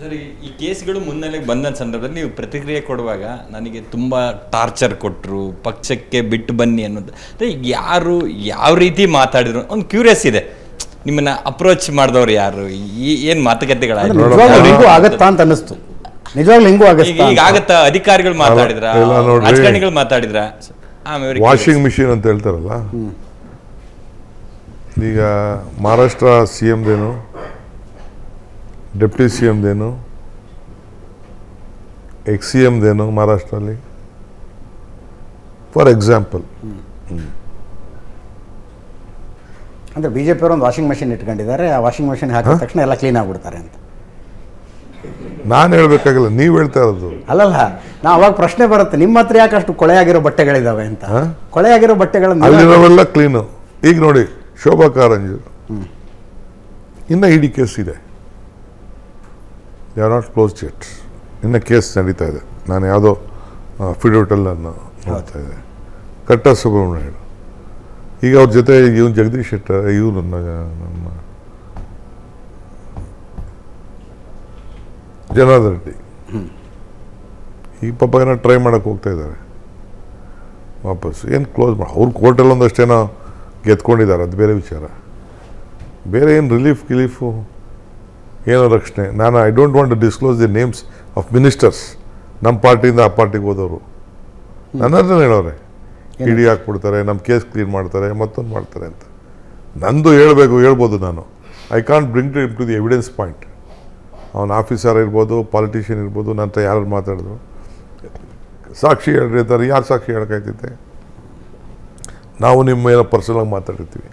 ಸರ್ ಈ ಕೇಸ್ಗಳು ಮುನ್ನೆಲೆಗೆ ಬಂದ ಸಂದರ್ಭದಲ್ಲಿ ನೀವು ಪ್ರತಿಕ್ರಿಯೆ ಕೊಡುವಾಗ ನನಗೆ ತುಂಬ ಟಾರ್ಚರ್ ಕೊಟ್ಟರು ಪಕ್ಷಕ್ಕೆ ಬಿಟ್ಟು ಬನ್ನಿ ಅನ್ನೋದು ಅದೇ ಯಾರು ಯಾವ ರೀತಿ ಮಾತಾಡಿದ್ರು ಒಂದು ಕ್ಯೂರಿಯಸ್ ಇದೆ ನಿಮ್ಮನ್ನ ಅಪ್ರೋಚ್ ಮಾಡಿದವ್ರು ಯಾರು ಏನು ಮಾತುಕತೆಗಳಾಗ ಆಗತ್ತಾ ಅಂತ ಅನ್ನಿಸ್ತು ನಿಜವಾಗ್ಲೂ ಈಗ ಆಗತ್ತಾ ಅಧಿಕಾರಿಗಳು ಮಾತಾಡಿದ್ರ ರಾಜಕಾರಣಿಗಳು ಮಾತಾಡಿದ್ರ ವಾಷಿಂಗ್ ಮಿಷಿನ್ ಅಂತ ಹೇಳ್ತಾರಲ್ಲ ಈಗ ಮಹಾರಾಷ್ಟ್ರ ಸಿ ಎಮ್ದೇನು ಡೆಪ್ಟಿ ಸಿ ಎಮ್ದೇನು ಎಕ್ಸ್ ಸಿ ಎಮ್ದೇನು ಮಹಾರಾಷ್ಟ್ರಲ್ಲಿ ಫಾರ್ ಎಕ್ಸಾಂಪಲ್ ಅಂದರೆ ಬಿ ಜೆ ಒಂದು ವಾಷಿಂಗ್ ಮೆಷಿನ್ ಇಟ್ಕೊಂಡಿದ್ದಾರೆ ಆ ವಾಷಿಂಗ್ ಮೆಷಿನ್ ಹಾಕಿದ ತಕ್ಷಣ ಎಲ್ಲ ಕ್ಲೀನ್ ಆಗಿಬಿಡ್ತಾರೆ ಅಂತ ನಾನು ಹೇಳ್ಬೇಕಾಗಿಲ್ಲ ನೀವು ಹೇಳ್ತಾ ಇರೋದು ಅಲ್ಲಲ್ಲ ನಾ ಅವಾಗ ಪ್ರಶ್ನೆ ಬರುತ್ತೆ ನಿಮ್ಮ ಹತ್ರ ಯಾಕೆ ಅಷ್ಟು ಕೊಳೆಯಾಗಿರೋ ಬಟ್ಟೆಗಳಿದಾವೆ ಅಂತ ಕೊಳೆಯಾಗಿರೋ ಬಟ್ಟೆಗಳನ್ನು ಅಲ್ಲಿರೋವೆಲ್ಲ ಕ್ಲೀನು ಈಗ ನೋಡಿ ಶೋಭಾ ಕಾರಂಜು ಇನ್ನು ಇಡಿ ಕೇಸ್ ಇದೆ ದೇ ನಾಟ್ ಕ್ಲೋಸ್ ಜೆಟ್ ಇನ್ನು ಕೇಸ್ ನಡೀತಾ ಇದೆ ನಾನು ಯಾವುದೋ ಫಿಡೋಟಲ್ಲನ್ನು ನೋಡ್ತಾ ಇದೆ ಕಟ್ಟ ಸುಬ್ರಹ್ಮಣ್ಯ ಈಗ ಅವ್ರ ಜೊತೆ ಇವನು ಜಗದೀಶ್ ಶೆಟ್ಟರ್ ಇವನು ನಮ್ಮ ಜನಾರ್ದನ್ ರೆಡ್ಡಿ ಈ ಪಾಪ ಏನೋ ಟ್ರೈ ಮಾಡೋಕ್ಕೆ ಹೋಗ್ತಾ ಇದ್ದಾರೆ ವಾಪಸ್ ಏನು ಕ್ಲೋಸ್ ಮಾಡಿ ಅವ್ರು ಕೋರ್ಟಲ್ಲಿ ಒಂದಷ್ಟೇನೋ ಗೆದ್ಕೊಂಡಿದ್ದಾರೆ ಅದು ಬೇರೆ ವಿಚಾರ ಬೇರೆ ಏನು ರಿಲೀಫ್ ಗಿಲೀಫು ಏನೋ ರಕ್ಷಣೆ ನಾನು I don't want to disclose the names of ministers ನಮ್ಮ ಪಾರ್ಟಿಯಿಂದ ಆ ಪಾರ್ಟಿಗೆ ಹೋದವರು ನನ್ನ ಹೇಳೋರೆ ಹೇಳೋರೆ ಡಿ ಹಾಕ್ಬಿಡ್ತಾರೆ ನಮ್ಮ ಕೇಸ್ ಕ್ಲೀನ್ ಮಾಡ್ತಾರೆ ಮತ್ತೊಂದು ಮಾಡ್ತಾರೆ ಅಂತ ನಂದು ಹೇಳಬೇಕು ಹೇಳ್ಬೋದು ನಾನು I can't bring to to the evidence point ಅವನ ಆಫೀಸರ್ ಇರ್ಬೋದು ಪಾಲಿಟಿಷಿಯನ್ ಇರ್ಬೋದು ನಂತರ ಯಾರಾದ್ರು ಯಾರು ಮಾತಾಡಿದ್ರು ಸಾಕ್ಷಿ ಹೇಳಿರ್ತಾರೆ ಯಾರು ಸಾಕ್ಷಿ ಹೇಳ್ಕಾಯ್ತಿದ್ದೆ ನಾವು ನಿಮ್ಮ ಏನೋ ಪರ್ಸನಲಾಗಿ ಮಾತಾಡಿರ್ತೀವಿ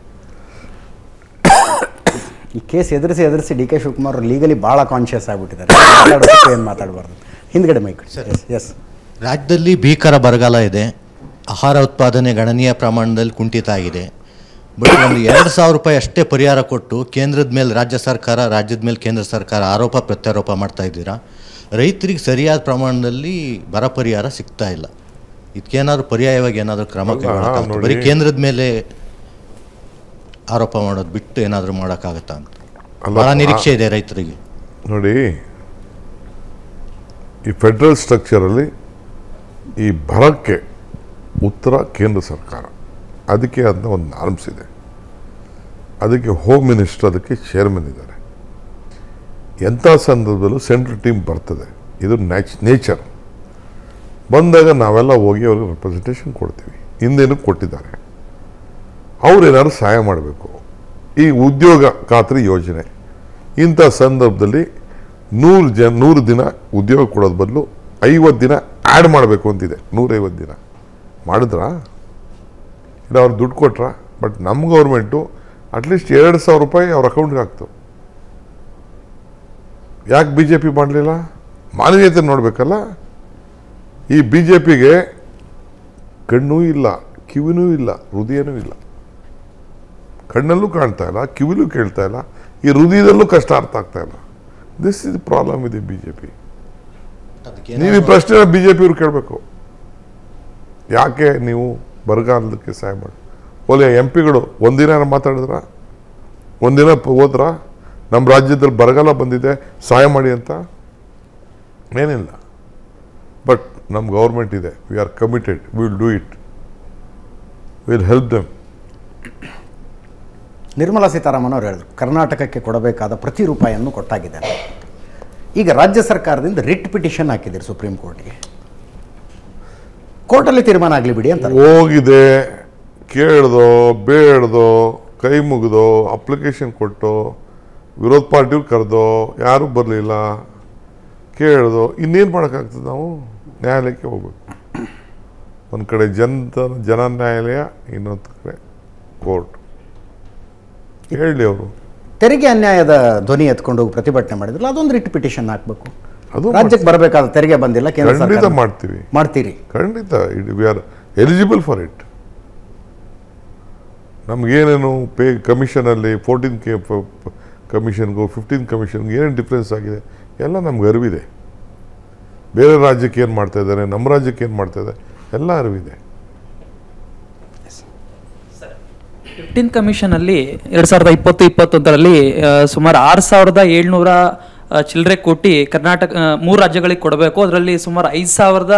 ಈ ಕೇಸ್ ಎದುರಿಸಿ ಎದುರಿಸಿ ಡಿ ಕೆ ಶಿವಕುಮಾರ್ ಲೀಗಲಿ ಭಾಳ ಕಾನ್ಷಿಯಸ್ ಆಗಿಬಿಟ್ಟಿದ್ದಾರೆ ಏನು ಮಾತಾಡಬಾರ್ದು ಹಿಂದ್ಗಡೆ ಮೈಕ್ ಎಸ್ ರಾಜ್ಯದಲ್ಲಿ ಭೀಕರ ಬರಗಾಲ ಇದೆ ಆಹಾರ ಉತ್ಪಾದನೆ ಗಣನೀಯ ಪ್ರಮಾಣದಲ್ಲಿ ಕುಂಠಿತ ಆಗಿದೆ ಬಟ್ ಒಂದು ಎರಡು ಸಾವಿರ ರೂಪಾಯಿ ಅಷ್ಟೇ ಪರಿಹಾರ ಕೊಟ್ಟು ಕೇಂದ್ರದ ಮೇಲೆ ರಾಜ್ಯ ಸರ್ಕಾರ ರಾಜ್ಯದ ಮೇಲೆ ಕೇಂದ್ರ ಸರ್ಕಾರ ಆರೋಪ ಪ್ರತ್ಯಾರೋಪ ಮಾಡ್ತಾ ಇದ್ದೀರಾ ರೈತರಿಗೆ ಸರಿಯಾದ ಪ್ರಮಾಣದಲ್ಲಿ ಬರ ಪರಿಹಾರ ಸಿಗ್ತಾ ಇಲ್ಲ ಇದಕ್ಕೇನಾದ್ರು ಪರ್ಯಾಯವಾಗಿ ಏನಾದರೂ ಕ್ರಮ ಬರೀ ಕೇಂದ್ರದ ಮೇಲೆ ಆರೋಪ ಮಾಡೋದು ಬಿಟ್ಟು ಏನಾದರೂ ಮಾಡೋಕ್ಕಾಗತ್ತಾ ಅಂತ ಭಾಳ ನಿರೀಕ್ಷೆ ಇದೆ ರೈತರಿಗೆ ನೋಡಿ ಈ ಫೆಡ್ರಲ್ ಸ್ಟ್ರಕ್ಚರಲ್ಲಿ ಈ ಬರಕ್ಕೆ ಉತ್ತರ ಕೇಂದ್ರ ಸರ್ಕಾರ ಅದಕ್ಕೆ ಅದನ್ನ ಒಂದು ನಾರ್ಮ್ಸ್ ಇದೆ ಅದಕ್ಕೆ ಹೋಮ್ ಮಿನಿಸ್ಟರ್ ಅದಕ್ಕೆ ಚೇರ್ಮನ್ ಇದ್ದಾರೆ ಎಂಥ ಸಂದರ್ಭದಲ್ಲೂ ಸೆಂಟ್ರಲ್ ಟೀಮ್ ಬರ್ತದೆ ಇದು ನ್ಯಾಚ್ ನೇಚರ್ ಬಂದಾಗ ನಾವೆಲ್ಲ ಹೋಗಿ ಅವ್ರಿಗೆ ರೆಪ್ರೆಸೆಂಟೇಷನ್ ಕೊಡ್ತೀವಿ ಹಿಂದೇನು ಕೊಟ್ಟಿದ್ದಾರೆ ಅವ್ರೇನಾದ್ರು ಸಹಾಯ ಮಾಡಬೇಕು ಈ ಉದ್ಯೋಗ ಖಾತ್ರಿ ಯೋಜನೆ ಇಂಥ ಸಂದರ್ಭದಲ್ಲಿ ನೂರು ಜ ನೂರು ದಿನ ಉದ್ಯೋಗ ಕೊಡೋದ್ರ ಬದಲು ಐವತ್ತು ದಿನ ಆ್ಯಡ್ ಮಾಡಬೇಕು ಅಂತಿದೆ ನೂರೈವತ್ತು ದಿನ ಮಾಡಿದ್ರಾ ಇಲ್ಲ ಅವ್ರು ದುಡ್ಡು ಕೊಟ್ರ ಬಟ್ ನಮ್ಮ ಗೌರ್ಮೆಂಟು ಅಟ್ಲೀಸ್ಟ್ ಎರಡು ಸಾವಿರ ರೂಪಾಯಿ ಅವ್ರ ಅಕೌಂಟ್ಗೆ ಹಾಕ್ತು ಯಾಕೆ ಬಿ ಜೆ ಪಿ ಮಾಡಲಿಲ್ಲ ಮಾನವೀಯತೆ ನೋಡಬೇಕಲ್ಲ ಈ ಬಿ ಜೆ ಪಿಗೆ ಕಣ್ಣೂ ಇಲ್ಲ ಕಿವಿನೂ ಇಲ್ಲ ಹೃದಯನೂ ಇಲ್ಲ ಕಣ್ಣಲ್ಲೂ ಕಾಣ್ತಾ ಇಲ್ಲ ಕಿವಿಲೂ ಕೇಳ್ತಾ ಇಲ್ಲ ಈ ಹೃದಯದಲ್ಲೂ ಕಷ್ಟ ಅರ್ಥ ಆಗ್ತಾ ಇಲ್ಲ ದಿಸ್ ಇಸ್ ಪ್ರಾಬ್ಲಮ್ ಇದೆ ಬಿ ಜೆ ಪಿ ನೀವು ಈ ಪ್ರಶ್ನೆ ಬಿ ಜೆ ಪಿಯವ್ರು ಕೇಳಬೇಕು ಯಾಕೆ ನೀವು ಬರಗಾಲಕ್ಕೆ ಸಹಾಯ ಮಾಡಿ ಓಲೆ ಎಂ ಪಿಗಳು ಒಂದಿನ ಮಾತಾಡಿದ್ರ ಒಂದಿನ ಹೋದ್ರ ನಮ್ಮ ರಾಜ್ಯದಲ್ಲಿ ಬರಗಾಲ ಬಂದಿದೆ ಸಹಾಯ ಮಾಡಿ ಅಂತ ಏನಿಲ್ಲ ಬಟ್ ನಮ್ಮ ಗೌರ್ಮೆಂಟ್ ಇದೆ we are committed will do it will help them Nirmala Sitharaman ಅವರು ಹೇಳಿದ್ರು ಕರ್ನಾಟಕಕ್ಕೆ ಕೊಡಬೇಕಾದ ಪ್ರತಿ ರೂಪಾಯಿಯನ್ನು ಕೊಟ್ಟಾಗಿದ್ದಾರೆ ಈಗ ರಾಜ್ಯ ಸರ್ಕಾರದಿಂದ ರಿಟ್ ಪಿಟಿಷನ್ ಹಾಕಿದ್ದೀರಿ ಸುಪ್ರೀಂ ಕೋರ್ಟ್ಗೆ ಕೋರ್ಟಲ್ಲಿ ತೀರ್ಮಾನ ಆಗಲಿ ಬಿಡಿ ಅಂತ ಹೋಗಿದೆ ಕೇಳ್ದೋ ಬೇಡ್ದೋ ಕೈ ಮುಗಿದೋ ಅಪ್ಲಿಕೇಶನ್ ಕೊಟ್ಟು ವಿರೋಧ ಪಾರ್ಟಿಯವ್ರು ಕರೆದೋ ಯಾರು ಬರಲಿಲ್ಲ ಕೇಳ್ದೋ ಇನ್ನೇನು ಮಾಡೋಕ್ಕಾಗ್ತದೆ ನಾವು ನ್ಯಾಯಾಲಯಕ್ಕೆ ಹೋಗ್ಬೇಕು ಒಂದು ಕಡೆ ಜನತ ಜನ ನ್ಯಾಯಾಲಯ ಇನ್ನೊಂದು ಕಡೆ ಕೋರ್ಟ್ ಹೇಳಿ ಅವರು ತೆರಿಗೆ ಅನ್ಯಾಯದ ಧ್ವನಿ ಎತ್ಕೊಂಡು ಹೋಗಿ ಪ್ರತಿಭಟನೆ ಮಾಡಿದ್ರಲ್ಲ ಅದೊಂದು ರಿಟ್ ಪಿಟಿಷನ್ ಹಾಕಬೇಕು ಅದು ರಾಜ್ಯಕ್ಕೆ ಬರಬೇಕಾದ ತೆರಿಗೆ ಬಂದಿಲ್ಲ ಖಂಡಿತ ಮಾಡ್ತೀವಿ ಮಾಡ್ತೀರಿ ಖಂಡಿತ we are eligible for it ನಮಗೇನೇನು ಪೇ ಕಮಿಷನಲ್ಲಿ ಫೋರ್ಟೀನ್ ಕೆ ಕಮಿಷನ್ಗೂ ಫಿಫ್ಟೀನ್ ಕಮಿಷನ್ಗೂ ಏನೇನು ಡಿಫ್ರೆನ್ಸ್ ಆಗಿದೆ ಎಲ್ಲ ನಮ್ಗೆ ಅರಿವಿದೆ ಬೇರೆ ರಾಜ್ಯಕ್ಕೆ ಏನು ಮಾಡ್ತಾ ಇದ್ದಾರೆ ನಮ್ಮ ರಾಜ್ಯಕ್ಕೆ ಏನು ಮಾಡ್ತಾ ಇದೆ ಎಲ್ಲ ಅರಿವಿದೆ ಫಿಫ್ಟೀನ್ ಕಮಿಷನಲ್ಲಿ ಎರಡು ಸಾವಿರದ ಇಪ್ಪತ್ತು ಇಪ್ಪತ್ತೊಂದರಲ್ಲಿ ಸುಮಾರು ಆರು ಸಾವಿರದ ಏಳ್ನೂರ ಚಿಲ್ಲರೆ ಕೋಟಿ ಕರ್ನಾಟಕ ಮೂರು ರಾಜ್ಯಗಳಿಗೆ ಕೊಡಬೇಕು ಅದರಲ್ಲಿ ಸುಮಾರು ಐದು ಸಾವಿರದ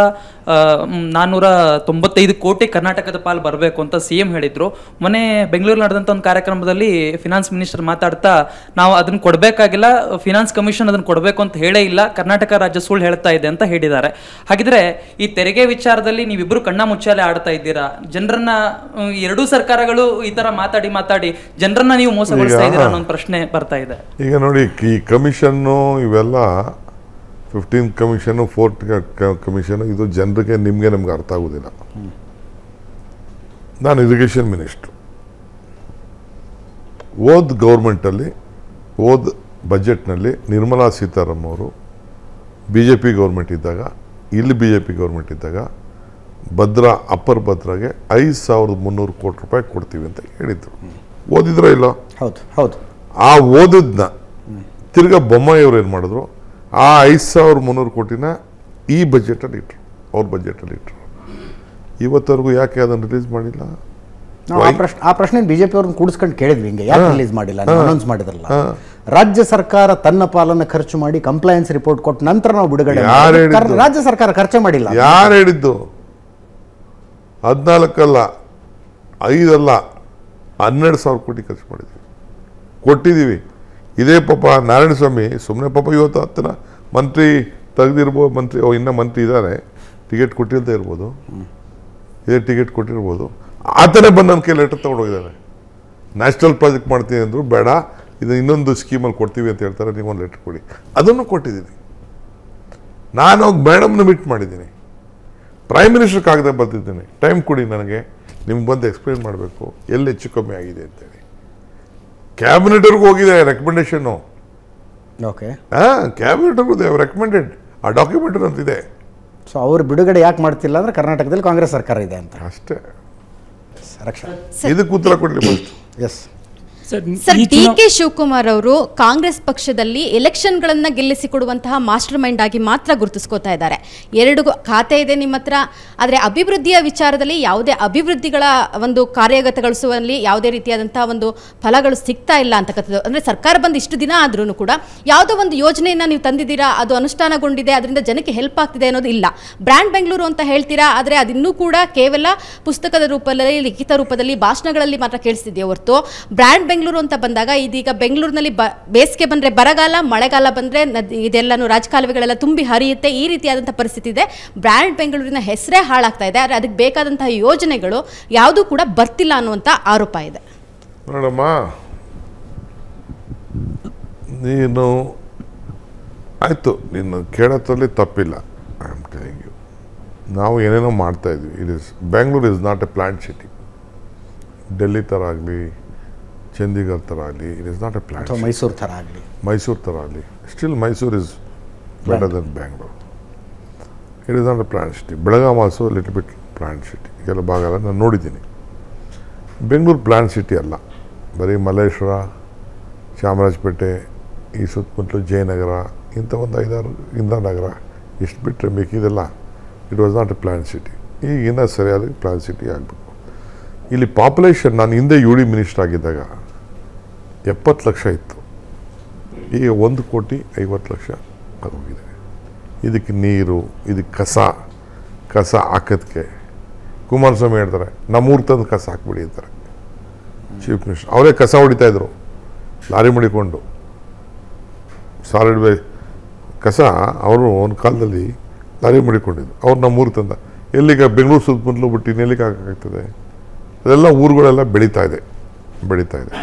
ನಾನ್ನೂರ ತೊಂಬತ್ತೈದು ಕೋಟಿ ಕರ್ನಾಟಕದ ಪಾಲು ಬರಬೇಕು ಅಂತ ಸಿ ಎಂ ಹೇಳಿದರು ಮೊನ್ನೆ ಬೆಂಗಳೂರು ನಡೆದಂಥ ಒಂದು ಕಾರ್ಯಕ್ರಮದಲ್ಲಿ ಫಿನಾನ್ಸ್ ಮಿನಿಸ್ಟರ್ ಮಾತಾಡ್ತಾ ನಾವು ಅದನ್ನು ಕೊಡಬೇಕಾಗಿಲ್ಲ ಫಿನಾನ್ಸ್ ಕಮಿಷನ್ ಅದನ್ನು ಕೊಡಬೇಕು ಅಂತ ಹೇಳೇ ಇಲ್ಲ ಕರ್ನಾಟಕ ರಾಜ್ಯ ಸುಳ್ಳು ಹೇಳ್ತಾ ಇದೆ ಅಂತ ಹೇಳಿದ್ದಾರೆ ಹಾಗಿದ್ರೆ ಈ ತೆರಿಗೆ ವಿಚಾರದಲ್ಲಿ ನೀವಿಬ್ಬರು ಕಣ್ಣ ಮುಚ್ಚಾಲೆ ಆಡ್ತಾ ಇದ್ದೀರಾ ಜನರನ್ನ ಎರಡೂ ಸರ್ಕಾರಗಳು ಈ ತರ ಮಾತಾಡಿ ಮಾತಾಡಿ ಜನರನ್ನ ನೀವು ಮೋಸಗೊಳಿಸ್ತಾ ಇದ್ದೀರಾ ಅನ್ನೋ ಒಂದು ಪ್ರಶ್ನೆ ಬರ್ತಾ ಇದೆ ಈಗ ನೋಡಿ ಈ ಕಮಿಷನ್ನು ಇವೆಲ್ಲ ಫಿಫ್ಟೀನ್ ಕಮಿಷನು ಫೋರ್ತ್ ಕಮಿಷನು ಇದು ಜನರಿಗೆ ನಿಮಗೆ ನಮ್ಗೆ ಅರ್ಥ ಆಗೋದಿಲ್ಲ ನಾನು ಇರಿಗೇಷನ್ ಮಿನಿಸ್ಟ್ರು ಓದ್ ಗೌರ್ಮೆಂಟಲ್ಲಿ ಓದ್ ಬಜೆಟ್ನಲ್ಲಿ ನಿರ್ಮಲಾ ಸೀತಾರಾಮ್ ಅವರು ಬಿ ಜೆ ಪಿ ಗೌರ್ಮೆಂಟ್ ಇದ್ದಾಗ ಇಲ್ಲಿ ಬಿ ಜೆ ಪಿ ಗೌರ್ಮೆಂಟ್ ಇದ್ದಾಗ ಭದ್ರಾ ಅಪ್ಪರ್ ಭದ್ರಾಗೆ ಐದು ಸಾವಿರದ ಮುನ್ನೂರು ಕೋಟಿ ರೂಪಾಯಿ ಕೊಡ್ತೀವಿ ಅಂತ ಹೇಳಿದ್ರು ಓದಿದ್ರ ಇಲ್ಲ ಹೌದು ಹೌದು ಆ ಓದಿದ್ನ ತಿರ್ಗಾ ಬೊಮ್ಮಾಯಿಯವರು ಏನು ಮಾಡಿದ್ರು ಆ ಐದು ಸಾವಿರ ಮುನ್ನೂರು ಕೋಟಿನ ಈ ಬಜೆಟಲ್ಲಿ ಇಟ್ರು ಅವ್ರ ಬಜೆಟಲ್ಲಿ ಇಟ್ರು ಇವತ್ತವರೆಗೂ ಯಾಕೆ ಅದನ್ನು ರಿಲೀಸ್ ಮಾಡಿಲ್ಲ ಆ ಪ್ರಶ್ನೆ ಆ ಪ್ರಶ್ನೆ ಬಿಜೆಪಿ ಅವ್ರನ್ನ ಕೂಡಿಸ್ಕೊಂಡು ಕೇಳಿದ್ವಿ ಹಿಂಗೆ ಯಾಕೆ ರಿಲೀಸ್ ಮಾಡಿಲ್ಲ ಅನೌನ್ಸ್ ಮಾಡಿದ್ರಲ್ಲ ರಾಜ್ಯ ಸರ್ಕಾರ ತನ್ನ ಪಾಲನ್ನು ಖರ್ಚು ಮಾಡಿ ಕಂಪ್ಲೈನ್ಸ್ ರಿಪೋರ್ಟ್ ಕೊಟ್ಟ ನಂತರ ನಾವು ಬಿಡುಗಡೆ ರಾಜ್ಯ ಸರ್ಕಾರ ಖರ್ಚು ಮಾಡಿಲ್ಲ ಯಾರು ಹೇಳಿದ್ದು ಹದಿನಾಲ್ಕಲ್ಲ ಐದಲ್ಲ ಹನ್ನೆರಡು ಸಾವಿರ ಕೋಟಿ ಖರ್ಚು ಮಾಡಿದ್ವಿ ಕೊಟ್ಟಿದ್ದೀವಿ ಇದೇ ಪಾಪ ನಾರಾಯಣಸ್ವಾಮಿ ಸುಮ್ಮನೆ ಪಾಪ ಇವತ್ತು ಹತ್ತಿರ ಮಂತ್ರಿ ತೆಗೆದಿರ್ಬೋದು ಮಂತ್ರಿ ಓ ಇನ್ನೂ ಮಂತ್ರಿ ಇದ್ದಾರೆ ಟಿಕೆಟ್ ಕೊಟ್ಟಿಲ್ಲದೆ ಇರ್ಬೋದು ಇದೇ ಟಿಕೆಟ್ ಕೊಟ್ಟಿರ್ಬೋದು ಆತನೇ ಬಂದು ನನ್ನ ಕೈ ಲೆಟರ್ ತೊಗೊಂಡೋಗಿದ್ದಾರೆ ನ್ಯಾಷನಲ್ ಪ್ರಾಜೆಕ್ಟ್ ಮಾಡ್ತೀನಿ ಅಂದರು ಬೇಡ ಇದು ಇನ್ನೊಂದು ಸ್ಕೀಮಲ್ಲಿ ಕೊಡ್ತೀವಿ ಅಂತ ಹೇಳ್ತಾರೆ ನೀವು ಒಂದು ಲೆಟರ್ ಕೊಡಿ ಅದನ್ನು ಕೊಟ್ಟಿದ್ದೀನಿ ನಾನು ಹೋಗಿ ಮೇಡಮ್ನ ಮೀಟ್ ಮಾಡಿದ್ದೀನಿ ಪ್ರೈಮ್ ಮಿನಿಸ್ಟರ್ ಕಾಗದ ಬರ್ತಿದ್ದೀನಿ ಟೈಮ್ ಕೊಡಿ ನನಗೆ ನಿಮ್ಗೆ ಬಂದು ಎಕ್ಸ್ಪ್ಲೇನ್ ಮಾಡಬೇಕು ಎಲ್ಲಿ ಹೆಚ್ಚು ಕಮ್ಮಿ ಆಗಿದೆ ಅಂತೇಳಿ ಕ್ಯಾಬಿನೆಟ್ವರೆಗೂ ಹೋಗಿದೆ ರೆಕಮೆಂಡೇಶನ್ ಓಕೆ ಹಾಂ ರೆಕಮೆಂಡೆಡ್ ಆ ಡಾಕ್ಯುಮೆಂಟ್ ಅಂತಿದೆ ಸೊ ಅವರು ಬಿಡುಗಡೆ ಯಾಕೆ ಮಾಡ್ತಿಲ್ಲ ಅಂದ್ರೆ ಕರ್ನಾಟಕದಲ್ಲಿ ಕಾಂಗ್ರೆಸ್ ಸರ್ಕಾರ ಇದೆ ಅಂತ ಅಷ್ಟೇ ಇದಕ್ಕೆ ಉತ್ತರ ಕೊಡ್ಲಿ yes sir D K Shivakumar ಅವರು ಕಾಂಗ್ರೆಸ್ ಪಕ್ಷದಲ್ಲಿ ಗೆಲ್ಲಿಸಿ ಗೆಲ್ಲಿಸಿಕೊಡುವಂತಹ ಮಾಸ್ಟರ್ ಮೈಂಡ್ ಆಗಿ ಮಾತ್ರ ಗುರುತಿಸ್ಕೋತಾ ಇದ್ದಾರೆ ಎರಡು ಖಾತೆ ಇದೆ ನಿಮ್ಮ ಹತ್ರ ಆದರೆ ಅಭಿವೃದ್ಧಿಯ ವಿಚಾರದಲ್ಲಿ ಯಾವುದೇ ಅಭಿವೃದ್ಧಿಗಳ ಒಂದು ಕಾರ್ಯಗತಗೊಳಿಸುವಲ್ಲಿ ಯಾವುದೇ ರೀತಿಯಾದಂತಹ ಒಂದು ಫಲಗಳು ಸಿಗ್ತಾ ಇಲ್ಲ ಅಂತಕ್ಕಂಥದ್ದು ಅಂದ್ರೆ ಸರ್ಕಾರ ಬಂದು ಇಷ್ಟು ದಿನ ಆದ್ರೂ ಕೂಡ ಯಾವುದೋ ಒಂದು ಯೋಜನೆಯನ್ನ ನೀವು ತಂದಿದ್ದೀರಾ ಅದು ಅನುಷ್ಠಾನಗೊಂಡಿದೆ ಅದರಿಂದ ಜನಕ್ಕೆ ಹೆಲ್ಪ್ ಆಗ್ತಿದೆ ಅನ್ನೋದು ಇಲ್ಲ ಬ್ರ್ಯಾಂಡ್ ಬೆಂಗಳೂರು ಅಂತ ಹೇಳ್ತೀರಾ ಆದರೆ ಅದಿನ್ನೂ ಕೂಡ ಕೇವಲ ಪುಸ್ತಕದ ರೂಪದಲ್ಲಿ ಲಿಖಿತ ರೂಪದಲ್ಲಿ ಭಾಷಣಗಳಲ್ಲಿ ಮಾತ್ರ ಕೇಳಿಸ್ತಿದೆಯೇ ಹೊರತು ಬ್ರ್ಯಾಂಡ್ ಬೆಂಗಳೂರು ಅಂತ ಬಂದಾಗ ಇದೀಗ ಬೆಂಗಳೂರಿನಲ್ಲಿ ಬ ಬೇಸಿಗೆ ಬಂದರೆ ಬರಗಾಲ ಮಳೆಗಾಲ ಬಂದರೆ ನದಿ ಇದೆಲ್ಲನೂ ರಾಜಕಾಲುವೆಗಳೆಲ್ಲ ತುಂಬಿ ಹರಿಯುತ್ತೆ ಈ ರೀತಿಯಾದಂಥ ಪರಿಸ್ಥಿತಿ ಇದೆ ಬ್ರ್ಯಾಂಡ್ ಬೆಂಗಳೂರಿನ ಹೆಸರೇ ಹಾಳಾಗ್ತಾ ಇದೆ ಆದರೆ ಅದಕ್ಕೆ ಬೇಕಾದಂತಹ ಯೋಜನೆಗಳು ಯಾವುದೂ ಕೂಡ ಬರ್ತಿಲ್ಲ ಅನ್ನುವಂಥ ಆರೋಪ ಇದೆ ಮೇಡಮ್ಮ ನೀನು ಆಯಿತು ನೀನು ಕೇಳೋದ್ರಲ್ಲಿ ತಪ್ಪಿಲ್ಲ ಐ ಆಮ್ ಟೆಲಿಂಗ್ ಯು ನಾವು ಏನೇನೋ ಮಾಡ್ತಾ ಮಾಡ್ತಾಯಿದ್ವಿ it is Bengaluru is not a planned city Delhi ಥರ ಆಗಲಿ ಚಂದಿಗರ್ ಥರ ಆಗಲಿ it is not a plan Mysuru ಥರ ಆಗಲಿ ಮೈಸೂರು ಥರ ಆಗಲಿ still Mysuru is better than Bangalore it is not a plan city Belagavi also little bit plan city ಎಲ್ಲ ಭಾಗ ನಾನು ನೋಡಿದ್ದೀನಿ ಬೆಂಗಳೂರು ಪ್ಲಾನ್ ಸಿಟಿ ಅಲ್ಲ ಬರೀ ಮಲ್ಲೇಶ್ವರ ಚಾಮರಾಜಪೇಟೆ ಈ ಸುತ್ತಮುತ್ತಲು ಜಯನಗರ ಇಂಥ ಒಂದು ಐದಾರು ನಗರ ಇಷ್ಟು ಬಿಟ್ಟರೆ ಮಿಕ್ಕಿದೆಲ್ಲ it was not a plan city ಈಗಿನ ಸರಿಯಾದ ಪ್ಲ್ಯಾನ್ ಸಿಟಿ ಆಗಬೇಕು ಇಲ್ಲಿ ಪಾಪ್ಯುಲೇಷನ್ ನಾನು ಹಿಂದೆ ಯು ಡಿ ಮಿನಿಸ್ಟರ್ ಆಗಿದ್ದಾಗ ಎಪ್ಪತ್ತು ಲಕ್ಷ ಇತ್ತು ಈಗ ಒಂದು ಕೋಟಿ ಐವತ್ತು ಲಕ್ಷ ಆಗೋಗಿದೆ ಇದಕ್ಕೆ ನೀರು ಇದಕ್ಕೆ ಕಸ ಕಸ ಹಾಕೋದಕ್ಕೆ ಕುಮಾರಸ್ವಾಮಿ ಹೇಳ್ತಾರೆ ನಮ್ಮೂರು ತಂದು ಕಸ ಹಾಕ್ಬಿಡಿ ಅಂತಾರೆ ಚೀಫ್ ಮಿನಿಸ್ಟರ್ ಅವರೇ ಕಸ ಹೊಡಿತಾಯಿದ್ರು ಲಾರಿ ಮಡಿಕೊಂಡು ಸಾಲಿಡ್ ಕಸ ಅವರು ಒಂದು ಕಾಲದಲ್ಲಿ ಲಾರಿ ಮಡಿಕೊಂಡಿದ್ದು ಅವ್ರು ನಮ್ಮೂರು ತಂದ ಎಲ್ಲಿಗೆ ಬೆಂಗಳೂರು ಸುತ್ತಮುತ್ತಲು ಬಿಟ್ಟು ಇನ್ನೆಲ್ಲಿಗೆ ಆಗ್ತದೆ ಅದೆಲ್ಲ ಊರುಗಳೆಲ್ಲ ಬೆಳೀತಾ ಇದೆ ಬೆಳೀತಾ ಇದೆ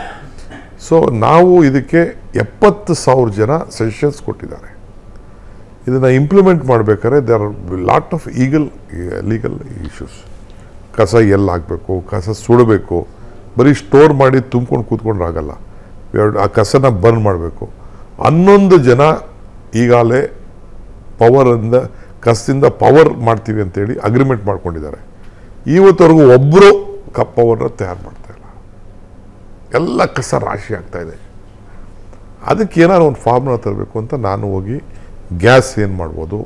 ಸೊ ನಾವು ಇದಕ್ಕೆ ಎಪ್ಪತ್ತು ಸಾವಿರ ಜನ ಸಜೆಷನ್ಸ್ ಕೊಟ್ಟಿದ್ದಾರೆ ಇದನ್ನು ಇಂಪ್ಲಿಮೆಂಟ್ ಮಾಡಬೇಕಾದ್ರೆ ದೇರ್ ಆರ್ ಲಾಟ್ ಆಫ್ ಈಗಲ್ ಲೀಗಲ್ ಇಶ್ಯೂಸ್ ಕಸ ಎಲ್ಲಿ ಹಾಕಬೇಕು ಕಸ ಸುಡಬೇಕು ಬರೀ ಸ್ಟೋರ್ ಮಾಡಿ ತುಂಬ್ಕೊಂಡು ಕೂತ್ಕೊಂಡ್ರೆ ಆಗೋಲ್ಲ ಆ ಕಸನ ಬರ್ನ್ ಮಾಡಬೇಕು ಹನ್ನೊಂದು ಜನ ಈಗಾಗಲೇ ಪವರಿಂದ ಕಸದಿಂದ ಪವರ್ ಮಾಡ್ತೀವಿ ಅಂತೇಳಿ ಅಗ್ರಿಮೆಂಟ್ ಮಾಡ್ಕೊಂಡಿದ್ದಾರೆ ಇವತ್ತವರೆಗೂ ಒಬ್ಬರು ಕಪ್ ಪವರ್ನ ತಯಾರು ಮಾಡ್ತಾರೆ ಎಲ್ಲ ಕಸ ರಾಶಿ ಆಗ್ತಾಯಿದೆ ಅದಕ್ಕೆ ಏನಾದ್ರು ಒಂದು ಫಾರ್ಮುಲ ತರಬೇಕು ಅಂತ ನಾನು ಹೋಗಿ ಗ್ಯಾಸ್ ಏನು ಮಾಡ್ಬೋದು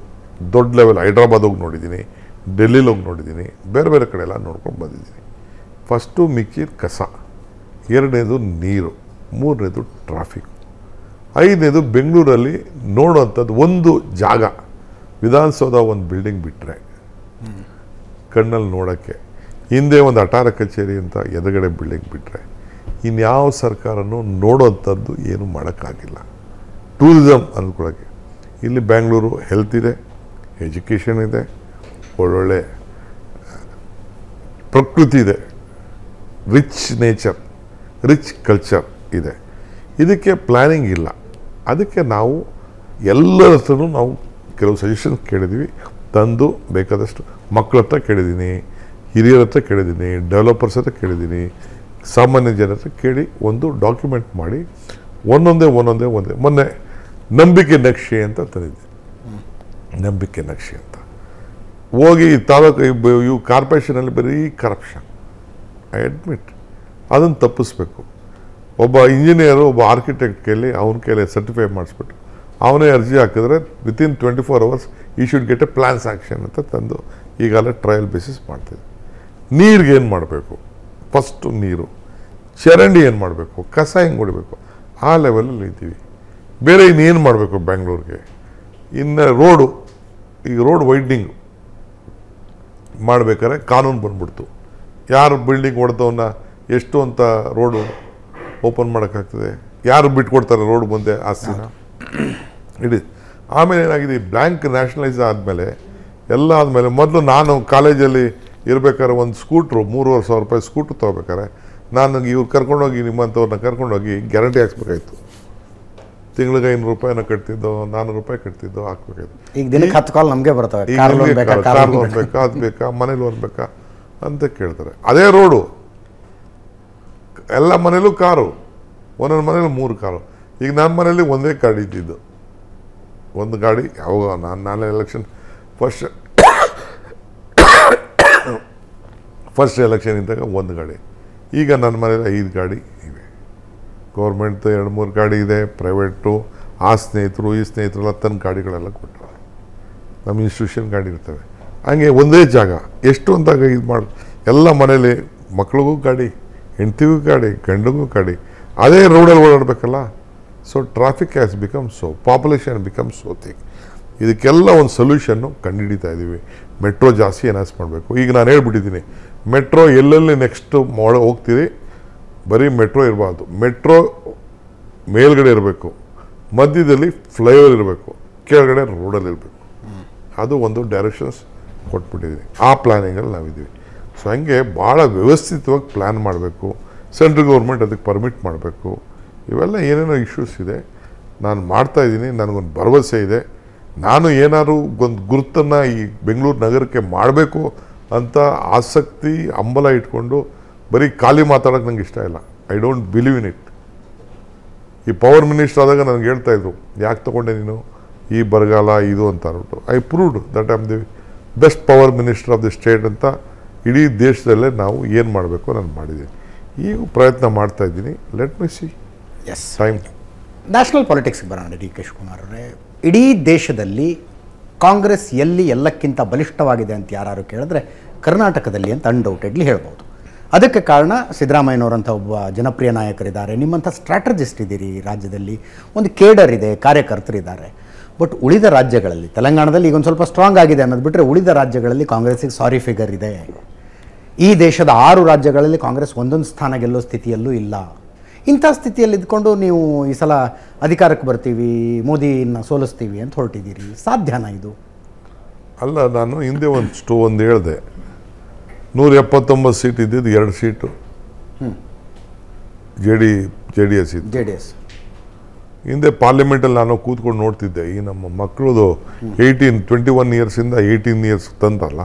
ದೊಡ್ಡ ಲೆವೆಲ್ ಹೈದ್ರಾಬಾದ್ ಹೋಗಿ ನೋಡಿದ್ದೀನಿ ಡೆಲ್ಲಿಲಿ ಹೋಗಿ ನೋಡಿದ್ದೀನಿ ಬೇರೆ ಬೇರೆ ಕಡೆ ಎಲ್ಲ ನೋಡ್ಕೊಂಡು ಬಂದಿದ್ದೀನಿ ಫಸ್ಟು ಮಿಕ್ಕಿದ ಕಸ ಎರಡನೇದು ನೀರು ಮೂರನೇದು ಟ್ರಾಫಿಕ್ ಐದನೇದು ಬೆಂಗಳೂರಲ್ಲಿ ನೋಡೋವಂಥದ್ದು ಒಂದು ಜಾಗ ವಿಧಾನಸೌಧ ಒಂದು ಬಿಲ್ಡಿಂಗ್ ಬಿಟ್ಟರೆ ಕಣ್ಣಲ್ಲಿ ನೋಡೋಕ್ಕೆ ಹಿಂದೆ ಒಂದು ಅಟಾರ ಕಚೇರಿ ಅಂತ ಎದುರುಗಡೆ ಬಿಲ್ಡಿಂಗ್ ಬಿಟ್ಟರೆ ಇನ್ಯಾವ ಸರ್ಕಾರನೂ ನೋಡೋವಂಥದ್ದು ಏನು ಮಾಡೋಕ್ಕಾಗಿಲ್ಲ ಟೂರಿಸಮ್ ಅಂದ್ಕೊಳ್ಳೋಕ್ಕೆ ಇಲ್ಲಿ ಬ್ಯಾಂಗ್ಳೂರು ಹೆಲ್ತ್ ಇದೆ ಎಜುಕೇಷನ್ ಇದೆ ಒಳ್ಳೊಳ್ಳೆ ಪ್ರಕೃತಿ ಇದೆ ರಿಚ್ ನೇಚರ್ ರಿಚ್ ಕಲ್ಚರ್ ಇದೆ ಇದಕ್ಕೆ ಪ್ಲ್ಯಾನಿಂಗ್ ಇಲ್ಲ ಅದಕ್ಕೆ ನಾವು ಎಲ್ಲರ ಹತ್ರನೂ ನಾವು ಕೆಲವು ಸಜೆಷನ್ಸ್ ಕೇಳಿದ್ದೀವಿ ತಂದು ಬೇಕಾದಷ್ಟು ಮಕ್ಕಳ ಹತ್ರ ಕೇಳಿದ್ದೀನಿ ಹಿರಿಯರ ಹತ್ರ ಕೇಳಿದ್ದೀನಿ ಡೆವಲಪರ್ಸ್ ಹತ್ರ ಕೇಳಿದ್ದೀನಿ ಸಾಮಾನ್ಯ ಜನರ ಕೇಳಿ ಒಂದು ಡಾಕ್ಯುಮೆಂಟ್ ಮಾಡಿ ಒಂದೊಂದೇ ಒಂದೊಂದೇ ಒಂದೇ ಮೊನ್ನೆ ನಂಬಿಕೆ ನಕ್ಷೆ ಅಂತ ತಂದಿದ್ದೆ ನಂಬಿಕೆ ನಕ್ಷೆ ಅಂತ ಹೋಗಿ ತಾಲೂಕು ಇವು ಕಾರ್ಪೊರೇಷನಲ್ಲಿ ಬರೀ ಕರಪ್ಷನ್ ಐ ಅಡ್ಮಿಟ್ ಅದನ್ನು ತಪ್ಪಿಸ್ಬೇಕು ಒಬ್ಬ ಇಂಜಿನಿಯರು ಒಬ್ಬ ಆರ್ಕಿಟೆಕ್ಟ್ ಕೇಳಿ ಅವನ ಕೇಳಿ ಸರ್ಟಿಫೈ ಮಾಡಿಸ್ಬಿಟ್ಟು ಅವನೇ ಅರ್ಜಿ ಹಾಕಿದ್ರೆ ವಿತಿನ್ ಟ್ವೆಂಟಿ ಫೋರ್ ಅವರ್ಸ್ ಈ should get a plans action ಅಂತ ತಂದು ಈಗಲೇ ಟ್ರಯಲ್ ಬೇಸಿಸ್ ಮಾಡ್ತಿದ್ದೆ ನೀರಿಗೆ ಏನು ಮಾಡಬೇಕು ಫಸ್ಟು ನೀರು ಚರಂಡಿ ಏನು ಮಾಡಬೇಕು ಕಸ ಹೆಂಗೆ ಹೊಡಿಬೇಕು ಆ ಲೆವೆಲಲ್ಲಿ ಇದ್ದೀವಿ ಬೇರೆ ಇನ್ನೇನು ಮಾಡಬೇಕು ಬೆಂಗಳೂರಿಗೆ ಇನ್ನು ರೋಡು ಈಗ ರೋಡ್ ವೈಡ್ನಿಂಗ್ ಮಾಡಬೇಕಾದ್ರೆ ಕಾನೂನು ಬಂದ್ಬಿಡ್ತು ಯಾರು ಬಿಲ್ಡಿಂಗ್ ಹೊಡೆದವನ್ನ ಎಷ್ಟು ಅಂತ ರೋಡು ಓಪನ್ ಮಾಡೋಕ್ಕಾಗ್ತದೆ ಯಾರು ಬಿಟ್ಕೊಡ್ತಾರೆ ರೋಡ್ ಮುಂದೆ ಆಸ್ತಿ ಇಡೀ ಆಮೇಲೆ ಏನಾಗಿದೆ ಬ್ಯಾಂಕ್ ನ್ಯಾಷನಲೈಸ್ ಆದಮೇಲೆ ಎಲ್ಲ ಆದಮೇಲೆ ಮೊದಲು ನಾನು ಕಾಲೇಜಲ್ಲಿ ಇರಬೇಕಾದ್ರೆ ಒಂದು ಸ್ಕೂಟ್ರು ಮೂರುವರೆ ಸಾವಿರ ರೂಪಾಯಿ ಸ್ಕೂಟ್ರ್ ತೊಗೋಬೇಕಾರೆ ನಾನು ಇವ್ರು ಕರ್ಕೊಂಡೋಗಿ ನಿಮ್ಮಂಥವ್ರನ್ನ ಕರ್ಕೊಂಡೋಗಿ ಗ್ಯಾರಂಟಿ ಹಾಕ್ಸ್ಬೇಕಾಯ್ತು ತಿಂಗಳಿಗೆ ಐನೂರು ರೂಪಾಯಿನ ಕಟ್ತಿದ್ದೋ ನಾನ್ನೂರು ರೂಪಾಯಿ ಕಟ್ತಿದ್ದೋ ಹಾಕ್ಬೇಕಾಯ್ತು ಈಗ ದಿನಕ್ಕೆ ಹತ್ತು ಕಾಲ್ ನಮಗೆ ಬರ್ತವೆ ಕಾರ್ ಬೇಕಾ ಅದು ಬೇಕಾ ಮನೇಲಿ ಲೋನ್ ಅಂತ ಕೇಳ್ತಾರೆ ಅದೇ ರೋಡು ಎಲ್ಲ ಮನೇಲೂ ಕಾರು ಒಂದೊಂದು ಮನೇಲಿ ಮೂರು ಕಾರು ಈಗ ನಮ್ಮ ಮನೇಲಿ ಒಂದೇ ಗಾಡಿ ಇದ್ದಿದ್ದು ಒಂದು ಗಾಡಿ ಯಾವಾಗ ನಾನು ನಾಳೆ ಎಲೆಕ್ಷನ್ ಫಸ್ಟ್ ಫಸ್ಟ್ ಎಲೆಕ್ಷನ್ ಇದ್ದಾಗ ಒಂದು ಗಾಡಿ ಈಗ ನನ್ನ ಮನೇಲಿ ಐದು ಗಾಡಿ ಇವೆ ಗೌರ್ಮೆಂಟ್ದು ಎರಡು ಮೂರು ಗಾಡಿ ಇದೆ ಪ್ರೈವೇಟು ಆ ಸ್ನೇಹಿತರು ಈ ಸ್ನೇಹಿತರೆಲ್ಲ ತನ್ನ ಗಾಡಿಗಳೆಲ್ಲ ಕೊಟ್ಟರು ನಮ್ಮ ಇನ್ಸ್ಟಿಟ್ಯೂಷನ್ ಗಾಡಿ ಇರ್ತವೆ ಹಂಗೆ ಒಂದೇ ಜಾಗ ಎಷ್ಟು ಅಂತಾಗ ಇದು ಮಾಡಿ ಎಲ್ಲ ಮನೇಲಿ ಮಕ್ಳಿಗೂ ಗಾಡಿ ಹೆಂಡ್ತಿಗೂ ಗಾಡಿ ಗಂಡಿಗೂ ಗಾಡಿ ಅದೇ ರೋಡಲ್ಲಿ ಓಡಾಡಬೇಕಲ್ಲ so traffic has become so population become so thing ಇದಕ್ಕೆಲ್ಲ ಒಂದು ಸೊಲ್ಯೂಷನ್ನು ಕಂಡುಹಿಡಿತಾ ಇದ್ದೀವಿ ಮೆಟ್ರೋ ಜಾಸ್ತಿ ಅನೌನ್ಸ್ ಮಾಡಬೇಕು ಈಗ ನಾನು ಹೇಳ್ಬಿಟ್ಟಿದ್ದೀನಿ ಮೆಟ್ರೋ ಎಲ್ಲೆಲ್ಲಿ ನೆಕ್ಸ್ಟ್ ಮೊಳ ಹೋಗ್ತೀರಿ ಬರೀ ಮೆಟ್ರೋ ಇರಬಾರ್ದು ಮೆಟ್ರೋ ಮೇಲ್ಗಡೆ ಇರಬೇಕು ಮಧ್ಯದಲ್ಲಿ ಫ್ಲೈಓವರ್ ಇರಬೇಕು ಕೆಳಗಡೆ ರೋಡಲ್ಲಿ ಇರಬೇಕು ಅದು ಒಂದು ಡೈರೆಕ್ಷನ್ಸ್ ಕೊಟ್ಬಿಟ್ಟಿದ್ದೀನಿ ಆ ಪ್ಲ್ಯಾನಿಂಗಲ್ಲಿ ನಾವಿದ್ದೀವಿ ಸೊ ಹಂಗೆ ಭಾಳ ವ್ಯವಸ್ಥಿತವಾಗಿ ಪ್ಲ್ಯಾನ್ ಮಾಡಬೇಕು ಸೆಂಟ್ರಲ್ ಗೌರ್ಮೆಂಟ್ ಅದಕ್ಕೆ ಪರ್ಮಿಟ್ ಮಾಡಬೇಕು ಇವೆಲ್ಲ ಏನೇನೋ ಇಶ್ಯೂಸ್ ಇದೆ ನಾನು ಮಾಡ್ತಾಯಿದ್ದೀನಿ ನನಗೊಂದು ಭರವಸೆ ಇದೆ ನಾನು ಏನಾದರೂ ಒಂದು ಗುರುತನ್ನು ಈ ಬೆಂಗಳೂರು ನಗರಕ್ಕೆ ಮಾಡಬೇಕು ಅಂತ ಆಸಕ್ತಿ ಹಂಬಲ ಇಟ್ಕೊಂಡು ಬರೀ ಖಾಲಿ ಮಾತಾಡೋಕೆ ನಂಗೆ ಇಷ್ಟ ಇಲ್ಲ I don't believe in it ಈ ಪವರ್ ಮಿನಿಸ್ಟರ್ ಆದಾಗ ನನಗೆ ಹೇಳ್ತಾ ಇದ್ರು ಯಾಕೆ ತೊಗೊಂಡೆ ನೀನು ಈ ಬರಗಾಲ ಇದು ಅಂತ ಅನ್ಬಿಟ್ಟು I proved that am the best power minister of the state ಅಂತ ಇಡೀ ದೇಶದಲ್ಲೇ ನಾವು ಏನು ಮಾಡಬೇಕು ನಾನು ಮಾಡಿದ್ದೀನಿ ಈಗ ಪ್ರಯತ್ನ ಮಾಡ್ತಾ ಇದ್ದೀನಿ ಲೆಟ್ ಮಿ ಸಿ ಎಸ್ ಟೈಮ್ ನ್ಯಾಷನಲ್ ಪಾಲಿಟಿಕ್ಸ್ಗೆ ಬರೋಣ ಡಿ ಕೆ ಶಿವಕುಮಾರ್ ಅವರೇ ಇಡೀ ದೇಶದಲ್ಲಿ ಕಾಂಗ್ರೆಸ್ ಎಲ್ಲಿ ಎಲ್ಲಕ್ಕಿಂತ ಬಲಿಷ್ಠವಾಗಿದೆ ಅಂತ ಯಾರು ಕೇಳಿದ್ರೆ ಕರ್ನಾಟಕದಲ್ಲಿ ಅಂತ ಅನ್ಡೌಟೆಡ್ಲಿ ಹೇಳ್ಬೋದು ಅದಕ್ಕೆ ಕಾರಣ ಸಿದ್ದರಾಮಯ್ಯನವರಂಥ ಒಬ್ಬ ಜನಪ್ರಿಯ ನಾಯಕರಿದ್ದಾರೆ ನಿಮ್ಮಂಥ ಸ್ಟ್ರಾಟಜಿಸ್ಟ್ ಇದ್ದೀರಿ ರಾಜ್ಯದಲ್ಲಿ ಒಂದು ಕೇಡರ್ ಇದೆ ಕಾರ್ಯಕರ್ತರಿದ್ದಾರೆ ಬಟ್ ಉಳಿದ ರಾಜ್ಯಗಳಲ್ಲಿ ತೆಲಂಗಾಣದಲ್ಲಿ ಈಗ ಒಂದು ಸ್ವಲ್ಪ ಸ್ಟ್ರಾಂಗ್ ಆಗಿದೆ ಅನ್ನೋದು ಬಿಟ್ಟರೆ ಉಳಿದ ರಾಜ್ಯಗಳಲ್ಲಿ ಕಾಂಗ್ರೆಸ್ಸಿಗೆ ಸಾರಿ ಫಿಗರ್ ಇದೆ ಈ ದೇಶದ ಆರು ರಾಜ್ಯಗಳಲ್ಲಿ ಕಾಂಗ್ರೆಸ್ ಒಂದೊಂದು ಸ್ಥಾನ ಗೆಲ್ಲೋ ಸ್ಥಿತಿಯಲ್ಲೂ ಇಲ್ಲ ಇಂಥ ಸ್ಥಿತಿಯಲ್ಲಿ ಇದ್ಕೊಂಡು ನೀವು ಈ ಸಲ ಅಧಿಕಾರಕ್ಕೆ ಬರ್ತೀವಿ ಮೋದಿನ ಸೋಲಿಸ್ತೀವಿ ಅಂತ ಹೊರಟಿದ್ದೀರಿ ಸಾಧ್ಯನಾ ಇದು ಅಲ್ಲ ನಾನು ಹಿಂದೆ ಒಂದು ಸ್ಟೋ ಒಂದು ಹೇಳಿದೆ ನೂರ ಎಪ್ಪತ್ತೊಂಬತ್ತು ಸೀಟ್ ಇದ್ದಿದ್ದು ಎರಡು seat J D J D S ಇತ್ತು ಜೆ ಡಿ ಎಸ್ ಹಿಂದೆ ಪಾರ್ಲಿಮೆಂಟಲ್ಲಿ ನಾನು ಕೂತ್ಕೊಂಡು ನೋಡ್ತಿದ್ದೆ ಈ ನಮ್ಮ ಮಕ್ಕಳದು ಏಯ್ಟೀನ್ ಟ್ವೆಂಟಿ ಒನ್ ಇಯರ್ಸಿಂದ ಏಯ್ಟೀನ್ ಇಯರ್ಸ್ ತಂತಲ್ಲ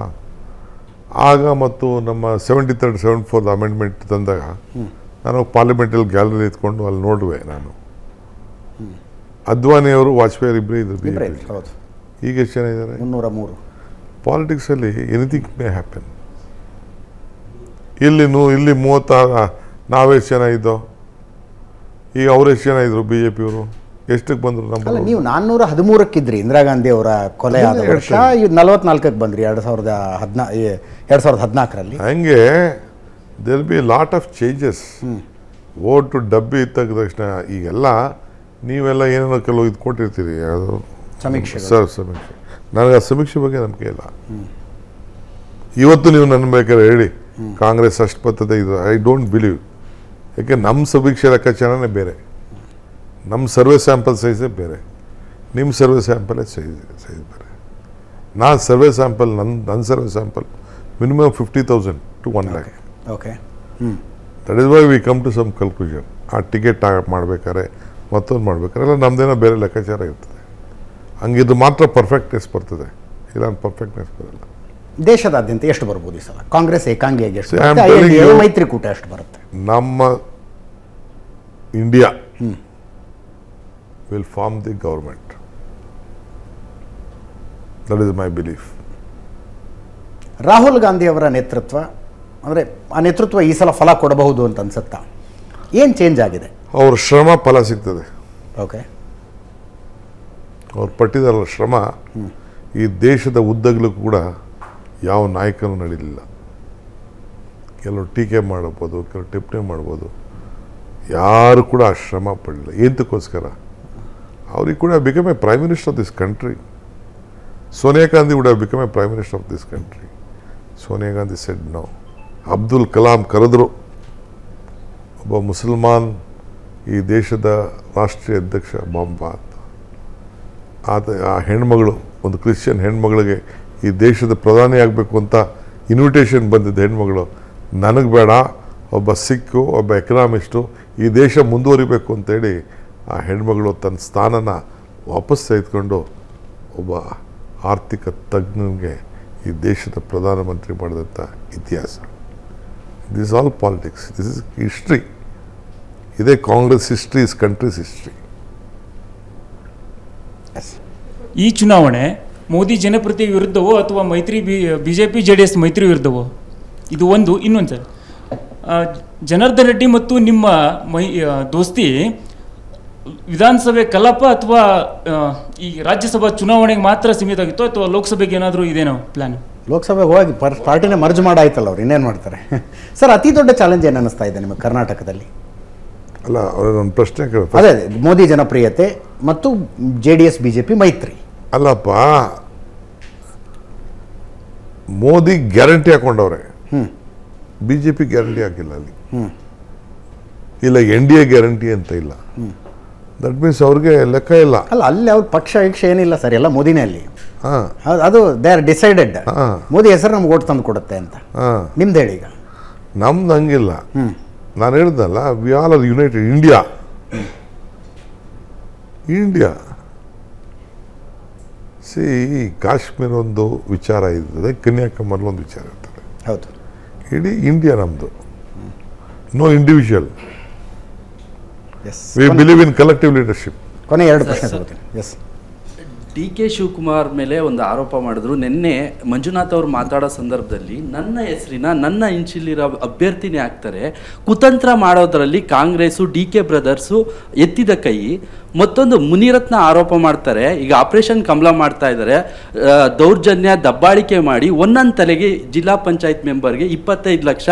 ಆಗ ಮತ್ತು ನಮ್ಮ seventy third seventy four amendment ತಂದಾಗ ನಾನು ಪಾರ್ಲಿಮೆಂಟಲ್ಲಿ ಗ್ಯಾಲರಿ ಇತ್ಕೊಂಡು ಅಲ್ಲಿ ನೋಡುವೆ ನಾನು ಅದ್ವಾನಿಯವರು ವಾಜಪೇಯಿ ಇಬ್ಬರೇ ಇದ್ರು ಈಗ ಎಷ್ಟು ಜನ ಇದ್ದಾರೆ ಮುನ್ನೂರ ಮೂರು ಪಾಲಿಟಿಕ್ಸಲ್ಲಿ ಎನಿಥಿಂಗ್ ಮೇ ಹ್ಯಾಪನ್ ಇಲ್ಲಿ ನೂ ಇಲ್ಲಿ ಮೂವತ್ತಾರು ನಾವೆಷ್ಟು ಜನ ಇದ್ದೋ ಈಗ ಅವ್ರು ಎಷ್ಟು ಜನ ಇದ್ರು ಬಿ ಜೆ ಪಿಯವರು ಎಷ್ಟಕ್ಕೆ ಬಂದರು ನಮ್ಮ ನೀವು ನಾನ್ನೂರ ಹದಿಮೂರಕ್ಕಿದ್ರಿ ಇಂದಿರಾ ಗಾಂಧಿ ಅವರ ಕೊಲೆ ಆದ ವರ್ಷ ಇವ್ ನಲ್ವತ್ನಾಲ್ಕಕ್ಕೆ ಬಂದ್ರಿ ಎರಡು ಸಾವಿರದ ಹದಿನಾ ಎರಡು ಸಾವಿರದ ಹದಿನಾಲ್ಕರಲ್ಲಿ ಹಂಗೆ there be lot of changes vote ಡಬ್ಬಿ ತೆಗೆದ ತಕ್ಷಣ ಈಗೆಲ್ಲ ನೀವೆಲ್ಲ ಏನೇನೋ ಕೆಲವು ಇದು ಕೊಟ್ಟಿರ್ತೀರಿ ಯಾವುದು ಸಮೀಕ್ಷೆ ಸರ್ ಸಮೀಕ್ಷೆ ನನಗೆ ಆ ಸಮೀಕ್ಷೆ ಬಗ್ಗೆ ನಂಬಿಕೆ ಇಲ್ಲ ಇವತ್ತು ನೀವು ನನ್ನ ಬೇಕಾದ್ರೆ ಹೇಳಿ ಕಾಂಗ್ರೆಸ್ ಅಷ್ಟು ಬರ್ತದೆ ಇದು ಐ ಡೋಂಟ್ ಬಿಲೀವ್ ಯಾಕೆ ನಮ್ಮ ಸಮೀಕ್ಷೆ ಲೆಕ್ಕಾಚಾರನೇ ಬೇರೆ ನಮ್ಮ ಸರ್ವೆ ಸ್ಯಾಂಪಲ್ ಸೈಜೇ ಬೇರೆ ನಿಮ್ಮ ಸರ್ವೆ ಸ್ಯಾಂಪಲೇ ಸೈಜ್ ಸೈಜ್ ಬೇರೆ ನಾ ಸರ್ವೆ ಸ್ಯಾಂಪಲ್ ನನ್ನ ನನ್ನ survey sample minimum fifty thousand to one lakh okay hmm that is why we come to some conclusion ಆ ಟಿಕೆಟ್ ಮಾಡ್ಬೇಕಾದ್ರೆ ಮತ್ತೊಂದು ಮಾಡ್ಬೇಕಾದ್ರೆ ಎಲ್ಲ ನಮ್ದೇನೋ ಬೇರೆ ಲೆಕ್ಕಾಚಾರ ಇರ್ತದೆ ಹಂಗಿದ್ದು ಮಾತ್ರ ಪರ್ಫೆಕ್ಟ್ನೆಸ್ ಬರ್ತದೆ ಇಲ್ಲ ಪರ್ಫೆಕ್ಟ್ನೆಸ್ ಬರಲ್ಲ ದೇಶದಾದ್ಯಂತ ಎಷ್ಟು ಬರ್ಬೋದು ಈ ಸಲ ಕಾಂಗ್ರೆಸ್ ಏಕಾಂಗಿಯಾಗಿ ಎಷ್ಟು ಮೈತ್ರಿಕೂಟ ಎಷ್ಟು ಬರುತ್ತೆ ನಮ್ಮ India will form the government that is my belief Rahul Gandhi ಅವರ ನೇತೃತ್ವ ಅಂದರೆ ಆ ನೇತೃತ್ವ ಈ ಸಲ ಫಲ ಕೊಡಬಹುದು ಅಂತ ಅನ್ಸುತ್ತಾ ಏನು ಚೇಂಜ್ ಆಗಿದೆ ಅವ್ರ ಶ್ರಮ ಫಲ ಸಿಗ್ತದೆ ಓಕೆ ಅವ್ರು ಪಟ್ಟಿದಾರಲ್ಲ ಶ್ರಮ ಈ ದೇಶದ ಉದ್ದಗಲು ಕೂಡ ಯಾವ ನಾಯಕನೂ ನಡೀಲಿಲ್ಲ ಕೆಲವರು ಟೀಕೆ ಮಾಡ್ಬೋದು ಕೆಲವರು ಟಿಪ್ಪಣಿ ಮಾಡ್ಬೋದು ಯಾರು ಕೂಡ ಆ ಶ್ರಮ ಪಡಲಿಲ್ಲ ಎಂತಕ್ಕೋಸ್ಕರ ಅವ್ರಿಗೆ ಕೂಡ become a prime minister of this country Sonia Gandhi ಕೂಡ become a prime minister of this country Sonia Gandhi said no Abdul Kalam ಕರೆದರು ಒಬ್ಬ ಮುಸಲ್ಮಾನ್ ಈ ದೇಶದ ರಾಷ್ಟ್ರೀಯ ಅಧ್ಯಕ್ಷ ಬಾಂಬ ಅಂತ ಆತ ಆ ಹೆಣ್ಮಗಳು ಒಂದು ಕ್ರಿಶ್ಚಿಯನ್ ಹೆಣ್ಮಗಳಿಗೆ ಈ ದೇಶದ ಪ್ರಧಾನಿ ಆಗಬೇಕು ಅಂತ ಇನ್ವಿಟೇಷನ್ ಬಂದಿದ್ದ ಹೆಣ್ಮಗಳು ನನಗೆ ಬೇಡ ಒಬ್ಬ ಸಿಕ್ಕು ಒಬ್ಬ ಎಕನಾಮಿಸ್ಟು ಈ ದೇಶ ಮುಂದುವರಿಬೇಕು ಅಂತೇಳಿ ಆ ಹೆಣ್ಮಗಳು ತನ್ನ ಸ್ಥಾನನ ವಾಪಸ್ ತೆಗೆದುಕೊಂಡು ಒಬ್ಬ ಆರ್ಥಿಕ ತಜ್ಞನಿಗೆ ಈ ದೇಶದ ಪ್ರಧಾನಮಂತ್ರಿ ಮಾಡಿದಂಥ ಇತಿಹಾಸ This is all politics. This is ಇದೇ Congress history is countries history ಈ ಚುನಾವಣೆ ಮೋದಿ ಜನಪ್ರತಿ ವಿರುದ್ಧವೋ ಅಥವಾ ಮೈತ್ರಿ B B J P J D S ಮೈತ್ರಿ ವಿರುದ್ಧವೋ ಇದು ಒಂದು ಇನ್ನೊಂದು ಸರ್ ಜನಾರ್ದನ್ ರೆಡ್ಡಿ ಮತ್ತು ನಿಮ್ಮ ಮೈ ದೋಸ್ತಿ ವಿಧಾನಸಭೆ ಕಲಾಪ ಅಥವಾ ಈ ರಾಜ್ಯಸಭಾ ಚುನಾವಣೆಗೆ ಮಾತ್ರ ಸೀಮಿತ ಆಗಿತ್ತು ಅಥವಾ ಲೋಕಸಭೆಗೆ ಏನಾದರೂ ಇದೇನೋ ಪ್ಲ್ಯಾನ್ ಲೋಕಸಭೆಗೆ ಹೋಗಿ ಪಾರ್ಟಿನೇ ಮರ್ಜ್ ಮಾಡಾಯ್ತಲ್ಲ ಅವ್ರು ಇನ್ನೇನು ಮಾಡ್ತಾರೆ ಸರ್ ಅತಿ ದೊಡ್ಡ ಚಾಲೆಂಜ್ ಏನು ಅನ್ನಿಸ್ತಾ ಇದೆ ನಿಮಗೆ ಕರ್ನಾಟಕದಲ್ಲಿ ಅಲ್ಲ ಅವರೊಂದು ಪ್ರಶ್ನೆ ಅದೇ ಮೋದಿ ಜನಪ್ರಿಯತೆ ಮತ್ತು J D S B J P ಮೈತ್ರಿ ಅಲ್ಲಪ್ಪ ಮೋದಿ ಗ್ಯಾರಂಟಿ ಹಾಕೊಂಡವ್ರೆ ಬಿ ಜೆ ಪಿ ಗ್ಯಾರಂಟಿ ಹಾಕಿಲ್ಲ ಅಲ್ಲಿ ಹ್ಞೂ ಇಲ್ಲ ಎನ್ ಡಿ ಎ ಗ್ಯಾರಂಟಿ ಅಂತ ಇಲ್ಲ ದಟ್ ಮೀನ್ಸ್ ಅವ್ರಿಗೆ ಲೆಕ್ಕ ಇಲ್ಲ ಅಲ್ಲ ಅಲ್ಲಿ ಅವ್ರ ಪಕ್ಷ ವೀಕ್ಷ ಏನಿಲ್ಲ ಸರ್ ಎಲ್ಲ ಮೋದಿನೇ ಅಲ್ಲಿ ಅದು ದೇ ಆರ್ ಡಿಸೈಡೆಡ್ ಮೋದಿ ಹೆಸರು ನಮ್ಗೆ ಓಟ್ ತಂದು ಕೊಡುತ್ತೆ ಅಂತ ನಿಮ್ದು ಹೇಳಿ ಈಗ ನಮ್ದು ಹಂಗಿಲ್ಲ ನಾನು ಹೇಳ್ದಲ್ಲ we all are united India India see Kashmir ಒಂದು ವಿಚಾರ ಇರ್ತದೆ ಕನ್ಯಾಕುಮಾರಿ ಒಂದು ವಿಚಾರ ಇರ್ತದೆ ಹೌದು ಇಡೀ ಇಂಡಿಯಾ ನಮ್ಮದು no individual we believe in collective leadership ಕೊನೆ ಎರಡು ಪ್ರಶ್ನೆ ಎಸ್ ಡಿ ಕೆ ಶಿವಕುಮಾರ್ ಮೇಲೆ ಒಂದು ಆರೋಪ ಮಾಡಿದ್ರು ನಿನ್ನೆ ಮಂಜುನಾಥ್ ಅವರು ಮಾತಾಡೋ ಸಂದರ್ಭದಲ್ಲಿ ನನ್ನ ಹೆಸರಿನ ನನ್ನ ಇಂಚಿಲಿರೋ ಅಭ್ಯರ್ಥಿನೇ ಆಗ್ತಾರೆ ಕುತಂತ್ರ ಮಾಡೋದರಲ್ಲಿ ಕಾಂಗ್ರೆಸ್ಸು ಡಿ ಕೆ ಬ್ರದರ್ಸು ಎತ್ತಿದ ಕೈ ಮತ್ತೊಂದು ಮುನಿರತ್ನ ಆರೋಪ ಮಾಡ್ತಾರೆ ಈಗ ಆಪರೇಷನ್ ಕಮಲ ಮಾಡ್ತಾ ಇದ್ದಾರೆ ದೌರ್ಜನ್ಯ ದಬ್ಬಾಳಿಕೆ ಮಾಡಿ ಒಂದೊಂದು ತಲೆಗೆ ಜಿಲ್ಲಾ ಪಂಚಾಯತ್ ಮೆಂಬರ್ಗೆ ಇಪ್ಪತ್ತೈದು ಲಕ್ಷ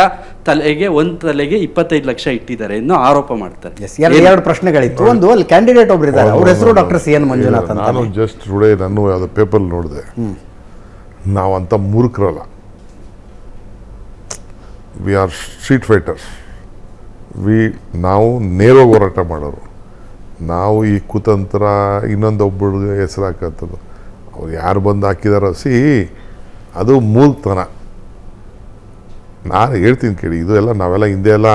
ತಲೆಗೆ ಒಂದು ತಲೆಗೆ ಇಪ್ಪತ್ತೈದು ಲಕ್ಷ ಇಟ್ಟಿದ್ದಾರೆ ಅನ್ನೋ ಆರೋಪ ಮಾಡ್ತಾರೆ ಎರಡು ಪ್ರಶ್ನೆಗಳಿತ್ತು ಒಂದು ಅಲ್ಲಿ ಕ್ಯಾಂಡಿಡೇಟ್ ಒಬ್ರು ಇದ್ದಾರೆ ಅವ್ರ ಹೆಸರು ಡಾಕ್ಟರ್ ಸಿ ಎನ್ ಮಂಜುನಾಥ್ ನಾನು ಜಸ್ಟ್ ಟುಡೇ ನಾನು ಅದು ಪೇಪರ್ ನೋಡಿದೆ ನಾವಂತ ಮೂರ್ಖರಲ್ಲ we are street fighters we ನಾವು ನೇರ ಹೋರಾಟ ಮಾಡೋರು ನಾವು ಈ ಕುತಂತ್ರ ಇನ್ನೊಂದೊಬ್ಬಳಿಗೆ ಹೆಸರು ಹಾಕತ್ತದು ಅವ್ರು ಯಾರು ಬಂದು ಹಾಕಿದಾರೋ ಸಿ ಅದು ಮೂಲತನ ನಾನು ಹೇಳ್ತೀನಿ ಕೇಳಿ ಇದು ಎಲ್ಲ ನಾವೆಲ್ಲ ಹಿಂದೆ ಎಲ್ಲ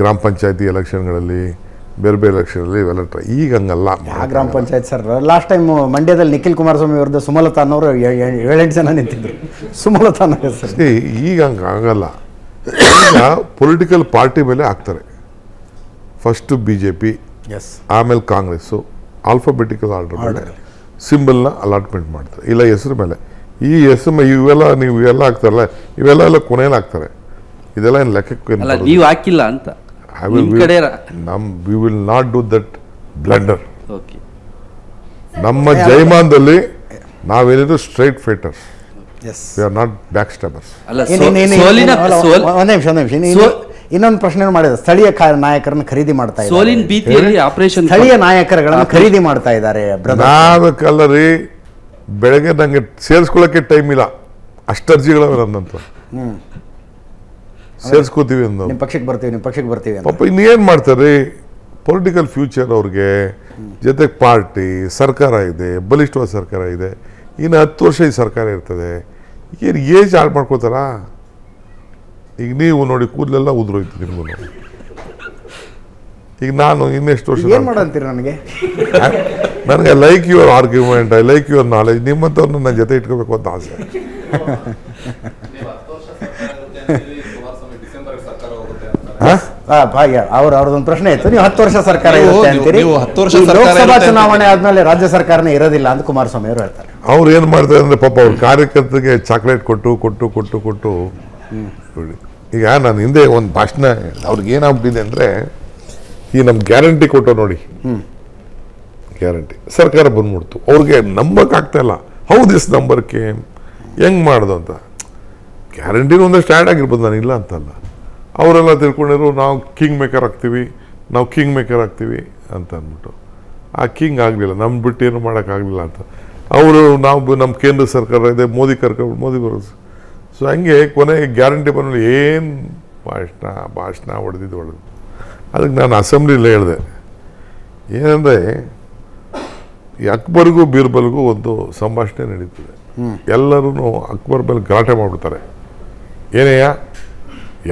ಗ್ರಾಮ ಪಂಚಾಯತಿ ಎಲೆಕ್ಷನ್ಗಳಲ್ಲಿ ಬೇರೆ ಬೇರೆ ಎಲೆಕ್ಷನಲ್ಲಿ ಇವೆಲ್ಲ ಈಗ ಹಂಗಲ್ಲ ಗ್ರಾಮ ಪಂಚಾಯತ್ ಸರ್ ಲಾಸ್ಟ್ ಟೈಮ್ ಮಂಡ್ಯದಲ್ಲಿ ನಿಖಿಲ್ ಕುಮಾರಸ್ವಾಮಿ ಅವ್ರದ್ದು ಸುಮಲತಾ ಅನ್ನೋರು ಏಳೆಂಟು ಜನ ನಿಂತಿದ್ರು ಸುಮಲತಾ ಸರ್ ಈಗ ಹಂಗೆ ಆಗಲ್ಲ ಈಗ ಪೊಲಿಟಿಕಲ್ ಪಾರ್ಟಿ ಮೇಲೆ ಹಾಕ್ತಾರೆ ಫಸ್ಟು ಬಿ ಜೆ ಪಿ ಆಮೇಲೆ ಕಾಂಗ್ರೆಸ್ಸು ಆಲ್ಫಾಬೆಟಿಕಲ್ ಆರ್ಡರ್ ಮೇಲೆ ಸಿಂಬಲ್ನ ಅಲಾಟ್ಮೆಂಟ್ ಮಾಡ್ತಾರೆ ಇಲ್ಲ ಹೆಸರು ಮೇಲೆ ಈ ಹೆಸರು ಇವೆಲ್ಲ ನೀವು ಇವೆಲ್ಲ ಹಾಕ್ತಾರಲ್ಲ ಇವೆಲ್ಲ ಎಲ್ಲ ಕೊನೆಯಲ್ಲಿ ಹಾಕ್ತಾರೆ ಇದೆಲ್ಲ ಏನು ಲೆಕ್ಕಕ್ಕೆ ನೀವು ಹಾಕಿಲ್ಲ ಅಂತ ನಮ್ we will not do that blunder ನಮ್ಮ ಜೈಮಾನದಲ್ಲಿ ನಾವೇನಿದ್ರು straight fighters yes we are not back stabbers ಅಲ್ಲ ಸೋಲಿನ ನಿಮಿಷ ನಿಮಿಷ ಇನ್ನೊಂದು ಪ್ರಶ್ನೆ ಮಾಡಿದ ಸ್ಥಳೀಯ ನಾಯಕರನ್ನು ಖರೀದಿ ಮಾಡ್ತಾ ಇದ್ದಾರೆ ಸ್ಥಳೀಯ ನಾಯಕರುಗಳನ್ನು ಖರೀದಿ ಮಾಡ್ತಾ ಇದ್ದಾರೆ ನಾನು ಕಲ್ಲರಿ ಬೆಳಗ್ಗೆ ನನಗೆ ಸೇರಿಸ್ಕೊಳಕ್ಕೆ ಟೈಮ್ ಇಲ್ಲ ಅಷ್ಟರ್ಜಿಗಳವೆ ನನ್ನಂತ ಸೇರಿಸ್ಕೋತೀವಿ ಅಂತ ನಿಮ್ಮ ಪಕ್ಷಕ್ಕೆ ಬರ್ತೀವಿ ನಿಮ್ಮ ಪಕ್ಷಕ್ಕೆ ಬರ್ತೀವಿ ಪಾಪ ಇನ್ನೇನು ಮಾಡ್ತಾರೆ ಪೊಲಿಟಿಕಲ್ ಫ್ಯೂಚರ್ ಅವ್ರಿಗೆ ಜೊತೆಗೆ ಪಾರ್ಟಿ ಸರ್ಕಾರ ಇದೆ ಬಲಿಷ್ಠವಾದ ಸರ್ಕಾರ ಇದೆ ಇನ್ನು ಹತ್ತು ವರ್ಷ ಈ ಸರ್ಕಾರ ಇರ್ತದೆ ಏನು ಏಜ್ ಹಾಳು ಮಾಡ್ಕೋತಾರಾ ಈಗ ನೀವು ನೋಡಿ ಕೂದಲೆಲ್ಲ ಉದುರೋಯ್ತು ನೋಡಿ ಈಗ ನಾನು ಇನ್ನೆಷ್ಟು ವರ್ಷ ಏನು ಮಾಡಂತೀರಿ ನನಗೆ ನನಗೆ like your argument I like your knowledge ನಿಮ್ಮಂಥವ್ರನ್ನ ನನ್ನ ಜೊತೆ ಇಟ್ಕೋಬೇಕು ಅಂತ ಆಸೆ ಅವ್ರ ಅವ್ರದೊಂದು ಪ್ರಶ್ನೆ ಇತ್ತು ನೀವು ಹತ್ತು ವರ್ಷ ಸರ್ಕಾರ ಇರುತ್ತೆ ಅಂತೀರಿ ಲೋಕಸಭಾ ಚುನಾವಣೆ ಆದ್ಮೇಲೆ ರಾಜ್ಯ ಸರ್ಕಾರನೇ ಇರೋದಿಲ್ಲ ಅಂತ ಕುಮಾರಸ್ವಾಮಿ ಅವರು ಹೇಳ್ತಾರೆ ಅವ್ರು ಏನು ಮಾಡ್ತಾರೆ ಅಂದ್ರೆ ಪಾಪ ಅವ್ರ ಕಾರ್ಯಕರ್ತರಿಗೆ ಚಾಕ್ಲೇಟ್ ಕೊಟ್ಟು ಕೊಟ್ಟು ಕೊಟ್ಟು ಕೊಟ್ಟು ಈಗ ನಾನು ಹಿಂದೆ ಒಂದು ಭಾಷಣ ಅವ್ರಿಗೆ ಏನಾಗ್ಬಿಟ್ಟಿದೆ ಅಂದರೆ ಈ ನಮ್ಮ ಗ್ಯಾರಂಟಿ ಕೊಟ್ಟ ನೋಡಿ ಗ್ಯಾರಂಟಿ ಸರ್ಕಾರ ಬಂದ್ಬಿಡ್ತು ಅವ್ರಿಗೆ ಇಲ್ಲ ಹೌದು ನಂಬರ್ ಕೇಮ್ ಹೆಂಗೆ ಮಾಡೋದು ಅಂತ ಗ್ಯಾರಂಟಿನೂ ಒಂದಷ್ಟು ಆ್ಯಡ್ ಆಗಿರ್ಬೋದು ನಾನು ಇಲ್ಲ ಅಂತಲ್ಲ ಅವರೆಲ್ಲ ತಿಳ್ಕೊಂಡಿರು ನಾವು ಕಿಂಗ್ ಮೇಕರ್ ಆಗ್ತೀವಿ ನಾವು ಕಿಂಗ್ ಮೇಕರ್ ಆಗ್ತೀವಿ ಅಂತ ಅಂದ್ಬಿಟ್ಟು ಆ ಕಿಂಗ್ ಆಗಲಿಲ್ಲ ನಮ್ಮ ಬಿಟ್ಟು ಏನು ಮಾಡೋಕ್ಕಾಗಲಿಲ್ಲ ಅಂತ ಅವರು ನಾವು ನಮ್ಮ ಕೇಂದ್ರ ಸರ್ಕಾರ ಇದೆ ಮೋದಿ ಕರ್ಕೊಂಡು ಮೋದಿ ಬರೋದು ಸೊ ಹಂಗೆ ಕೊನೆಗೆ ಗ್ಯಾರಂಟಿ ಬಂದ ಏನು ಭಾಷಣ ಭಾಷಣ ಹೊಡೆದಿದ್ದು ಹೊಡೆದು ಅದಕ್ಕೆ ನಾನು ಅಸೆಂಬ್ಲಿಲಿ ಹೇಳಿದೆ ಏನಂದರೆ ಅಕ್ಬರ್ಗೂ ಬೀರ್ಬಲ್ಗೂ ಒಂದು ಸಂಭಾಷಣೆ ನಡೀತದೆ ಎಲ್ಲರೂ ಅಕ್ಬರ್ ಮೇಲೆ ಗಲಾಟೆ ಮಾಡಿಬಿಡ್ತಾರೆ ಏನೇಯ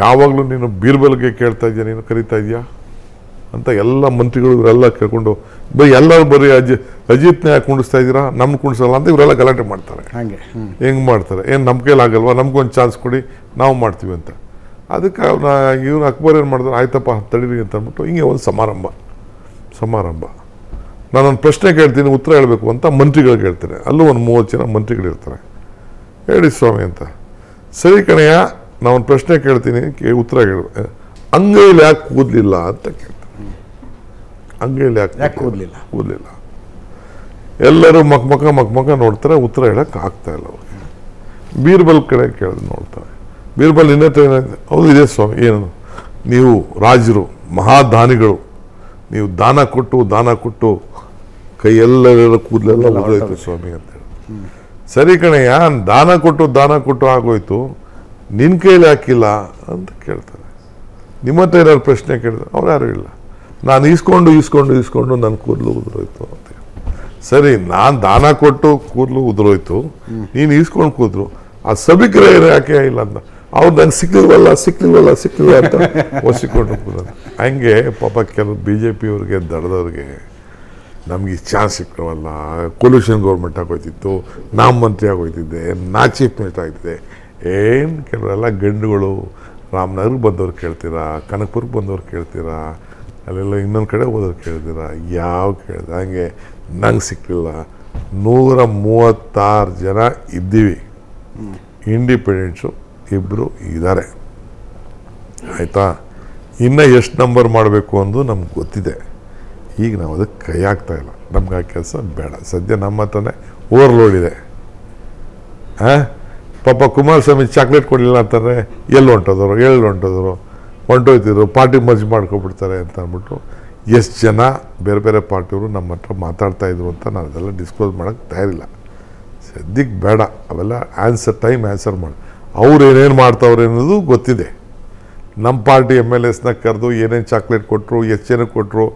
ಯಾವಾಗಲೂ ನೀನು ಬೀರ್ಬಲ್ಗೆ ಕೇಳ್ತಾ ಇದೆಯಾ ನೀನು ಕರಿತಾ ಇದೆಯಾ ಅಂತ ಎಲ್ಲ ಮಂತ್ರಿಗಳು ಇವರೆಲ್ಲ ಕೇಳ್ಕೊಂಡು ಬೈ ಎಲ್ಲರೂ ಬರೀ ಅಜಿ ಅಜಿತ್ನೇ ಯಾಕೆ ಕುಂಡಿಸ್ತಾ ಇದ್ದೀರಾ ನಮ್ಗೆ ಕುಣಿಸಲ್ಲ ಅಂತ ಇವರೆಲ್ಲ ಗಲಾಟೆ ಮಾಡ್ತಾರೆ ಹಾಗೆ ಹೆಂಗೆ ಮಾಡ್ತಾರೆ ಏನು ನಮ್ಮ ಕೈಲಿ ಆಗಲ್ವಾ ನಮಗೊಂದು ಚಾನ್ಸ್ ಕೊಡಿ ನಾವು ಮಾಡ್ತೀವಿ ಅಂತ ಅದಕ್ಕೆ ನಾ ಇವ್ರು ಅಕ್ಬರ್ ಏನು ಮಾಡಿದ್ರು ಆಯ್ತಪ್ಪ ತಡೀರಿ ಅಂತ ಅಂದ್ಬಿಟ್ಟು ಹಿಂಗೆ ಒಂದು ಸಮಾರಂಭ ಸಮಾರಂಭ ನಾನೊಂದು ಪ್ರಶ್ನೆ ಕೇಳ್ತೀನಿ ಉತ್ತರ ಹೇಳಬೇಕು ಅಂತ ಮಂತ್ರಿಗಳು ಕೇಳ್ತಾರೆ ಅಲ್ಲೂ ಒಂದು ಮೂವತ್ತು ಜನ ಮಂತ್ರಿಗಳಿರ್ತಾರೆ ಹೇಳಿ ಸ್ವಾಮಿ ಅಂತ ಸರಿ ಕಣೆಯ ನಾವೊಂದು ಪ್ರಶ್ನೆ ಕೇಳ್ತೀನಿ ಉತ್ತರ ಕೇಳ ಅಂಗೈಲಿ ಯಾಕೆ ಕೂದಲಿಲ್ಲ ಅಂತ ಕೇಳಿ ಅಂಗೈಲಿ ಯಾಕೆ ಕೂದಲಿಲ್ಲ ಮಕ್ ಎಲ್ಲರೂ ಮಕ್ಮಕ ಮಕ್ಮಕ ನೋಡ್ತಾರೆ ಉತ್ತರ ಹೇಳಕ್ಕೆ ಆಗ್ತಾ ಇಲ್ಲ ಅವ್ರಿಗೆ ಬೀರ್ಬಲ್ ಕಡೆ ಕೇಳಿದ್ರೆ ನೋಡ್ತಾರೆ ಬೀರ್ಬಲ್ ಇನ್ನತ್ರ ಹೌದು ಇದೇ ಸ್ವಾಮಿ ಏನು ನೀವು ರಾಜರು ಮಹಾದಾನಿಗಳು ನೀವು ದಾನ ಕೊಟ್ಟು ದಾನ ಕೊಟ್ಟು ಕೈ ಎಲ್ಲ ಕೂದಲೆಲ್ಲ ಸ್ವಾಮಿ ಅಂತ ಹೇಳಿ ಸರಿ ಕಣಯ್ಯ ದಾನ ಕೊಟ್ಟು ದಾನ ಕೊಟ್ಟು ಆಗೋಯ್ತು ನಿನ್ನ ಕೈಲಿ ಹಾಕಿಲ್ಲ ಅಂತ ಕೇಳ್ತಾರೆ ನಿಮ್ಮ ಹತ್ರ ಏನಾದ್ರು ಪ್ರಶ್ನೆ ಕೇಳಿದ್ರೆ ಅವ್ರು ಯಾರು ಇಲ್ಲ ನಾನು ಈಸ್ಕೊಂಡು ಈಸ್ಕೊಂಡು ಈಸ್ಕೊಂಡು ನನ್ನ ಕೂದಲು ಉದುರೋಯ್ತು ಅಂತ ಸರಿ ನಾನು ದಾನ ಕೊಟ್ಟು ಕೂದಲು ಉದುರೋಯ್ತು ನೀನು ಈಸ್ಕೊಂಡು ಕೂದ್ರು ಆ ಸಭಿಕರ ಯಾಕೆ ಇಲ್ಲ ಅಂತ ಅವ್ರು ನಂಗೆ ಸಿಕ್ಕಿಲ್ವಲ್ಲ ಸಿಕ್ಲಿಲ್ವಲ್ಲ ಸಿಕ್ಲಿಲ್ಲ ಅಂತ ಒಸಿಕೊಂಡು ಕೂತಾರೆ ಹಂಗೆ ಪಾಪ ಕೆಲವು ಬಿ ಜೆ ಅವ್ರಿಗೆ ದಡದವ್ರಿಗೆ ನಮಗೆ ಚಾನ್ಸ್ ಸಿಕ್ಕವಲ್ಲ ಕೊಲ್ಯೂಷನ್ ಗೌರ್ಮೆಂಟ್ ಆಗೋಯ್ತಿತ್ತು ನಾ ಮಂತ್ರಿ ಆಗೋಯ್ತಿದ್ದೆ ನಾ ಚೀಫ್ ಮಿನಿಸ್ಟರ್ ಆಗ್ತಿದ್ದೆ ಏನು ಕೆಲವರೆಲ್ಲ ಗಂಡುಗಳು ರಾಮನಗರ್ಗೆ ಬಂದವ್ರು ಕೇಳ್ತೀರಾ ಕನಕಪುರಕ್ಕೆ ಬಂದವ್ರು ಕೇಳ್ತೀರಾ ಅಲ್ಲೆಲ್ಲ ಇನ್ನೊಂದು ಕಡೆ ಓದೋದು ಕೇಳಿದ್ದೀರಾ ಯಾವ ಕೇಳಿದೆ ಹಾಗೆ ನಂಗೆ ಸಿಕ್ಕಲಿಲ್ಲ ನೂರ ಮೂವತ್ತಾರು ಜನ ಇದ್ದೀವಿ ಇಂಡಿಪೆಂಡೆಂಟ್ಸು ಇಬ್ಬರು ಇದ್ದಾರೆ ಆಯಿತಾ ಇನ್ನೂ ಎಷ್ಟು ನಂಬರ್ ಮಾಡಬೇಕು ಅಂದು ನಮ್ಗೆ ಗೊತ್ತಿದೆ ಈಗ ನಾವು ಅದಕ್ಕೆ ಕೈ ಆಗ್ತಾ ಇಲ್ಲ ನಮ್ಗೆ ಆ ಕೆಲಸ ಬೇಡ ಸದ್ಯ ನಮ್ಮ ಹತ್ರನೇ ಓವರ್ಲೋಡ್ ಇದೆ ಹಾಂ ಪಾಪ ಕುಮಾರಸ್ವಾಮಿ ಚಾಕ್ಲೇಟ್ ಕೊಡಲಿಲ್ಲ ಅಂತಾರೆ ಎಲ್ಲಿ ಹೊಂಟೋದ್ರು ಎಲ್ಲಿ ಹೊಂಟೋದ್ರು ಹೊಂಟೋಯ್ತಿದ್ರು ಪಾರ್ಟಿ ಮರ್ಜ್ ಮಾಡ್ಕೊಬಿಡ್ತಾರೆ ಅಂತ ಅಂದ್ಬಿಟ್ಟು ಎಷ್ಟು ಜನ ಬೇರೆ ಬೇರೆ ಪಾರ್ಟಿಯವರು ನಮ್ಮ ಹತ್ರ ಮಾತಾಡ್ತಾಯಿದ್ರು ಅಂತ ನಾನು ಅದೆಲ್ಲ ಡಿಸ್ಕ್ಲೋಸ್ ಮಾಡೋಕ್ಕೆ ತಯಾರಿಲ್ಲ ಸದ್ಯಕ್ಕೆ ಬೇಡ ಅವೆಲ್ಲ ಆನ್ಸರ್ ಟೈಮ್ ಆನ್ಸರ್ ಮಾಡಿ ಅವ್ರು ಏನೇನು ಮಾಡ್ತಾವ್ರೆ ಅನ್ನೋದು ಗೊತ್ತಿದೆ ನಮ್ಮ ಪಾರ್ಟಿ ಎಮ್ ಎಲ್ ಎಸ್ನ ಕರೆದು ಏನೇನು ಚಾಕ್ಲೇಟ್ ಕೊಟ್ಟರು ಎಷ್ಟು ಜನಕ್ಕೆ ಕೊಟ್ಟರು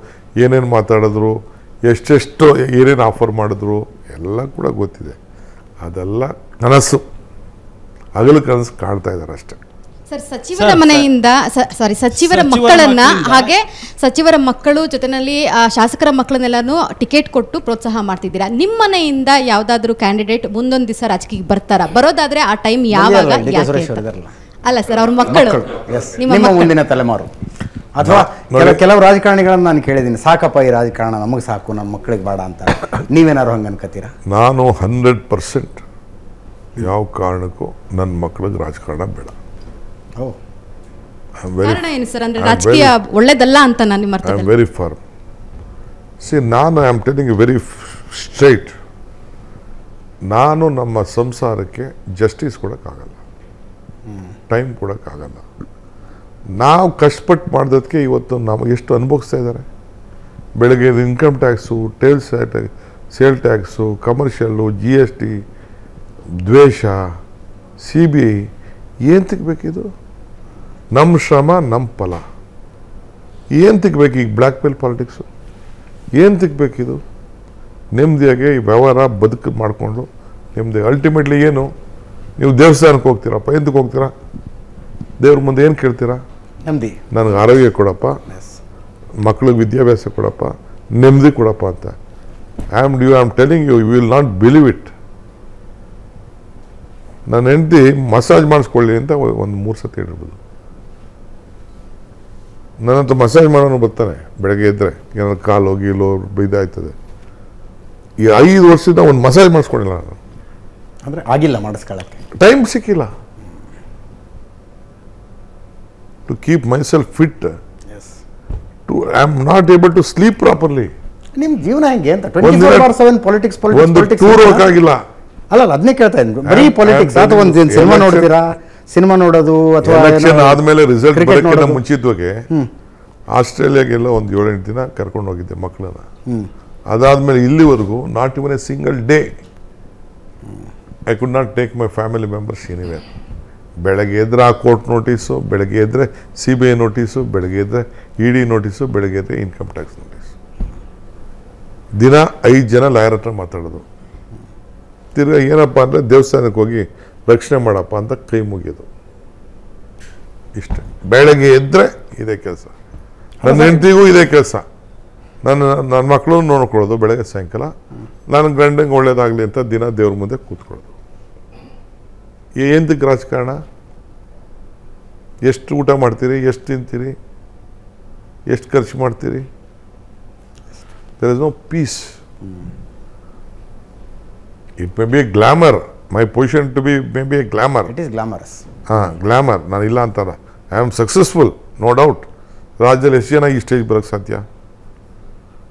ಏನೇನು ಮಾತಾಡಿದ್ರು ಎಷ್ಟೆಷ್ಟು ಏನೇನು ಆಫರ್ ಮಾಡಿದ್ರು ಎಲ್ಲ ಕೂಡ ಗೊತ್ತಿದೆ ಅದೆಲ್ಲ ಕನಸು ಹಗಲು ಕನಸು ಕಾಣ್ತಾ ಇದ್ದಾರೆ ಅಷ್ಟೇ ಸರ್ ಸಚಿವರ ಮನೆಯಿಂದ ಸಾರಿ ಸಚಿವರ ಮಕ್ಕಳನ್ನ ಹಾಗೆ ಸಚಿವರ ಮಕ್ಕಳು ಜೊತೆನಲ್ಲಿ ಶಾಸಕರ ಮಕ್ಕಳನ್ನೆಲ್ಲಾನು ಟಿಕೆಟ್ ಕೊಟ್ಟು ಪ್ರೋತ್ಸಾಹ ಮಾಡ್ತಿದ್ದೀರಾ ನಿಮ್ಮ ಮನೆಯಿಂದ ಯಾವ್ದಾದ್ರು ಕ್ಯಾಂಡಿಡೇಟ್ ಮುಂದೊಂದು ದಿವಸ ರಾಜಕೀಯಕ್ಕೆ ಬರ್ತಾರ ಬರೋದಾದ್ರೆ ಆ ಟೈಮ್ ಯಾವಾಗ ಅಲ್ಲ ಸರ್ ಅವ್ರ ಮಕ್ಕಳು ನಿಮ್ಮ ಮುಂದಿನ ತಲೆಮಾರು ಅಥವಾ ಕೆಲವು ರಾಜಕಾರಣಿಗಳನ್ನ ನಾನು ಕೇಳಿದ್ದೀನಿ ಸಾಕಪ್ಪ ಈ ರಾಜಕಾರಣ ನಮಗೆ ಸಾಕು ನಮ್ಮ ಮಕ್ಕಳಿಗೆ ಬೇಡ ಅಂತ ನೀವೇನಾದ್ರು ಹಂಗೆ ಅನ್ಕೋತೀರಾ ನಾನು ಹಂಡ್ರೆಡ್ ಪರ್ಸೆಂಟ್ ಯಾವ ಕಾರಣಕ್ಕೂ ನನ್ನ ಮಕ್ಕಳಿಗೆ ರಾಜಕಾರಣ ಬೇಡ Oh. ಕಾರಣ ಸರ್ ನಾನು ವೆರಿ ಸಿ ನಾನು ಐ ಆಮ್ ವೆರಿ ಸ್ಟ್ರೈಟ್ ನಾನು ನಮ್ಮ ಸಂಸಾರಕ್ಕೆ ಜಸ್ಟಿಸ್ ಕೊಡೋಕ್ಕಾಗಲ್ಲ ಟೈಮ್ ಕೊಡೋಕ್ಕಾಗಲ್ಲ ನಾವು ಕಷ್ಟಪಟ್ಟು ಮಾಡಿದಕ್ಕೆ ಇವತ್ತು ನಮಗೆ ಎಷ್ಟು ಅನುಭವಿಸ್ತಾ ಇದ್ದಾರೆ ಬೆಳಗ್ಗೆ ಇನ್ಕಮ್ ಟ್ಯಾಕ್ಸು ಟೇಲ್ಸ್ sale tax commercial G S T ದ್ವೇಷ ಸಿ ಬಿ ಐ ಏನು ತೆಗಬೇಕಿದು ನಮ್ಮ ಶ್ರಮ ನಮ್ಮ ಫಲ ಏನು ತಿಕ್ಬೇಕು ಈಗ ಬ್ಲ್ಯಾಕ್ ಮೇಲ್ ಪಾಲಿಟಿಕ್ಸು ಏನು ಇದು ನೆಮ್ಮದಿಯಾಗಿ ಈ ವ್ಯವಹಾರ ಬದುಕು ಮಾಡಿಕೊಂಡು ನಿಮ್ಮದು ಅಲ್ಟಿಮೇಟ್ಲಿ ಏನು ನೀವು ದೇವಸ್ಥಾನಕ್ಕೆ ಹೋಗ್ತೀರಪ್ಪ ಎಂದಕ್ಕೆ ಹೋಗ್ತೀರಾ ದೇವ್ರ ಮುಂದೆ ಏನು ಕೇಳ್ತೀರಾ ನೆಮ್ಮದಿ ನನಗೆ ಆರೋಗ್ಯ ಕೊಡಪ್ಪ ಮಕ್ಳಿಗೆ ವಿದ್ಯಾಭ್ಯಾಸ ಕೊಡಪ್ಪ ನೆಮ್ಮದಿ ಕೊಡಪ್ಪ ಅಂತ I am you am telling you you will not believe it ನಾನು ಹೆಂಡತಿ ಮಸಾಜ್ ಮಾಡಿಸ್ಕೊಳ್ಳಿ ಅಂತ ಒಂದು ಮೂರು ಸತಿ ಹೇಳಿರ್ಬೋದು ನನ್ನಂತೂ ಮಸಾಜ್ ಮಾಡೋನು ಬರ್ತಾನೆ ಬೆಳಗ್ಗೆ ಇದ್ರೆ ಏನಾದ್ರು ಕಾಲು ಗೀಲು ಇದಾಯ್ತದೆ ಈ ಐದು ವರ್ಷದಿಂದ ಒಂದು ಮಸಾಜ್ ಮಾಡಿಸ್ಕೊಂಡಿಲ್ಲ ನಾನು ಅಂದರೆ ಆಗಿಲ್ಲ ಮಾಡಿಸ್ಕೊಳ್ಳೋಕ್ಕೆ ಟೈಮ್ ಸಿಕ್ಕಿಲ್ಲ to keep myself fit to I am not able to sleep properly ನಿಮ್ಮ ಜೀವನ ಹೆಂಗೆ ಅಂತ ಪೊಲಿಟಿಕ್ಸ್ ಒಂದು ಟೂರ್ ಆಗಿಲ್ಲ ಅಲ್ಲ ಅದನ್ನೇ ಕೇಳ್ತಾ ಇದ್ದೀನಿ ಬರೀ ಅದು ಒಂದು ಸಿನಿಮಾ ನೋಡ್ತೀರಾ ಸಿನಿಮಾ ನೋಡೋದು ಅಥವಾ ಮುಂಚಿತವಾಗಿ ಆಸ್ಟ್ರೇಲಿಯಾಗೆಲ್ಲ ಒಂದು ಏಳೆಂಟು ದಿನ ಕರ್ಕೊಂಡು ಹೋಗಿದ್ದೆ ಮಕ್ಕಳನ್ನ ಅದಾದ್ಮೇಲೆ ಇಲ್ಲಿವರೆಗೂ not even a single day I could not take my family members anywhere ಬೆಳಗ್ಗೆ ಎದ್ರೆ ಆ ಕೋರ್ಟ್ ನೋಟಿಸು ಬೆಳಗ್ಗೆ ಎದ್ರೆ ಸಿ ಬಿ ಐ ನೋಟಿಸು ಬೆಳಗ್ಗೆ ಎದ್ರೆ ಇ ಡಿ ನೋಟಿಸು ಬೆಳಗ್ಗೆ ಎದ್ರೆ ಇನ್ಕಮ್ ಟ್ಯಾಕ್ಸ್ ನೋಟಿಸ್ ದಿನ ಐದು ಜನ ಲಾಯರ್ ಹತ್ರ ಮಾತಾಡೋದು ತಿರ್ಗಿ ಏನಪ್ಪ ಅಂದರೆ ದೇವಸ್ಥಾನಕ್ಕೆ ಹೋಗಿ ರಕ್ಷಣೆ ಮಾಡಪ್ಪ ಅಂತ ಕೈ ಮುಗಿಯೋದು ಇಷ್ಟೆ ಬೆಳಗ್ಗೆ ಎದ್ದರೆ ಇದೇ ಕೆಲಸ ನನ್ನ ಹೆಂಡತಿಗೂ ಇದೇ ಕೆಲಸ ನನ್ನ ನನ್ನ ಮಕ್ಕಳು ನೋಡ್ಕೊಳ್ಳೋದು ಬೆಳಗ್ಗೆ ಸಾಯಂಕಾಲ ನನ್ನ ಗಂಡಂಗೆ ಒಳ್ಳೇದಾಗಲಿ ಅಂತ ದಿನ ದೇವ್ರ ಮುಂದೆ ಕೂತ್ಕೊಳ್ಳೋದು ಏನದಕ್ಕೆ ರಾಜಕಾರಣ ಎಷ್ಟು ಊಟ ಮಾಡ್ತೀರಿ ಎಷ್ಟು ತಿಂತೀರಿ ಎಷ್ಟು ಖರ್ಚು ಮಾಡ್ತೀರಿ there is no peace it may be glamour my position to be may be a glamour it is glamorous ಹಾಂ ಗ್ಲಾಮರ್ ನಾನು ಇಲ್ಲ ಅಂತಾರ I am successful no doubt ರಾಜ್ಯದಲ್ಲಿ ಎಷ್ಟು ಜನ ಈ ಸ್ಟೇಜ್ ಬರೋಕ್ಕೆ ಸಾಧ್ಯ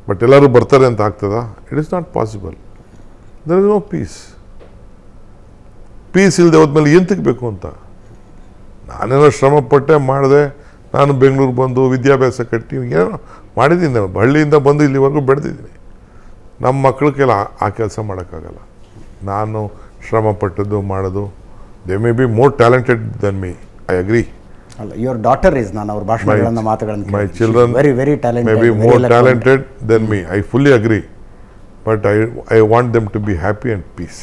ಬಟ್ ಎಲ್ಲರೂ ಬರ್ತಾರೆ ಅಂತ ಆಗ್ತದ it is not possible there is no peace peace ಇಲ್ಲದೆ ಹೋದ್ಮೇಲೆ ಏನು ಬೇಕು ಅಂತ ನಾನೇನೋ ಶ್ರಮ ಪಟ್ಟೆ ಮಾಡಿದೆ ನಾನು ಬೆಂಗಳೂರು ಬಂದು ವಿದ್ಯಾಭ್ಯಾಸ ಕಟ್ಟಿ ಏನೋ ಮಾಡಿದ್ದೀನಿ ಹಳ್ಳಿಯಿಂದ ಬಂದು ಇಲ್ಲಿವರೆಗೂ ಬೆಳೆದಿದ್ದೀನಿ ನಮ್ಮ ಮಕ್ಳಕ್ಕೆಲ್ಲ ಆ ಕೆಲಸ ಮಾಡೋಕ್ಕಾಗಲ್ಲ ನಾನು ಶ್ರಮಪಟ್ಟದ್ದು ಮಾಡೋದು they may be more talented than me I agree ಅಲ್ಲ ಯುವರ್ ಡಾಟರ್ ಇಸ್ ನಾನು ಅವ್ರ ಭಾಷಣಗಳನ್ನ ಮಾತುಗಳನ್ನು my children very very talented may be more talented than me I fully agree but I I want them to be happy and peace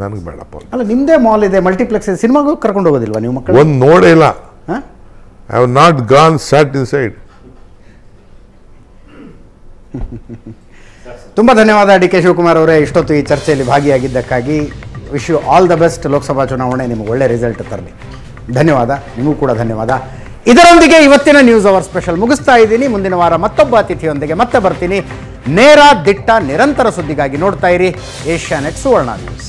ನನಗೆ ಬೇಡಪ್ಪ ಅಲ್ಲ ನಿಮ್ಮದೇ mall ಇದೆ ಮಲ್ಟಿಪ್ಲೆಕ್ಸ್ ಇದೆ ಸಿನಿಮಾಗೂ ಕರ್ಕೊಂಡು ಹೋಗೋದಿಲ್ವಾ ನೀವು ಮಕ್ಕಳು ಒಂದು ನೋಡೇ ಇಲ್ಲ I have not gone sat inside ತುಂಬ ಧನ್ಯವಾದ ಡಿ ಕೆ ಶಿವಕುಮಾರ್ ಅವರೇ ಇಷ್ಟೊತ್ತು ಈ ಚರ್ಚೆಯಲ್ಲಿ ಭಾಗಿಯಾಗಿದ್ದಕ್ಕಾಗಿ wish you all the best Lok Sabha ಚುನಾವಣೆ ನಿಮಗೆ ಒಳ್ಳೆ ರಿಸಲ್ಟ್ ತರಲಿ ಧನ್ಯವಾದ ನಿಮಗೂ ಕೂಡ ಧನ್ಯವಾದ ಇದರೊಂದಿಗೆ ಇವತ್ತಿನ ನ್ಯೂಸ್ ಅವರ್ ಸ್ಪೆಷಲ್ ಮುಗಿಸ್ತಾ ಇದ್ದೀನಿ ಮುಂದಿನ ವಾರ ಮತ್ತೊಬ್ಬ ಅತಿಥಿಯೊಂದಿಗೆ ಮತ್ತೆ ಬರ್ತೀನಿ ನೇರ ದಿಟ್ಟ ನಿರಂತರ ಸುದ್ದಿಗಾಗಿ ನೋಡ್ತಾ ಇರಿ ಏಷ್ಯಾನೆಟ್ ಸುವರ್ಣ ನ್ಯೂಸ್